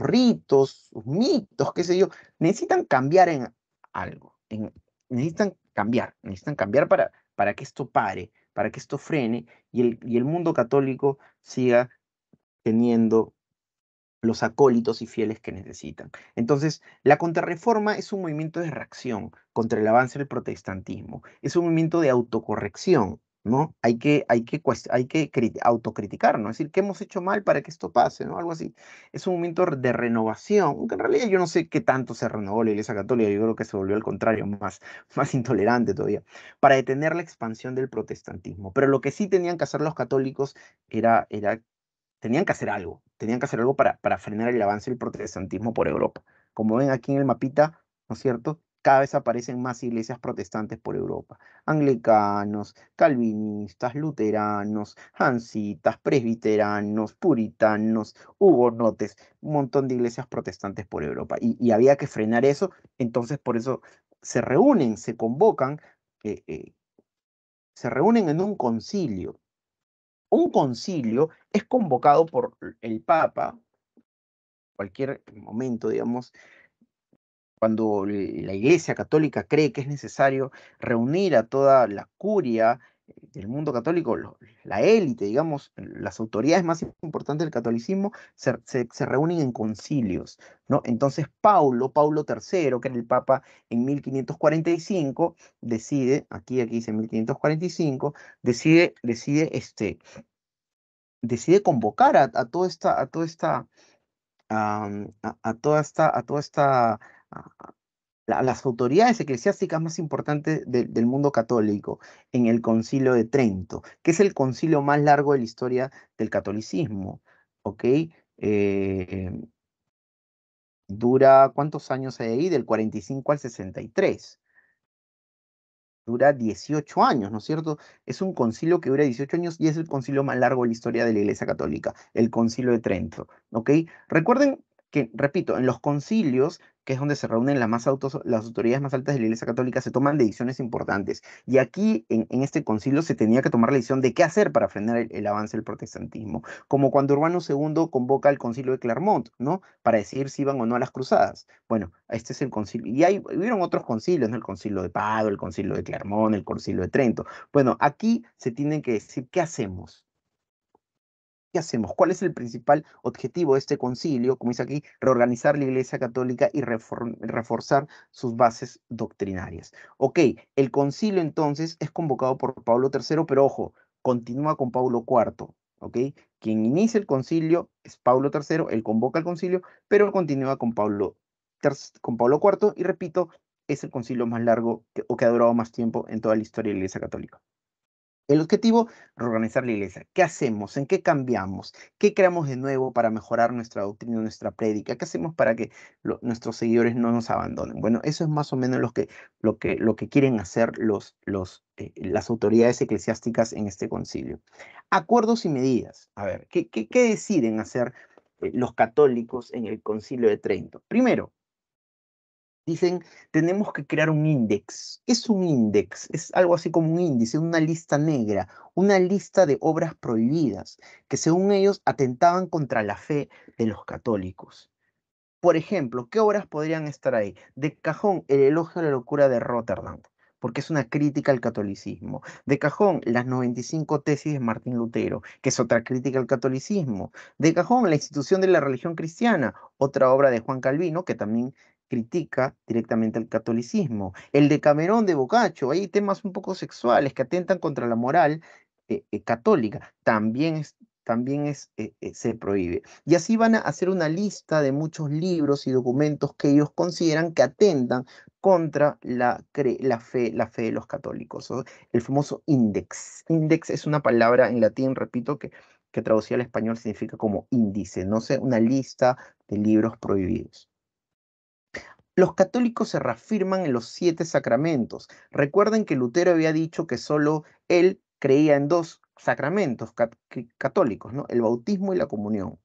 ritos, sus mitos, qué sé yo, necesitan cambiar en algo, en, necesitan cambiar, necesitan cambiar para, para que esto pare, para que esto frene y el, y el mundo católico siga teniendo los acólitos y fieles que necesitan. Entonces, la contrarreforma es un movimiento de reacción contra el avance del protestantismo, es un movimiento de autocorrección, ¿no? Hay que, hay que, hay que autocriticar, ¿no? Es decir, ¿qué hemos hecho mal para que esto pase, ¿no? Algo así. Es un momento de renovación, aunque en realidad yo no sé qué tanto se renovó la Iglesia Católica, yo creo que se volvió al contrario, más, *laughs* más intolerante todavía, para detener la expansión del protestantismo. Pero lo que sí tenían que hacer los católicos era, era tenían que hacer algo, tenían que hacer algo para, para frenar el avance del protestantismo por Europa. Como ven aquí en el mapita, ¿no es cierto? cada vez aparecen más iglesias protestantes por Europa. Anglicanos, calvinistas, luteranos, hansitas, presbiteranos, puritanos, hugonotes, un montón de iglesias protestantes por Europa. Y, había que frenar eso, entonces por eso se reúnen, se convocan, eh, eh, se reúnen en un concilio. Un concilio es convocado por el Papa, cualquier momento, digamos, cuando la Iglesia Católica cree que es necesario reunir a toda la curia eh, del mundo católico, la élite, digamos, las autoridades más importantes del catolicismo se, reúnen en concilios, ¿no? Entonces Paulo, Paulo III, que era el Papa en 1545, decide, aquí, aquí dice 1545, decide, decide, este, decide convocar a, toda esta, a toda esta, a toda esta, a toda esta a, las autoridades eclesiásticas más importantes del mundo católico en el concilio de Trento, que es el concilio más largo de la historia del catolicismo. ¿Ok? Eh, dura, ¿cuántos años hay ahí? Del 45 al 63. Dura 18 años, ¿no es cierto? Es un concilio que dura 18 años y es el concilio más largo de la historia de la Iglesia Católica, el concilio de Trento. ¿Ok? Recuerden que, repito, en los concilios, que es donde se reúnen las, más las autoridades más altas de la Iglesia Católica, se toman decisiones importantes. Y aquí, en, este concilio, se tenía que tomar la decisión de qué hacer para frenar el, avance del protestantismo. Como cuando Urbano II convoca al concilio de Clermont, ¿no? Para decidir si iban o no a las cruzadas. Bueno, este es el concilio. Y hay, hubieron otros concilios, ¿no? El concilio de Pado, el concilio de Clermont, el concilio de Trento. Bueno, aquí se tienen que decir qué hacemos hacemos? ¿Cuál es el principal objetivo de este concilio? Como dice aquí, reorganizar la Iglesia Católica y reforzar sus bases doctrinarias. Ok, el concilio entonces es convocado por Pablo III, pero ojo, continúa con Pablo IV. ¿ok? Quien inicia el concilio es Pablo III, él convoca el concilio, pero continúa con Pablo, con Pablo IV y repito, es el concilio más largo o que ha durado más tiempo en toda la historia de la Iglesia Católica. El objetivo, reorganizar la iglesia. ¿Qué hacemos? ¿En qué cambiamos? ¿Qué creamos de nuevo para mejorar nuestra doctrina, nuestra prédica? ¿Qué hacemos para que nuestros seguidores no nos abandonen? Bueno, eso es más o menos lo que, lo que, lo que quieren hacer los, los, eh, las autoridades eclesiásticas en este concilio. Acuerdos y medidas. A ver, ¿qué, qué, qué deciden hacer eh, los católicos en el concilio de Trento? Primero, dicen, tenemos que crear un índice Es un índice es algo así como un índice, una lista negra, una lista de obras prohibidas, que según ellos atentaban contra la fe de los católicos. Por ejemplo, ¿qué obras podrían estar ahí? De cajón, el elogio a la locura de Rotterdam, porque es una crítica al catolicismo. De cajón, las 95 tesis de Martín Lutero, que es otra crítica al catolicismo. De cajón, la institución de la religión cristiana, otra obra de Juan Calvino, que también critica directamente al catolicismo. El de Camerón de Bocacho hay temas un poco sexuales que atentan contra la moral eh, eh, católica, también, es, también es, eh, se prohíbe. Y así van a hacer una lista de muchos libros y documentos que ellos consideran que atentan contra la, fe, la fe de los católicos, el famoso index. Index es una palabra en latín, repito, que, que traducida al español significa como índice, no sé, una lista de libros prohibidos. Los católicos se reafirman en los siete sacramentos. Recuerden que Lutero había dicho que solo él creía en dos sacramentos católicos, ¿no? el bautismo y la comunión.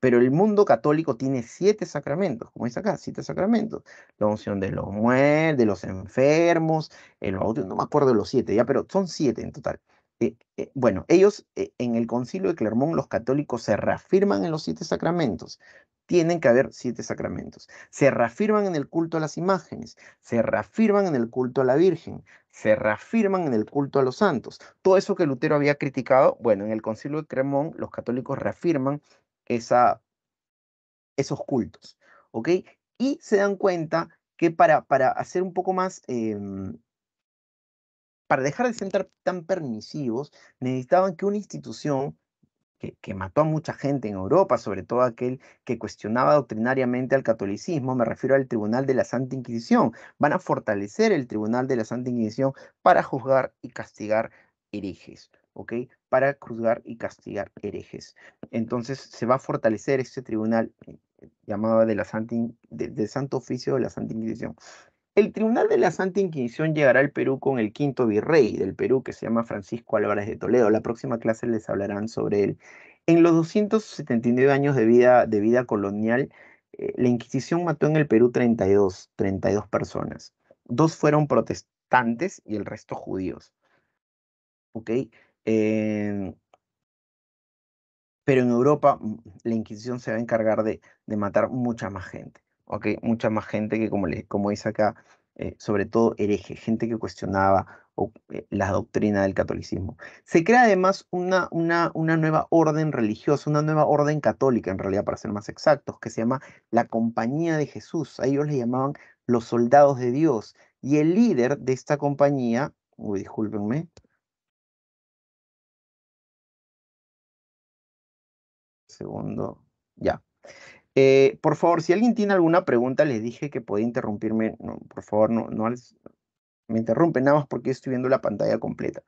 Pero el mundo católico tiene siete sacramentos, como dice acá, siete sacramentos. La unción de los muertos, de los enfermos, el bautismo, no me acuerdo de los siete ya, pero son siete en total. Eh, eh, bueno, ellos eh, en el concilio de Clermont, los católicos se reafirman en los siete sacramentos. Tienen que haber siete sacramentos. Se reafirman en el culto a las imágenes, se reafirman en el culto a la Virgen, se reafirman en el culto a los santos. Todo eso que Lutero había criticado, bueno, en el concilio de Clermont los católicos reafirman esos cultos, ¿ok? Y se dan cuenta que para, para hacer un poco más em, para dejar de ser tan permisivos, necesitaban que una institución que, mató a mucha gente en Europa, sobre todo aquel que cuestionaba doctrinariamente al catolicismo, me refiero al Tribunal de la Santa Inquisición. Van a fortalecer el Tribunal de la Santa Inquisición para juzgar y castigar herejes, ¿ok? Para juzgar y castigar herejes. Entonces se va a fortalecer este tribunal eh, llamado de la Santa, del Santo Oficio de la Santa Inquisición. El Tribunal de la Santa Inquisición llegará al Perú con el quinto virrey del Perú, que se llama Francisco Álvarez de Toledo. La próxima clase les hablarán sobre él. En los 279 años de vida, de vida colonial, eh, la Inquisición mató en el Perú 32, personas. Dos fueron protestantes y el resto judíos. ¿Ok? Em, pero en Europa mm, la Inquisición se va a encargar de matar mucha más gente. Mucha más gente que, como, le, como dice acá, eh, sobre todo hereje, gente que cuestionaba eh, la doctrina del catolicismo. Se crea además una, una, una, nueva orden religiosa, una nueva orden católica, en realidad, para ser más exactos, que se llama la Compañía de Jesús. A ellos le llamaban los soldados de Dios. Y el líder de esta compañía, uy, discúlpenme. Segundo, ya. Eh, por favor, si alguien tiene alguna pregunta, les dije que podía interrumpirme. por favor, no, no me interrumpen nada más porque estoy viendo la pantalla completa.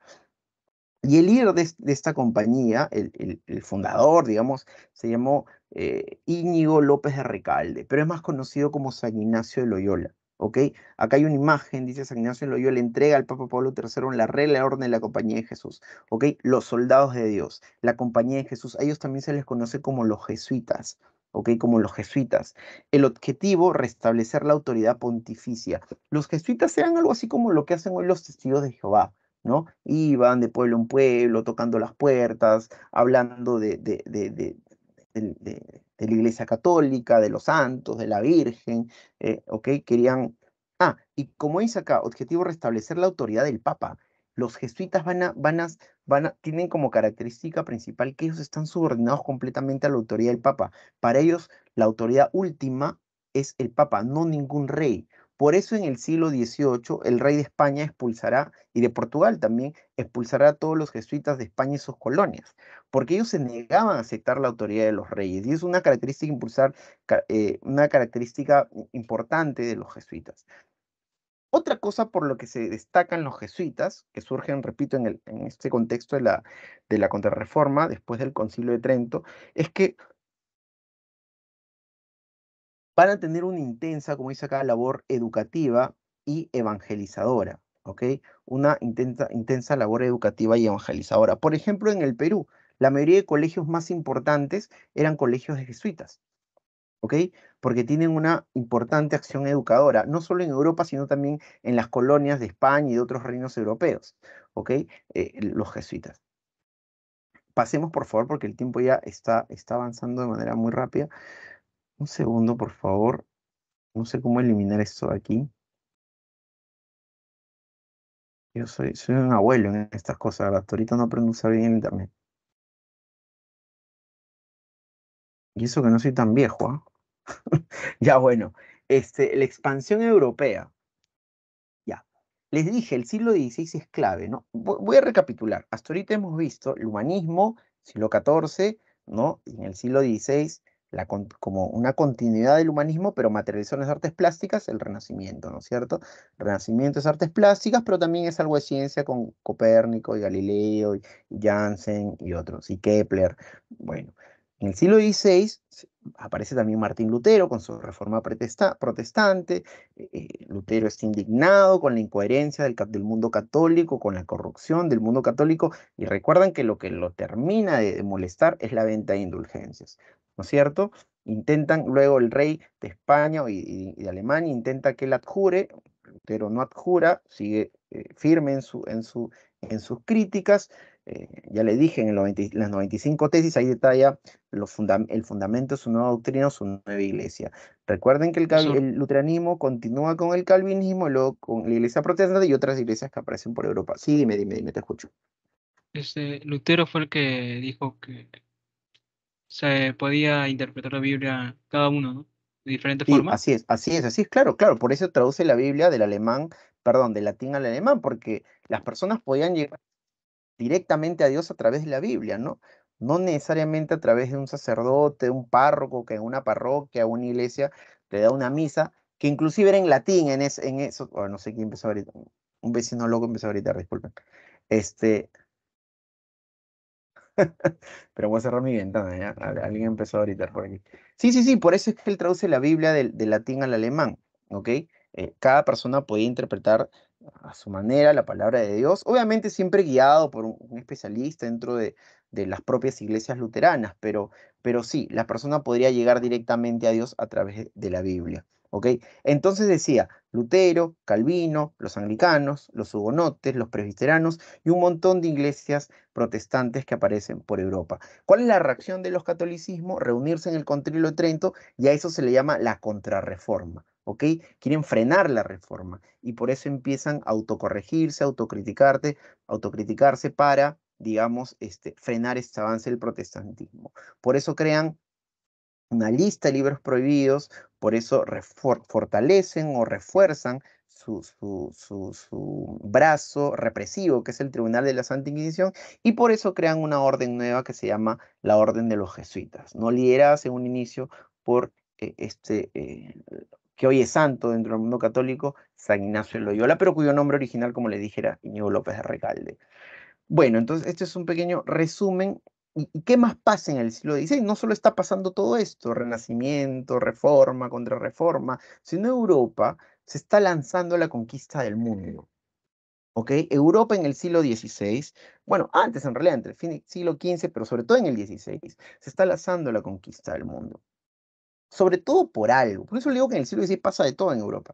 Y el líder de, esta compañía, el, fundador, digamos, se llamó eh, Íñigo López de Recalde, pero es más conocido como San Ignacio de Loyola. Okay. Acá hay una imagen, dice San Ignacio de Loyola, entrega al Papa Pablo III la regla de orden de la Compañía de Jesús, Okay. Los soldados de Dios, la Compañía de Jesús, a ellos también se les conoce como los jesuitas, como los jesuitas. El objetivo, restablecer la autoridad pontificia. Los jesuitas eran algo así como lo que hacen hoy los testigos de Jehová, ¿no? Iban de pueblo en pueblo, tocando las puertas, hablando de, de, de, la Iglesia Católica, de los santos, de la Virgen, eh, ¿ok? Querían... Ah, y como dice acá, objetivo restablecer la autoridad del Papa los jesuitas tienen como característica principal que ellos están subordinados completamente a la autoridad del Papa. Para ellos, la autoridad última es el Papa, no ningún rey. Por eso en el siglo XVIII el rey de España expulsará, y de Portugal también, expulsará a todos los jesuitas de España y sus colonias, porque ellos se negaban a aceptar la autoridad de los reyes, y es una característica, impulsar, eh, una característica importante de los jesuitas. Otra cosa por lo que se destacan los jesuitas, que surgen, repito, en, este contexto de la, contrarreforma, después del concilio de Trento, es que van a tener una intensa, como dice acá, labor educativa y evangelizadora, ¿ok? Una intensa, intensa labor educativa y evangelizadora. Por ejemplo, en el Perú, la mayoría de colegios más importantes eran colegios de jesuitas. Porque tienen una importante acción educadora, no solo en Europa, sino también en las colonias de España y de otros reinos europeos, eh, los jesuitas. Pasemos, por favor, porque el tiempo ya está, está avanzando de manera muy rápida. Un segundo, por favor. No sé cómo eliminar esto de aquí. Yo soy, un abuelo en estas cosas, Ahorita no aprendo a usar bien el internet. Y eso que no soy tan viejo, ¿ah? *laughs* ya bueno, este, la expansión europea. Ya, les dije, el siglo XVI es clave, ¿no? Voy a recapitular. Hasta ahorita hemos visto el humanismo, siglo XIV, ¿no? Y en el siglo XVI, la, como una continuidad del humanismo, pero materializó en las artes plásticas el Renacimiento, ¿no es cierto? Renacimiento es artes plásticas, pero también es algo de ciencia con Copérnico y Galileo y Janssen y otros, y Kepler. Bueno, en el siglo XVI aparece también Martín Lutero con su reforma protestante. Eh, eh, Lutero está indignado con la incoherencia del, mundo católico, con la corrupción del mundo católico, y recuerdan que lo que lo termina de, molestar es la venta de indulgencias, ¿no es cierto? Intentan, luego el rey de España y, de Alemania intenta que él adjure, Lutero no adjura, sigue eh, firme en, su, en, su, en sus críticas, eh, ya le dije, en, las 95 tesis ahí detalla el fundamento de su nueva doctrina, su nueva iglesia. Recuerden que el, luteranismo continúa con el calvinismo, luego con la iglesia protestante y otras iglesias que aparecen por Europa. Sí, dime, dime, dime, te escucho. Este, Lutero fue el que dijo que se podía interpretar la Biblia cada uno, ¿no? De diferentes formas. Así es, así es, así es, claro, claro. Por eso traduce la Biblia del alemán, perdón, del latín al alemán, porque las personas podían llegar directamente a Dios a través de la Biblia, ¿no? No necesariamente a través de un sacerdote, un párroco que en una parroquia, una iglesia te da una misa, que inclusive era en latín, en, en eso, no sé quién empezó a gritar, un vecino loco empezó a gritar, disculpen. Este, *laughs* pero voy a cerrar mi ventana, ¿ya? Alguien empezó a gritar por aquí. Sí, sí, sí, por eso es que él traduce la Biblia del, latín al alemán, ¿ok? Eh, cada persona podía interpretar a su manera la palabra de Dios, obviamente siempre guiado por un, especialista dentro de, las propias iglesias luteranas, pero, sí, la persona podría llegar directamente a Dios a través de la Biblia. ¿okay? Entonces decía, Lutero, Calvino, los anglicanos, los hugonotes, los presbiteranos y un montón de iglesias protestantes que aparecen por Europa. ¿Cuál es la reacción de los catolicismos? Reunirse en el Concilio de Trento y a eso se le llama la contrarreforma. ¿ok? Quieren frenar la reforma y por eso empiezan a autocorregirse, autocriticarte, autocriticarse para, digamos, este, frenar este avance del protestantismo. Por eso crean una lista de libros prohibidos, por eso fortalecen o refuerzan su, su, su, brazo represivo, que es el Tribunal de la Santa Inquisición, y por eso crean una orden nueva que se llama la Orden de los Jesuitas, ¿no? liderada según inicio por eh, este, eh, que hoy es santo dentro del mundo católico, San Ignacio de Loyola, pero cuyo nombre original, como le dije, era Iñigo López de Recalde. Bueno, entonces este es un pequeño resumen. ¿Y qué más pasa en el siglo XVI? No solo está pasando todo esto, renacimiento, reforma, contrarreforma, sino Europa se está lanzando a la conquista del mundo. ¿ok? Europa en el siglo XVI, bueno, antes en realidad, entre el fin del siglo XV, pero sobre todo en el XVI, se está lanzando a la conquista del mundo sobre todo por algo. Por eso le digo que en el siglo XVI pasa de todo en Europa.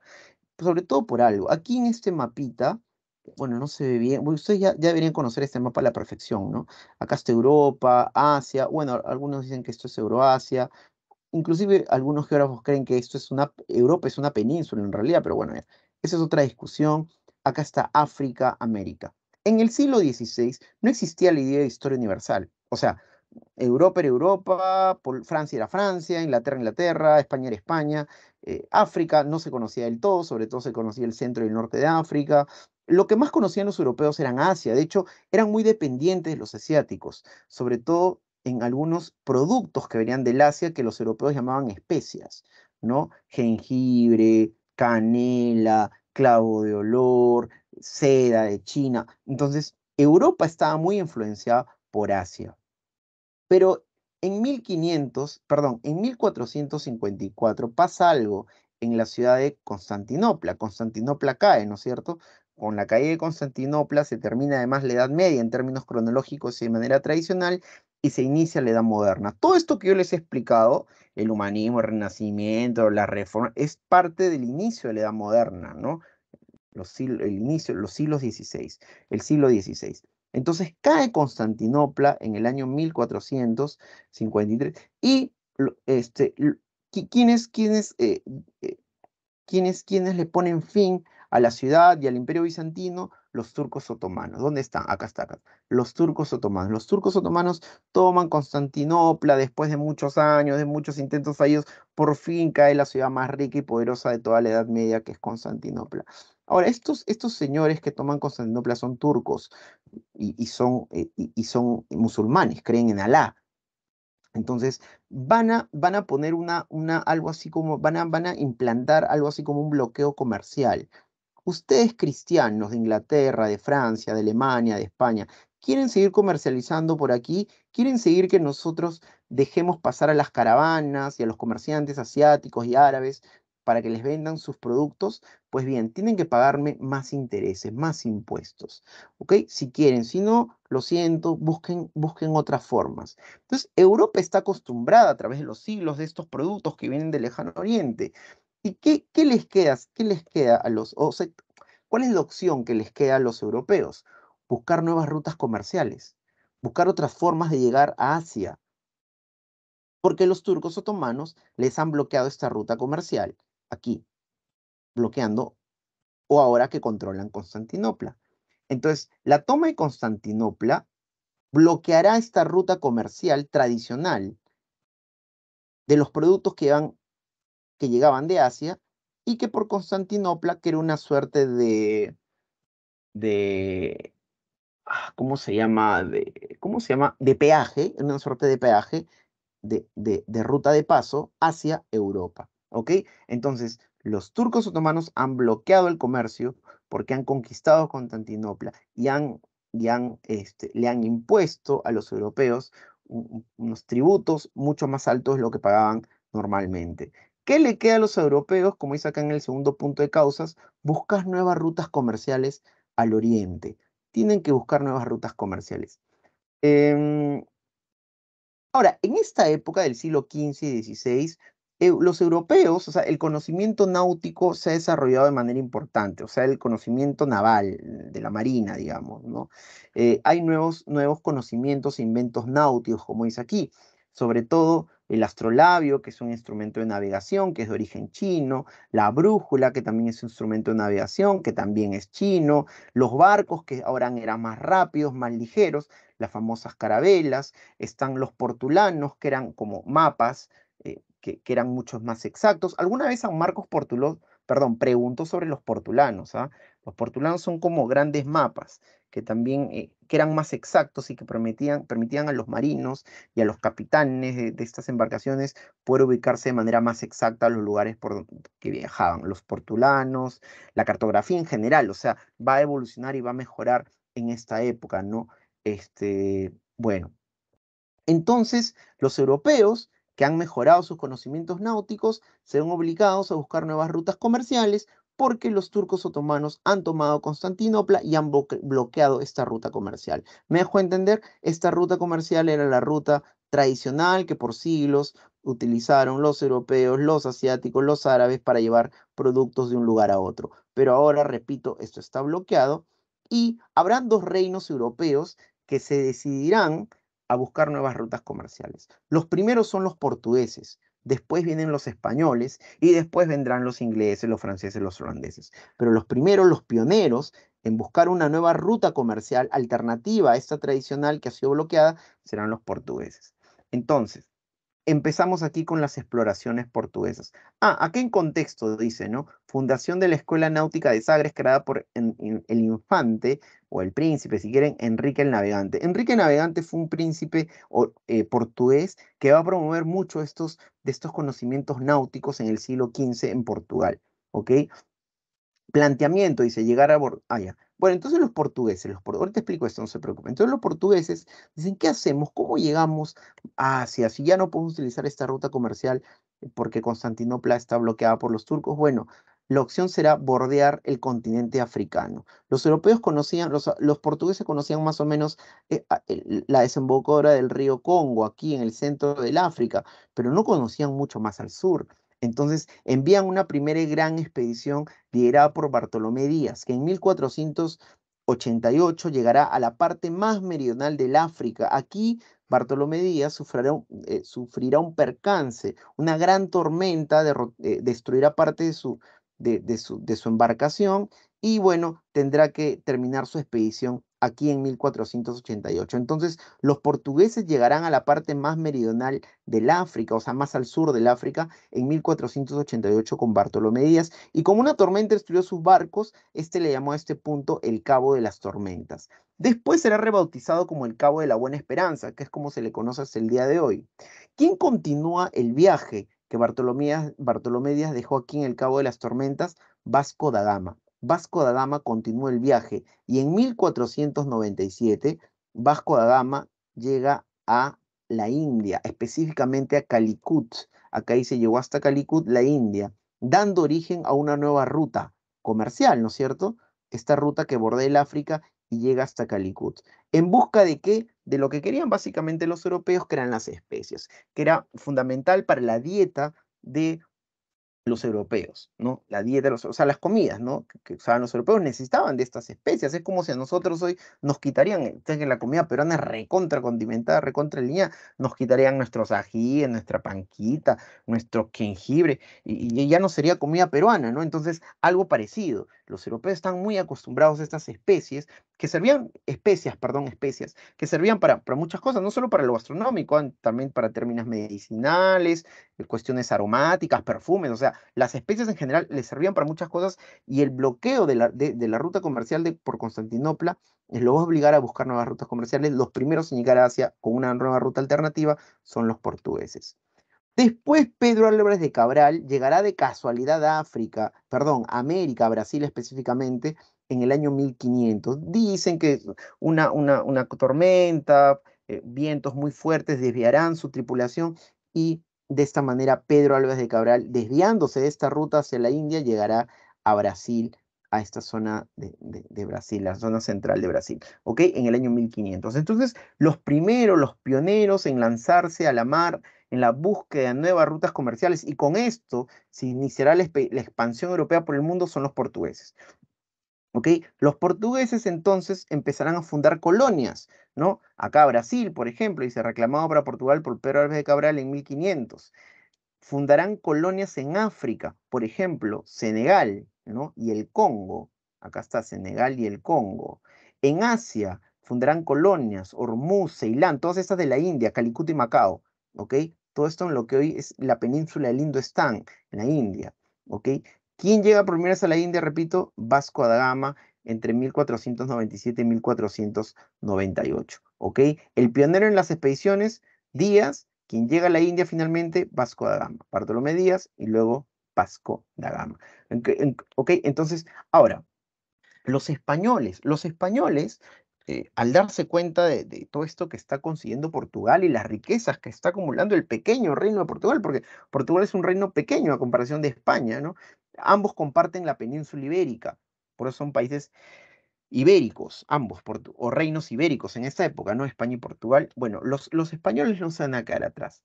Sobre todo por algo. Aquí en este mapita, bueno, no se ve bien. Ustedes ya, deberían conocer este mapa a la perfección, ¿no? Acá está Europa, Asia. Bueno, algunos dicen que esto es Euroasia. Inclusive algunos geógrafos creen que esto es una, Europa es una península en realidad, pero bueno, esa es otra discusión. Acá está África, América. En el siglo XVI no existía la idea de historia universal. O sea, Europa era Europa, Francia era Francia, Inglaterra Inglaterra, España era España, eh, África no se conocía del todo, sobre todo se conocía el centro y el norte de África. Lo que más conocían los europeos eran Asia, de hecho eran muy dependientes de los asiáticos, sobre todo en algunos productos que venían del Asia que los europeos llamaban especias, ¿no? Jengibre, canela, clavo de olor, seda de China. Entonces, Europa estaba muy influenciada por Asia. Pero en 1500, perdón, en 1454 pasa algo en la ciudad de Constantinopla. Constantinopla cae, ¿no es cierto? Con la caída de Constantinopla se termina además la Edad Media en términos cronológicos y de manera tradicional y se inicia la Edad Moderna. Todo esto que yo les he explicado, el humanismo, el renacimiento, la reforma, es parte del inicio de la Edad Moderna, ¿no? Los, el inicio, los siglos XVI, el siglo XVI. Entonces cae Constantinopla en el año 1453 y este, le ponen fin a la ciudad y al imperio bizantino, los turcos otomanos. ¿Dónde están? Acá está, Los turcos otomanos. Los turcos otomanos toman Constantinopla después de muchos años, de muchos intentos fallidos. Por fin cae la ciudad más rica y poderosa de toda la Edad Media, que es Constantinopla. Ahora, estos, estos señores que toman Constantinopla son turcos y, son, eh, y son musulmanes, creen en Alá. Entonces, van a, van a poner una, una, algo así como, van a, van a implantar algo así como un bloqueo comercial. Ustedes cristianos de Inglaterra, de Francia, de Alemania, de España, quieren seguir comercializando por aquí, quieren seguir que nosotros dejemos pasar a las caravanas y a los comerciantes asiáticos y árabes para que les vendan sus productos, pues bien, tienen que pagarme más intereses, más impuestos, ¿ok? Si quieren, si no, lo siento, busquen, busquen otras formas. Entonces, Europa está acostumbrada a través de los siglos de estos productos que vienen del lejano oriente. ¿Y qué, les queda? les queda a los, cuál es la opción que les queda a los europeos? Buscar nuevas rutas comerciales, buscar otras formas de llegar a Asia, porque los turcos otomanos les han bloqueado esta ruta comercial aquí bloqueando, o ahora que controlan Constantinopla. Entonces, la toma de Constantinopla bloqueará esta ruta comercial tradicional de los productos que, que llegaban de Asia y que por Constantinopla, que era una suerte de, de ah, ¿cómo se llama? De, ¿Cómo se llama? De peaje, una suerte de peaje de ruta de paso hacia Europa. ¿Ok? Entonces, los turcos otomanos han bloqueado el comercio porque han conquistado Constantinopla y han, este, le han impuesto a los europeos unos tributos mucho más altos de lo que pagaban normalmente. ¿Qué le queda a los europeos? Como dice acá en el segundo punto de causas, buscas nuevas rutas comerciales al oriente. Tienen que buscar nuevas rutas comerciales. Em, ahora, en esta época del siglo XV y XVI, los europeos, o sea, el conocimiento náutico se ha desarrollado de manera importante, o sea, el conocimiento naval, mm, de la marina, digamos, ¿no? Eh, hay nuevos, nuevos conocimientos e inventos náuticos, como dice aquí, sobre todo el astrolabio, que es un instrumento de navegación, que es de origen chino, la brújula, que también es un instrumento de navegación, que también es chino, los barcos, que ahora eran más rápidos, más ligeros, las famosas carabelas, están los portulanos, que eran como mapas, que, eran muchos más exactos. Alguna vez San Marcos Portuló, perdón, preguntó sobre los portulanos. ¿ah? Los portulanos son como grandes mapas que también eh, que eran más exactos y que permitían, permitían a los marinos y a los capitanes de, estas embarcaciones poder ubicarse de manera más exacta a los lugares por donde que viajaban. Los portulanos, la cartografía en general, o sea, va a evolucionar y va a mejorar en esta época, ¿no? Este, bueno, entonces los europeos que han mejorado sus conocimientos náuticos se ven obligados a buscar nuevas rutas comerciales porque los turcos otomanos han tomado Constantinopla y han bloqueado esta ruta comercial. Me dejo entender, esta ruta comercial era la ruta tradicional que por siglos utilizaron los europeos, los asiáticos, los árabes para llevar productos de un lugar a otro. Pero ahora, repito, esto está bloqueado y habrán dos reinos europeos que se decidirán a buscar nuevas rutas comerciales. Los primeros son los portugueses, después vienen los españoles y después vendrán los ingleses, los franceses, los holandeses. Pero los primeros, los pioneros en buscar una nueva ruta comercial alternativa a esta tradicional que ha sido bloqueada, serán los portugueses. Entonces, Empezamos aquí con las exploraciones portuguesas. Ah, aquí en contexto dice, ¿no? Fundación de la Escuela Náutica de Sagres, creada por el infante o el príncipe, si quieren, Enrique el Navegante. Enrique el Navegante fue un príncipe eh, portugués que va a promover mucho estos, de estos conocimientos náuticos en el siglo XV en Portugal, ¿ok? Planteamiento, dice, llegar a... Ah, ya bueno, entonces los portugueses, los te explico esto, no se preocupen. Entonces los portugueses dicen, ¿qué hacemos? ¿Cómo llegamos a Asia? Si ya no podemos utilizar esta ruta comercial porque Constantinopla está bloqueada por los turcos, bueno, la opción será bordear el continente africano. Los europeos conocían, los, portugueses conocían más o menos eh, la desembocadura del río Congo, aquí en el centro del África, pero no conocían mucho más al sur. Entonces envían una primera gran expedición liderada por Bartolomé Díaz, que en 1488 llegará a la parte más meridional del África. Aquí Bartolomé Díaz sufrirá, un eh, percance, una gran tormenta, eh, destruirá parte de su, de, de su embarcación y bueno, tendrá que terminar su expedición aquí en 1488. Entonces, los portugueses llegarán a la parte más meridional del África, o sea, más al sur del África, en 1488 con Bartolomé Díaz, y como una tormenta destruyó sus barcos, este le llamó a este punto el Cabo de las Tormentas. Después será rebautizado como el Cabo de la Buena Esperanza, que es como se le conoce hasta el día de hoy. ¿Quién continúa el viaje que Bartolomé, Díaz dejó aquí en el Cabo de las Tormentas? Vasco da Gama. Vasco da Gama continuó el viaje y en 1497 Vasco da Gama llega a la India, específicamente a Calicut. Acá ahí se llegó hasta Calicut, la India, dando origen a una nueva ruta comercial, ¿no es cierto? Esta ruta que bordea el África y llega hasta Calicut. ¿En busca de qué? De lo que querían básicamente los europeos, que eran las especies, que era fundamental para la dieta de los europeos, ¿no? La dieta, los, o sea, las comidas, ¿no? Que, usaban los europeos necesitaban de estas especies. Es como si a nosotros hoy nos quitarían, eh, que la comida peruana recontra condimentada, recontra línea, nos quitarían nuestros ajíes, nuestra panquita, nuestro jengibre, y, y, ya no sería comida peruana, ¿no? Entonces, algo parecido. Los europeos están muy acostumbrados a estas especies que servían especias, perdón, especias, que servían para, para muchas cosas, no solo para lo gastronómico, también para términos medicinales, eh, cuestiones aromáticas, perfumes, o sea, las especias en general les servían para muchas cosas y el bloqueo de la, de, la ruta comercial de, por Constantinopla eh, lo va a obligar a buscar nuevas rutas comerciales. Los primeros en llegar a Asia con una nueva ruta alternativa son los portugueses. Después Pedro Álvarez de Cabral llegará de casualidad a África, perdón, América, Brasil específicamente, en el año 1500. Dicen que una, una, tormenta, eh, vientos muy fuertes desviarán su tripulación y de esta manera Pedro Álvarez de Cabral, desviándose de esta ruta hacia la India, llegará a Brasil, a esta zona de, Brasil, la zona central de Brasil, ¿ok? En el año 1500. Entonces, los primeros, los pioneros en lanzarse a la mar, en la búsqueda de nuevas rutas comerciales y con esto se iniciará la, expansión europea por el mundo son los portugueses. Los portugueses entonces empezarán a fundar colonias, ¿no? Acá Brasil, por ejemplo, y se reclamaba para Portugal por Pedro Álvarez de Cabral en 1500. Fundarán colonias en África, por ejemplo, Senegal, ¿no? Y el Congo. Acá está Senegal y el Congo. En Asia fundarán colonias, Hormuz, Ceilán, todas estas de la India, Calicut y Macao, ¿ok? Todo esto en lo que hoy es la península del Indo-Están, en la India, ¿ok? ¿Quién llega primero a la India? Repito, Vasco da Gama entre 1497 y 1498. ¿Ok? El pionero en las expediciones, Díaz, quien llega a la India finalmente, Vasco da Gama, Bartolomé Díaz y luego Vasco da Gama. ¿Ok? Entonces, ahora, los españoles, los españoles, eh, al darse cuenta de, todo esto que está consiguiendo Portugal y las riquezas que está acumulando el pequeño reino de Portugal, porque Portugal es un reino pequeño a comparación de España, ¿no? ambos comparten la península ibérica, por eso son países ibéricos, ambos, o reinos ibéricos en esta época, ¿no? España y Portugal. Bueno, los, españoles no se van a caer atrás.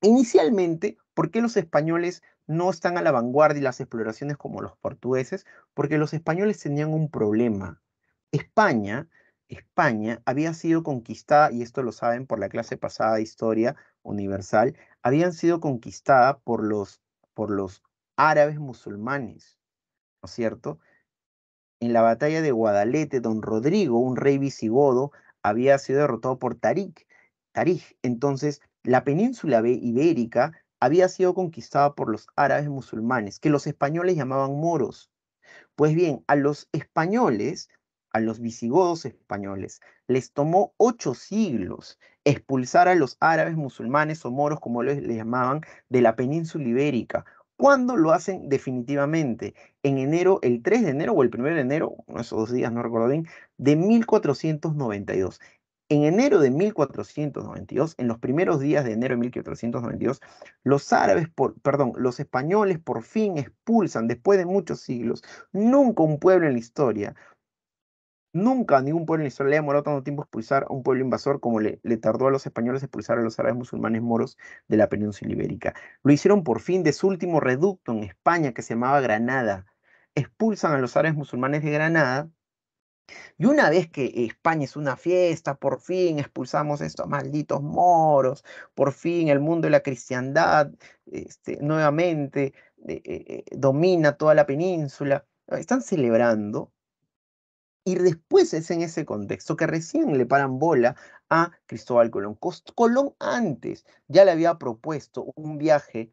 Inicialmente, ¿por qué los españoles no están a la vanguardia y las exploraciones como los portugueses? Porque los españoles tenían un problema. España, España había sido conquistada, y esto lo saben por la clase pasada de historia universal, habían sido conquistada por los, por los árabes musulmanes, ¿no es cierto? En la batalla de Guadalete, don Rodrigo, un rey visigodo, había sido derrotado por Tarik. Tarik. Entonces, la península ibérica había sido conquistada por los árabes musulmanes, que los españoles llamaban moros. Pues bien, a los españoles, a los visigodos españoles, les tomó ocho siglos expulsar a los árabes musulmanes o moros, como les llamaban, de la península ibérica. ¿Cuándo lo hacen definitivamente? En enero, el 3 de enero o el 1 de enero, esos dos días, no recuerdo bien, de 1492. En enero de 1492, en los primeros días de enero de 1492, los árabes, perdón, los españoles por fin expulsan, después de muchos siglos, nunca un pueblo en la historia, Nunca ningún pueblo en Israel le ha demorado tanto tiempo expulsar a un pueblo invasor como le, tardó a los españoles expulsar a los árabes musulmanes moros de la península ibérica. Lo hicieron por fin de su último reducto en España que se llamaba Granada. Expulsan a los árabes musulmanes de Granada. Y una vez que España es una fiesta, por fin expulsamos a estos malditos moros, por fin el mundo de la cristiandad este, nuevamente eh, eh, eh, domina toda la península. Están celebrando y después es en ese contexto que recién le paran bola a Cristóbal Colón. Colón antes ya le había propuesto un viaje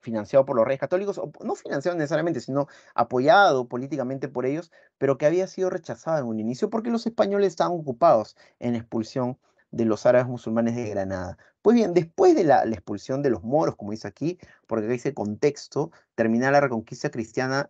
financiado por los reyes católicos, o no financiado necesariamente, sino apoyado políticamente por ellos, pero que había sido rechazado en un inicio porque los españoles estaban ocupados en expulsión de los árabes musulmanes de Granada. Pues bien, después de la, expulsión de los moros, como dice aquí, porque ese contexto, termina la reconquista cristiana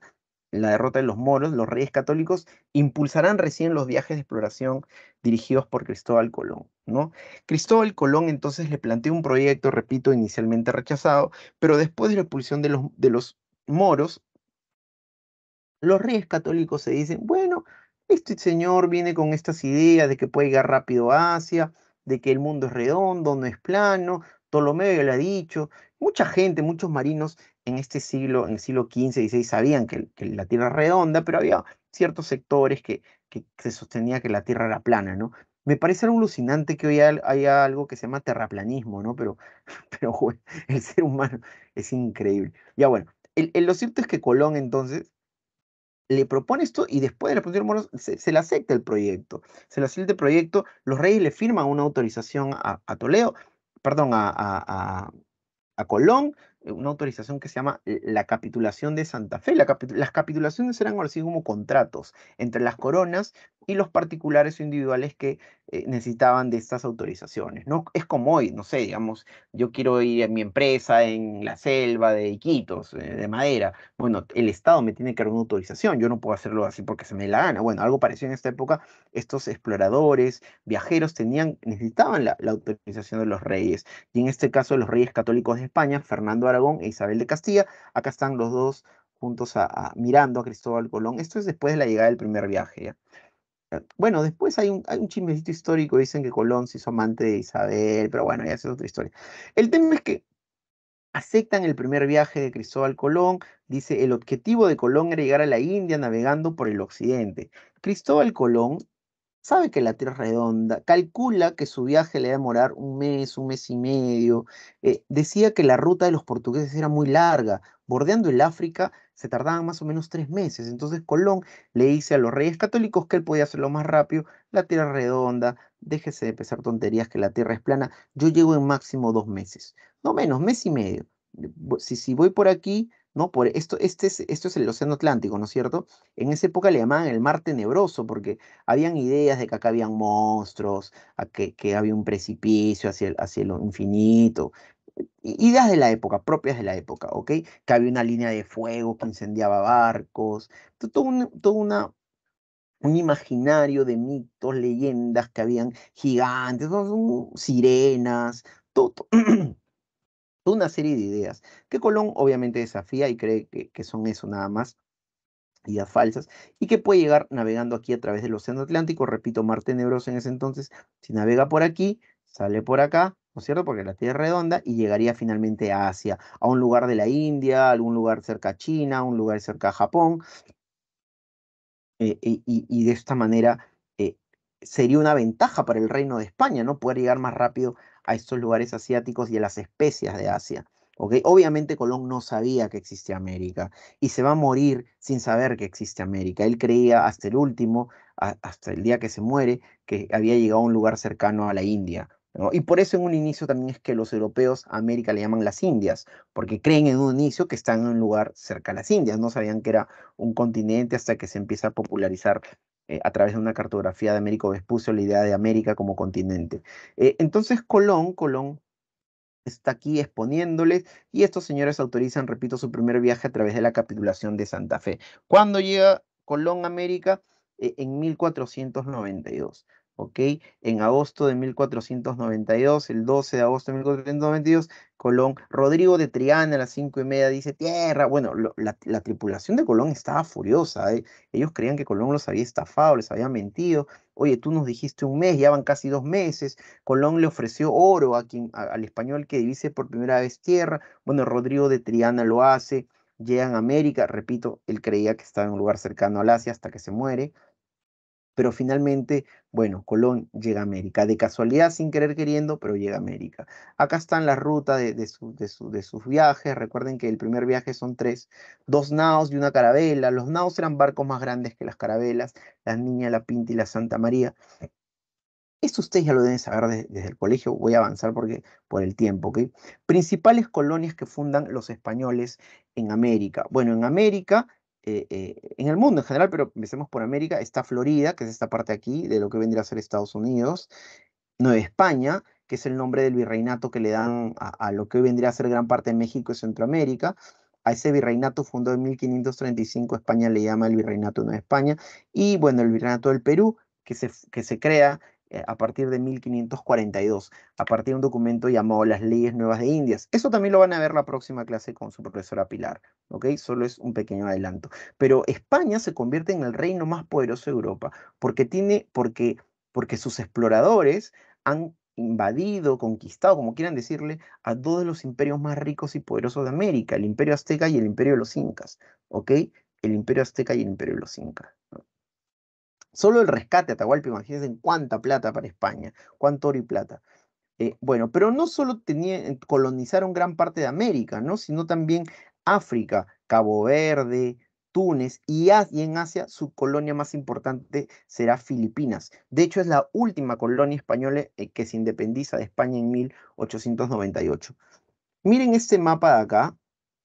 la derrota de los moros, los reyes católicos impulsarán recién los viajes de exploración dirigidos por Cristóbal Colón. ¿no? Cristóbal Colón entonces le planteó un proyecto, repito, inicialmente rechazado, pero después de la expulsión de los, de los moros, los reyes católicos se dicen, bueno, este señor viene con estas ideas de que puede llegar rápido a Asia, de que el mundo es redondo, no es plano, Ptolomeo ya lo ha dicho, mucha gente, muchos marinos en este siglo, en el siglo XV, XVI, sabían que, la Tierra es redonda, pero había ciertos sectores que, que, se sostenía que la Tierra era plana, ¿no? Me parece algo alucinante que hoy haya algo que se llama terraplanismo, ¿no? Pero, *laughs* pero el ser humano es increíble. Ya bueno, lo cierto es que Colón entonces le propone esto y después de la de se, se, le acepta el proyecto. Se le acepta el proyecto, los reyes le firman una autorización a, a Toledo perdón, a, Colón eh, una autorización que se llama eh, la capitulación de Santa Fe. las capitulaciones eran así como contratos entre las coronas y los particulares o individuales que eh, necesitaban de estas autorizaciones. ¿no? Es como hoy, no sé, digamos, yo quiero ir a mi empresa en la selva de Iquitos, eh, de madera. Bueno, el Estado me tiene que dar una autorización, yo no puedo hacerlo así porque se me dé la gana. Bueno, algo parecido en esta época, estos exploradores, viajeros, tenían, necesitaban la, autorización de los reyes. Y en este caso, los reyes católicos de España, Fernando Aragón e Isabel de Castilla, acá están los dos juntos mirando a Cristóbal Colón. Esto es después de la llegada del primer viaje. ¿ya? Ah, bueno, después hay un, hay histórico, dicen que Colón se hizo amante de Isabel, pero bueno, ya es otra historia. El tema es que aceptan el primer viaje de Cristóbal Colón. Dice, el objetivo de Colón era llegar a la India navegando por el occidente. Cristóbal Colón sabe que la Tierra es redonda, calcula que su viaje le va a demorar un mes, un mes y medio, eh, decía que la ruta de los portugueses era muy larga, bordeando el África se tardaban más o menos tres meses, entonces Colón le dice a los reyes católicos que él podía hacerlo más rápido, la Tierra es redonda, déjese de pesar tonterías que la Tierra es plana, yo llego en máximo dos meses, no menos, mes y medio. Si, si voy por aquí, ¿no? Por esto, este es, esto es el Océano Atlántico, ¿no es cierto? En esa época le llamaban el mar tenebroso porque habían ideas de que acá habían monstruos, a que, que, había un precipicio hacia, el, hacia lo infinito. Ideas de la época, propias de la época, ¿ok? Que había una línea de fuego que incendiaba barcos, todo, un, una, un imaginario de mitos, leyendas que habían gigantes, sirenas, todo *clears throat* una serie de ideas que Colón obviamente desafía y cree que, son eso nada más, ideas falsas, y que puede llegar navegando aquí a través del Océano Atlántico, repito, mar tenebroso en ese entonces, si navega por aquí, sale por acá, ¿no es cierto? Porque la Tierra es redonda y llegaría finalmente a Asia, a un lugar de la India, a algún lugar cerca a China, a un lugar cerca a Japón, eh, y, de esta manera eh, sería una ventaja para el reino de España, ¿no? Poder llegar más rápido a estos lugares asiáticos y a las especias de Asia. ¿okay? Obviamente Colón no sabía que existía América y se va a morir sin saber que existe América. Él creía hasta el último, hasta el día que se muere, que había llegado a un lugar cercano a la India. Y por eso en un inicio también es que los europeos a América le llaman las Indias, porque creen en un inicio que están en un lugar cerca a las Indias, no sabían que era un continente hasta que se empieza a popularizar eh, a través de una cartografía de Américo Vespucio, la idea de América como continente. Eh, entonces Colón, Colón está aquí exponiéndole y estos señores autorizan, repito, su primer viaje a través de la capitulación de Santa Fe. ¿Cuándo llega Colón a América? Eh, en 1492. ¿ok? En agosto de 1492, el 12 de agosto de 1492, Colón, Rodrigo de Triana a las cinco y media dice tierra. Bueno, la, tripulación de Colón estaba furiosa. ¿eh? Ellos creían que Colón los había estafado, les había mentido. Oye, tú nos dijiste un mes, ya van casi dos meses. Colón le ofreció oro a quien, al español que divise por primera vez tierra. Bueno, Rodrigo de Triana lo hace. Llegan a América, repito, él creía que estaba en un lugar cercano al Asia hasta que se muere pero finalmente, bueno, Colón llega a América, de casualidad, sin querer queriendo, pero llega a América. Acá están las rutas de, sus viajes, recuerden que el primer viaje son tres, dos naos y una carabela, los naos eran barcos más grandes que las carabelas, la Niña, la Pinta y la Santa María. Esto ustedes ya lo deben saber desde, el colegio, voy a avanzar porque, por el tiempo. Principales colonias que fundan los españoles en América. Bueno, en América eh, eh, en el mundo en general, pero empecemos por América, está Florida, que es esta parte aquí de lo que vendría a ser Estados Unidos, Nueva España, que es el nombre del virreinato que le dan a, lo que vendría a ser gran parte de México y Centroamérica. A ese virreinato fundó en 1535 España le llama el virreinato de Nueva España, y bueno, el virreinato del Perú, que que se crea eh, a partir de 1542, a partir de un documento llamado Las Leyes Nuevas de Indias. Eso también lo van a ver la próxima clase con su profesora Pilar, ¿ok? Solo es un pequeño adelanto. Pero España se convierte en el reino más poderoso de Europa porque, tiene, porque, porque sus exploradores han invadido, conquistado, como quieran decirle, a dos de los imperios más ricos y poderosos de América, el imperio azteca y el imperio de los incas, ¿ok? El imperio azteca y el imperio de los incas. Solo el rescate a Atahualpa, imagínense en cuánta plata para España, cuánto oro y plata. Eh, bueno, pero no solo eh, colonizaron gran parte de América, ¿no? sino también África, Cabo Verde, Túnez y, en Asia su colonia más importante será Filipinas. De hecho, es la última colonia española eh, que se independiza de España en 1898. Miren este mapa de acá.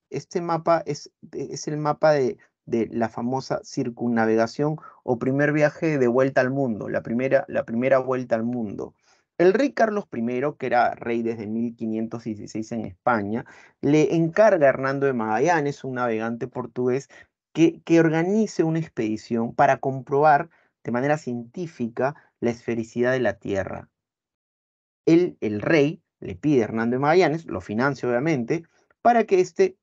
Este mapa es, es el mapa de de la famosa circunnavegación o primer viaje de vuelta al mundo, la primera, la primera vuelta al mundo. El rey Carlos I, que era rey desde 1516 en España, le encarga a Hernando de Magallanes, un navegante portugués, que, que organice una expedición para comprobar de manera científica la esfericidad de la Tierra. Él, el rey le pide a Hernando de Magallanes, lo financia obviamente, para que éste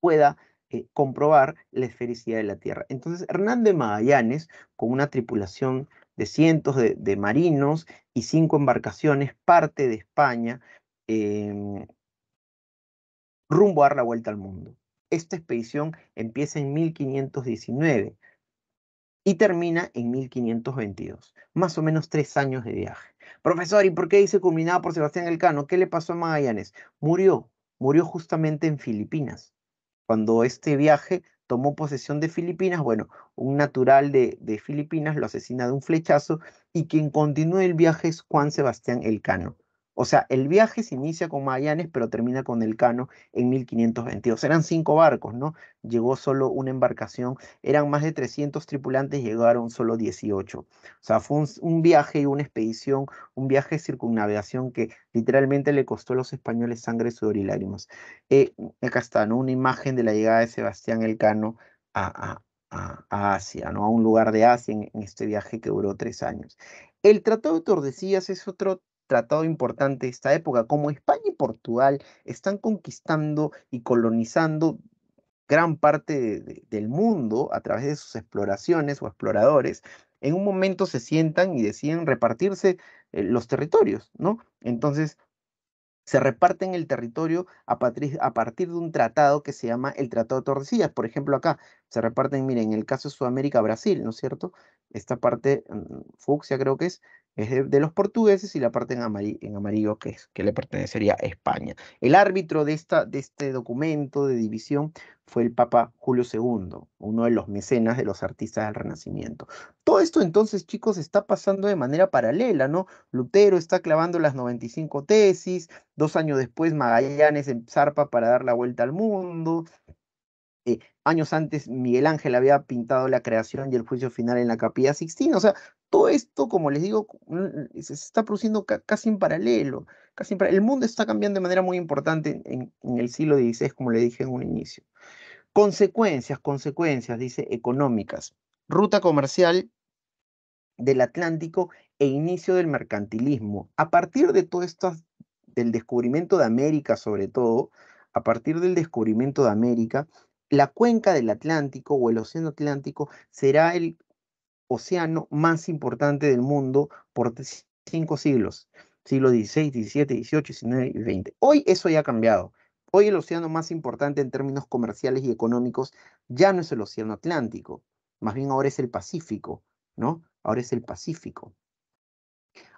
pueda eh, comprobar la esfericidad de la Tierra. Entonces, Hernán de Magallanes, con una tripulación de cientos de, marinos y cinco embarcaciones, parte de España em, rumbo a dar la vuelta al mundo. Esta expedición empieza en 1519 y termina en 1522, más o menos tres años de viaje. Profesor, ¿y por qué dice culminada por Sebastián Elcano? ¿Qué le pasó a Magallanes? Murió, murió justamente en Filipinas. Cuando este viaje tomó posesión de Filipinas, bueno, un natural de, Filipinas lo asesina de un flechazo y quien continúa el viaje es Juan Sebastián Elcano. O sea, el viaje se inicia con Mayanes pero termina con Elcano en 1522. Eran cinco barcos, ¿no? Llegó solo una embarcación, eran más de 300 tripulantes, llegaron solo 18. O sea, fue un, viaje y una expedición, un viaje de circunnavegación que literalmente le costó a los españoles sangre, sudor y lágrimas. Eh, acá está, ¿no? Una imagen de la llegada de Sebastián Elcano a, a Asia, ¿no? a un lugar de Asia en, este viaje que duró tres años. El Tratado de Tordesillas es otro tratado importante de esta época, como España y Portugal están conquistando y colonizando gran parte del mundo a través de sus exploraciones o exploradores, en un momento se sientan y deciden repartirse eh, los territorios, ¿no? Entonces, se reparten el territorio a, a, partir de un tratado que se llama el Tratado de Tordesillas. Por ejemplo, acá se reparten, miren, en el caso de Sudamérica, Brasil, ¿no es cierto? Esta parte, mm, fucsia creo que es, es de, los portugueses y la parte en amarillo, que, le pertenecería a España. El árbitro de, esta, de este documento de división fue el Papa Julio II, uno de los mecenas de los artistas del Renacimiento. Todo esto entonces, chicos, está pasando de manera paralela, ¿no? Lutero está clavando las 95 tesis, dos años después Magallanes en zarpa para dar la vuelta al mundo, eh, años antes Miguel Ángel había pintado la creación y el juicio final en la capilla Sixtina. O sea, todo esto, como les digo, mm, mm, se está produciendo casi en paralelo. Casi El mundo está cambiando de manera muy importante en, el siglo XVI, como le dije en un inicio. Consecuencias, consecuencias, dice, económicas. Ruta comercial del Atlántico e inicio del mercantilismo. A partir de todo esto, del descubrimiento de América sobre todo, a partir del descubrimiento de América, la cuenca del Atlántico o el Océano Atlántico será el océano más importante del mundo por cinco siglos, siglo XVI, XVII, XVIII, XIX y XX. Hoy eso ya ha cambiado. Hoy el océano más importante en términos comerciales y económicos ya no es el océano Atlántico, más bien ahora es el Pacífico, ¿no? Ahora es el Pacífico.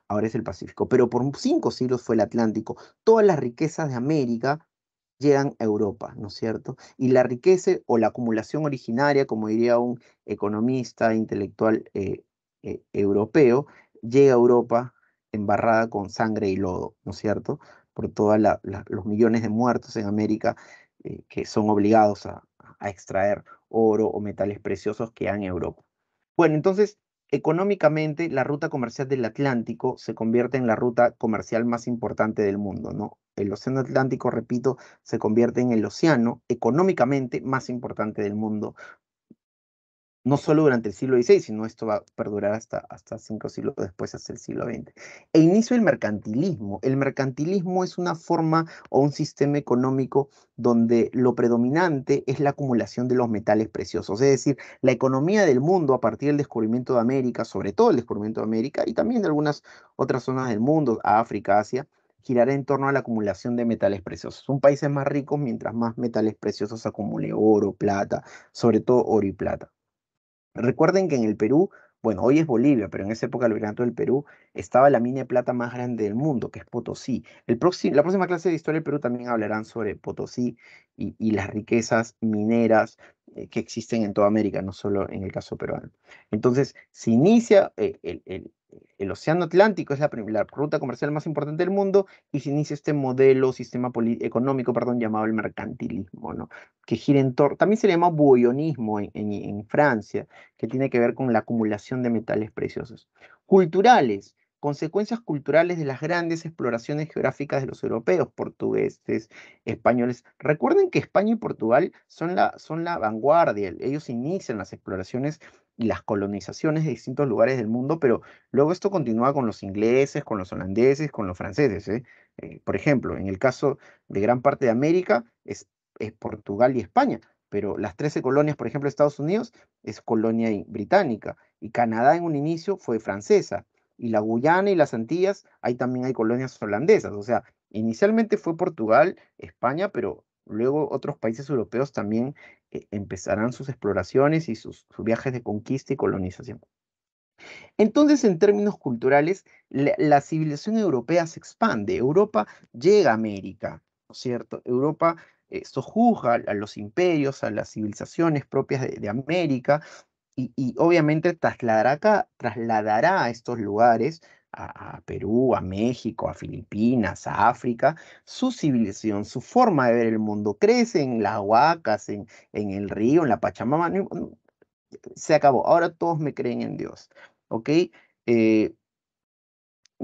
Ahora es el Pacífico, pero por cinco siglos fue el Atlántico. Todas las riquezas de América llegan a Europa, ¿no es cierto? Y la riqueza o la acumulación originaria, como diría un economista intelectual eh, eh, europeo, llega a Europa embarrada con sangre y lodo, ¿no es cierto? Por todos los millones de muertos en América eh, que son obligados a, extraer oro o metales preciosos que hay en Europa. Bueno, entonces económicamente la ruta comercial del Atlántico se convierte en la ruta comercial más importante del mundo, ¿no? El Océano Atlántico, repito, se convierte en el océano económicamente más importante del mundo, no solo durante el siglo XVI, sino esto va a perdurar hasta, hasta cinco siglos después, hasta el siglo XX. E inicio el mercantilismo. El mercantilismo es una forma o un sistema económico donde lo predominante es la acumulación de los metales preciosos. Es decir, la economía del mundo a partir del descubrimiento de América, sobre todo el descubrimiento de América y también de algunas otras zonas del mundo, África, Asia, girará en torno a la acumulación de metales preciosos. Un países más ricos mientras más metales preciosos acumule, oro, plata, sobre todo oro y plata. Recuerden que en el Perú, bueno, hoy es Bolivia, pero en esa época del virreinato del Perú estaba la mina de plata más grande del mundo, que es Potosí. la próxima clase de historia del Perú también hablarán sobre Potosí y, las riquezas mineras eh, que existen en toda América, no solo en el caso peruano. Entonces, se inicia eh, el el Océano Atlántico es la, primera ruta comercial más importante del mundo y se inicia este modelo, sistema económico, perdón, llamado el mercantilismo, ¿no? Que gira en torno, también se le llama bullionismo en, Francia, que tiene que ver con la acumulación de metales preciosos. Culturales, consecuencias culturales de las grandes exploraciones geográficas de los europeos, portugueses, españoles. Recuerden que España y Portugal son la, son la vanguardia, ellos inician las exploraciones y las colonizaciones de distintos lugares del mundo, pero luego esto continúa con los ingleses, con los holandeses, con los franceses. ¿eh? Eh, por ejemplo, en el caso de gran parte de América es, es, Portugal y España, pero las 13 colonias, por ejemplo, Estados Unidos es colonia británica y Canadá en un inicio fue francesa. Y la Guyana y las Antillas, ahí también hay colonias holandesas. O sea, inicialmente fue Portugal, España, pero luego otros países europeos también eh, empezarán sus exploraciones y sus, viajes de conquista y colonización. Entonces, en términos culturales, la, civilización europea se expande. Europa llega a América, ¿no es cierto? Europa eh, sojuzga a los imperios, a las civilizaciones propias de, América y, obviamente trasladará a estos lugares a, Perú, a México, a Filipinas, a África, su civilización, su forma de ver el mundo crece en las huacas, en, en el río, en la Pachamama. se acabó. Ahora todos me creen en Dios. ¿Ok? Eh,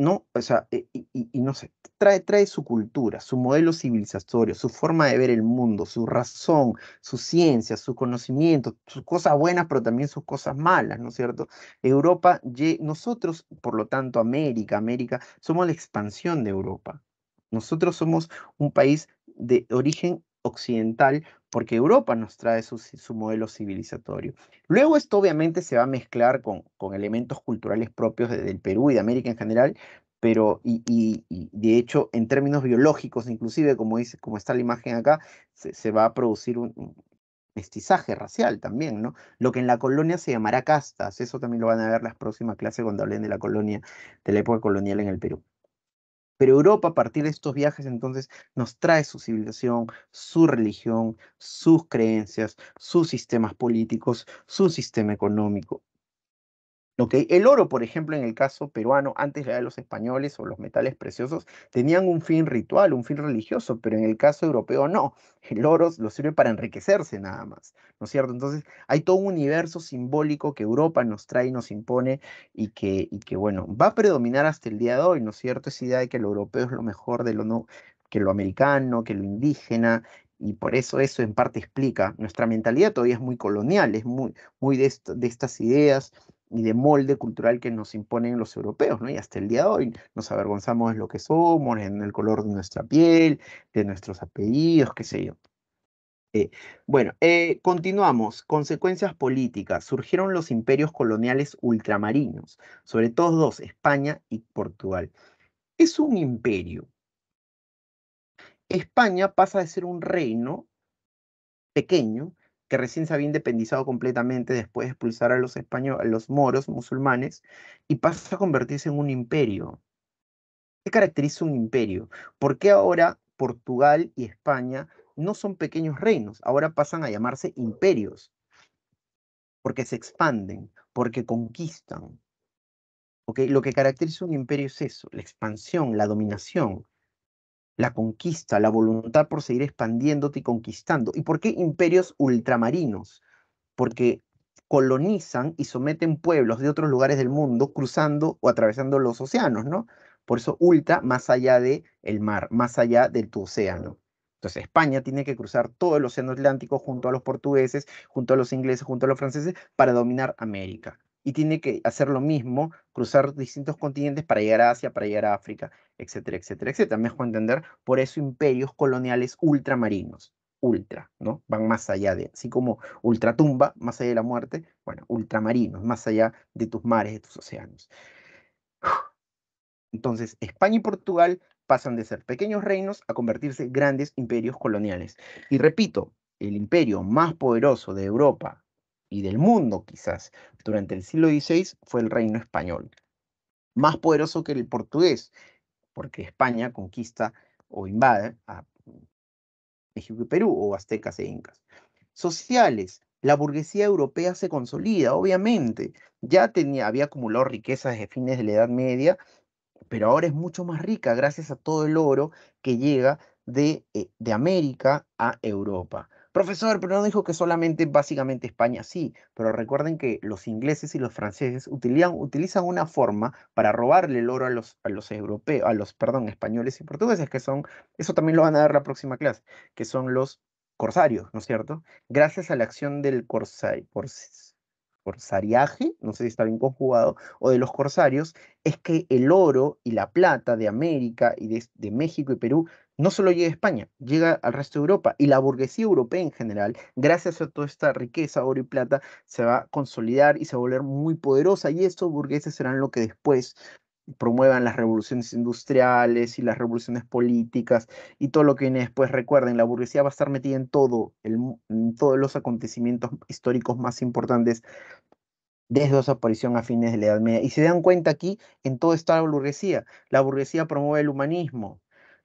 ¿no? O sea, eh, y, no sé, trae, trae su cultura, su modelo civilizatorio, su forma de ver el mundo, su razón, su ciencia, su conocimiento, sus cosas buenas, pero también sus cosas malas, ¿no es cierto? Europa, nosotros, por lo tanto, América, América, somos la expansión de Europa. Nosotros somos un país de origen occidental, porque Europa nos trae su, modelo civilizatorio. Luego esto obviamente se va a mezclar con, elementos culturales propios del Perú y de América en general, pero y, de hecho en términos biológicos inclusive, como, dice, como está la imagen acá, se, va a producir un, mestizaje racial también, ¿no? Lo que en la colonia se llamará castas, eso también lo van a ver las próximas clases cuando hablen de la colonia, de la época colonial en el Perú. Pero Europa, a partir de estos viajes, entonces nos trae su civilización, su religión, sus creencias, sus sistemas políticos, su sistema económico. El oro, por ejemplo, en el caso peruano, antes de los españoles o los metales preciosos, tenían un fin ritual, un fin religioso, pero en el caso europeo no. El oro lo sirve para enriquecerse nada más, ¿no es cierto? Entonces hay todo un universo simbólico que Europa nos trae y nos impone y que, y que bueno, va a predominar hasta el día de hoy, ¿no es cierto? Esa idea de que lo europeo es lo mejor de lo no que lo americano, que lo indígena, y por eso eso en parte explica. Nuestra mentalidad todavía es muy colonial, es muy, muy de estas ideas y de molde cultural que nos imponen los europeos, ¿no? Y hasta el día de hoy nos avergonzamos de lo que somos, en el color de nuestra piel, de nuestros apellidos, qué sé yo. Eh, bueno, eh, continuamos. Consecuencias políticas. Surgieron los imperios coloniales ultramarinos, sobre todo dos, España y Portugal. Es un imperio. España pasa de ser un reino pequeño que recién se había independizado completamente después de expulsar a los, los moros musulmanes, y pasa a convertirse en un imperio. ¿Qué caracteriza un imperio? ¿Por qué ahora Portugal y España no son pequeños reinos? Ahora pasan a llamarse imperios, porque se expanden, porque conquistan. Lo que caracteriza un imperio es eso, la expansión, la dominación, la conquista, la voluntad por seguir expandiéndote y conquistando. ¿Y por qué imperios ultramarinos? Porque colonizan y someten pueblos de otros lugares del mundo cruzando o atravesando los océanos, ¿no? Por eso ultra, más allá del mar, más allá de tu océano. Entonces España tiene que cruzar todo el océano Atlántico junto a los portugueses, junto a los ingleses, junto a los franceses, para dominar América y tiene que hacer lo mismo, cruzar distintos continentes para llegar a Asia, para llegar a África, etcétera, etcétera, etcétera. Mejor entender, por eso imperios coloniales ultramarinos, ultra, ¿no? Van más allá de, así como ultratumba, más allá de la muerte, bueno, ultramarinos, más allá de tus mares, de tus océanos. *sighs* Entonces, España y Portugal pasan de ser pequeños reinos a convertirse en grandes imperios coloniales. Y repito, el imperio más poderoso de Europa y del mundo quizás. Durante el siglo XVI fue el reino español, más poderoso que el portugués, porque España conquista o invade a México y Perú o aztecas e incas. Sociales, la burguesía europea se consolida, obviamente. Ya tenía, había acumulado riquezas desde fines de la Edad Media, pero ahora es mucho más rica gracias a todo el oro que llega de eh, América a Europa. Profesor, pero no dijo que solamente básicamente España sí, pero recuerden que los ingleses y los franceses utilizan, utilizan una forma para robarle el oro a los, a los europeos, a los, perdón, españoles y portugueses, que son, eso también lo van a dar la próxima clase, que son los corsarios, ¿no es cierto? Gracias a la acción del corsariaje, no sé si está bien conjugado, o de los corsarios, es que el oro y la plata de América y de México y Perú no solo llega a España, llega al resto de Europa y la burguesía europea en general, gracias a toda esta riqueza, oro y plata, se va a consolidar y se va a volver muy poderosa y estos burgueses serán lo que después promuevan las revoluciones industriales y las revoluciones políticas y todo lo que viene después. Recuerden, la burguesía va a estar metida en todo, en todos los acontecimientos históricos más importantes desde su aparición a fines de la Edad Media. Y se dan cuenta aquí, en todo está la burguesía. La burguesía promueve el humanismo,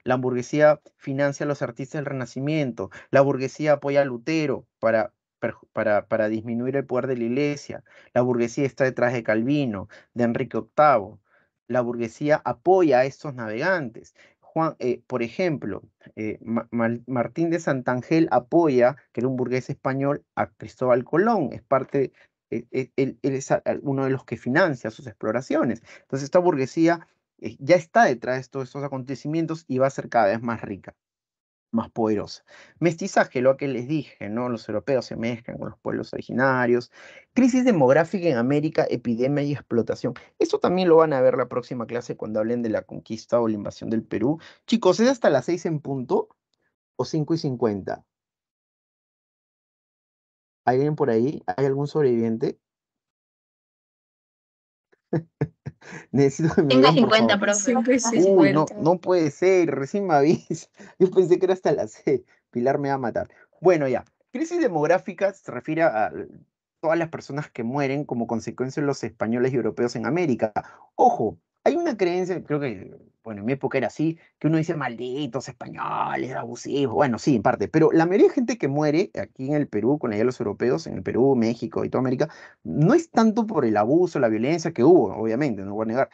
la burguesía financia a los artistas del Renacimiento. La burguesía apoya a Lutero para, para, para disminuir el poder de la iglesia. La burguesía está detrás de Calvino, de Enrique VIII. La burguesía apoya a estos navegantes. Juan, eh, por ejemplo, eh, Martín de Santangel apoya, que era un burgués español, a Cristóbal Colón, es parte, eh, él, él es uno de los que financia sus exploraciones. Entonces, esta burguesía eh, ya está detrás de todos estos acontecimientos y va a ser cada vez más rica, más poderosa. Mestizaje, lo que les dije, ¿no? Los europeos se mezclan con los pueblos originarios. Crisis demográfica en América, epidemia y explotación. Eso también lo van a ver la próxima clase cuando hablen de la conquista o la invasión del Perú. Chicos, ¿es hasta las 6 en punto o cinco y cincuenta ¿Alguien por ahí? ¿Hay algún sobreviviente? *laughs* *laughs* Necesito Tengo 50, profe. no, puede ser, recién me avisé. *laughs* Yo pensé que era hasta la C. Pilar me va a matar. Bueno, ya. Crisis demográfica se refiere a todas las personas que mueren como consecuencia de los españoles y europeos en América. Ojo, hay una creencia, creo que bueno, en mi época era así, que uno dice malditos españoles, abusivos, bueno, sí, en parte, pero la mayoría de gente que muere aquí en el Perú, con allá los europeos, en el Perú, México y toda América, no es tanto por el abuso, la violencia que hubo, obviamente, no voy a negar,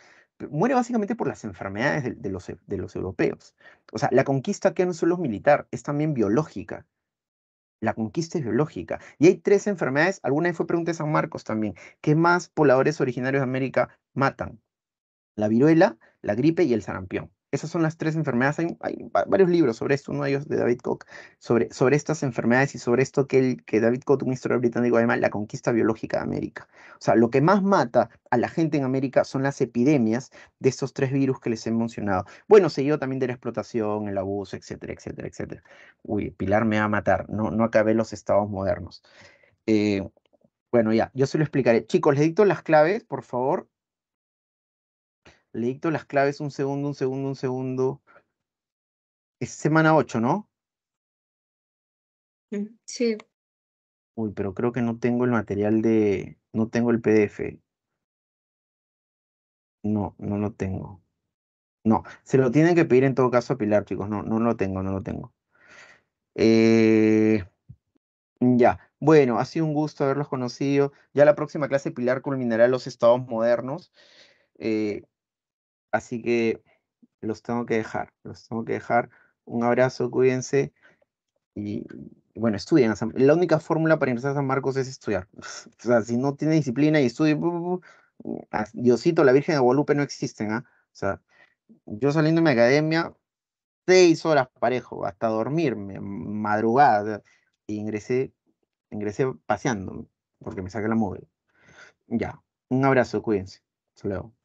muere básicamente por las enfermedades de, los, de los europeos. O sea, la conquista que no solo es militar, es también biológica. La conquista es biológica. Y hay tres enfermedades, alguna vez fue pregunta de San Marcos también, ¿qué más pobladores originarios de América matan? La viruela, la gripe y el sarampión. Esas son las tres enfermedades. Hay, varios libros sobre esto, uno de ellos de David Koch, sobre, sobre estas enfermedades y sobre esto que, el, que David Koch, un historiador británico, además la conquista biológica de América. O sea, lo que más mata a la gente en América son las epidemias de estos tres virus que les he mencionado. Bueno, seguido también de la explotación, el abuso, etcétera, etcétera, etcétera. Uy, Pilar me va a matar, no, no acabé los estados modernos. Eh, bueno, ya, yo se lo explicaré. Chicos, les dicto las claves, por favor. Le dicto las claves un segundo, un segundo, un segundo. Es semana 8, ¿no? Mm, sí. Uy, pero creo que no tengo el material de... No tengo el PDF. No, no lo tengo. No, se lo tienen que pedir en todo caso a Pilar, chicos. No, no lo tengo, no lo tengo. Eh, ya, bueno, ha sido un gusto haberlos conocido. Ya la próxima clase Pilar culminará los estados modernos. Eh, Así que los tengo que dejar, los tengo que dejar. Un abrazo, cuídense y bueno, estudien. La única fórmula para ingresar a San Marcos es estudiar. *laughs* O sea, si no tiene disciplina y estudia, ah, Diosito, la Virgen de Guadalupe no existen. ¿ah? O sea, yo saliendo de mi academia, seis horas parejo, hasta dormirme, madrugada, e ingresé, ingresé paseando, porque me saqué la móvil. Ya, un abrazo, cuídense. Hasta luego.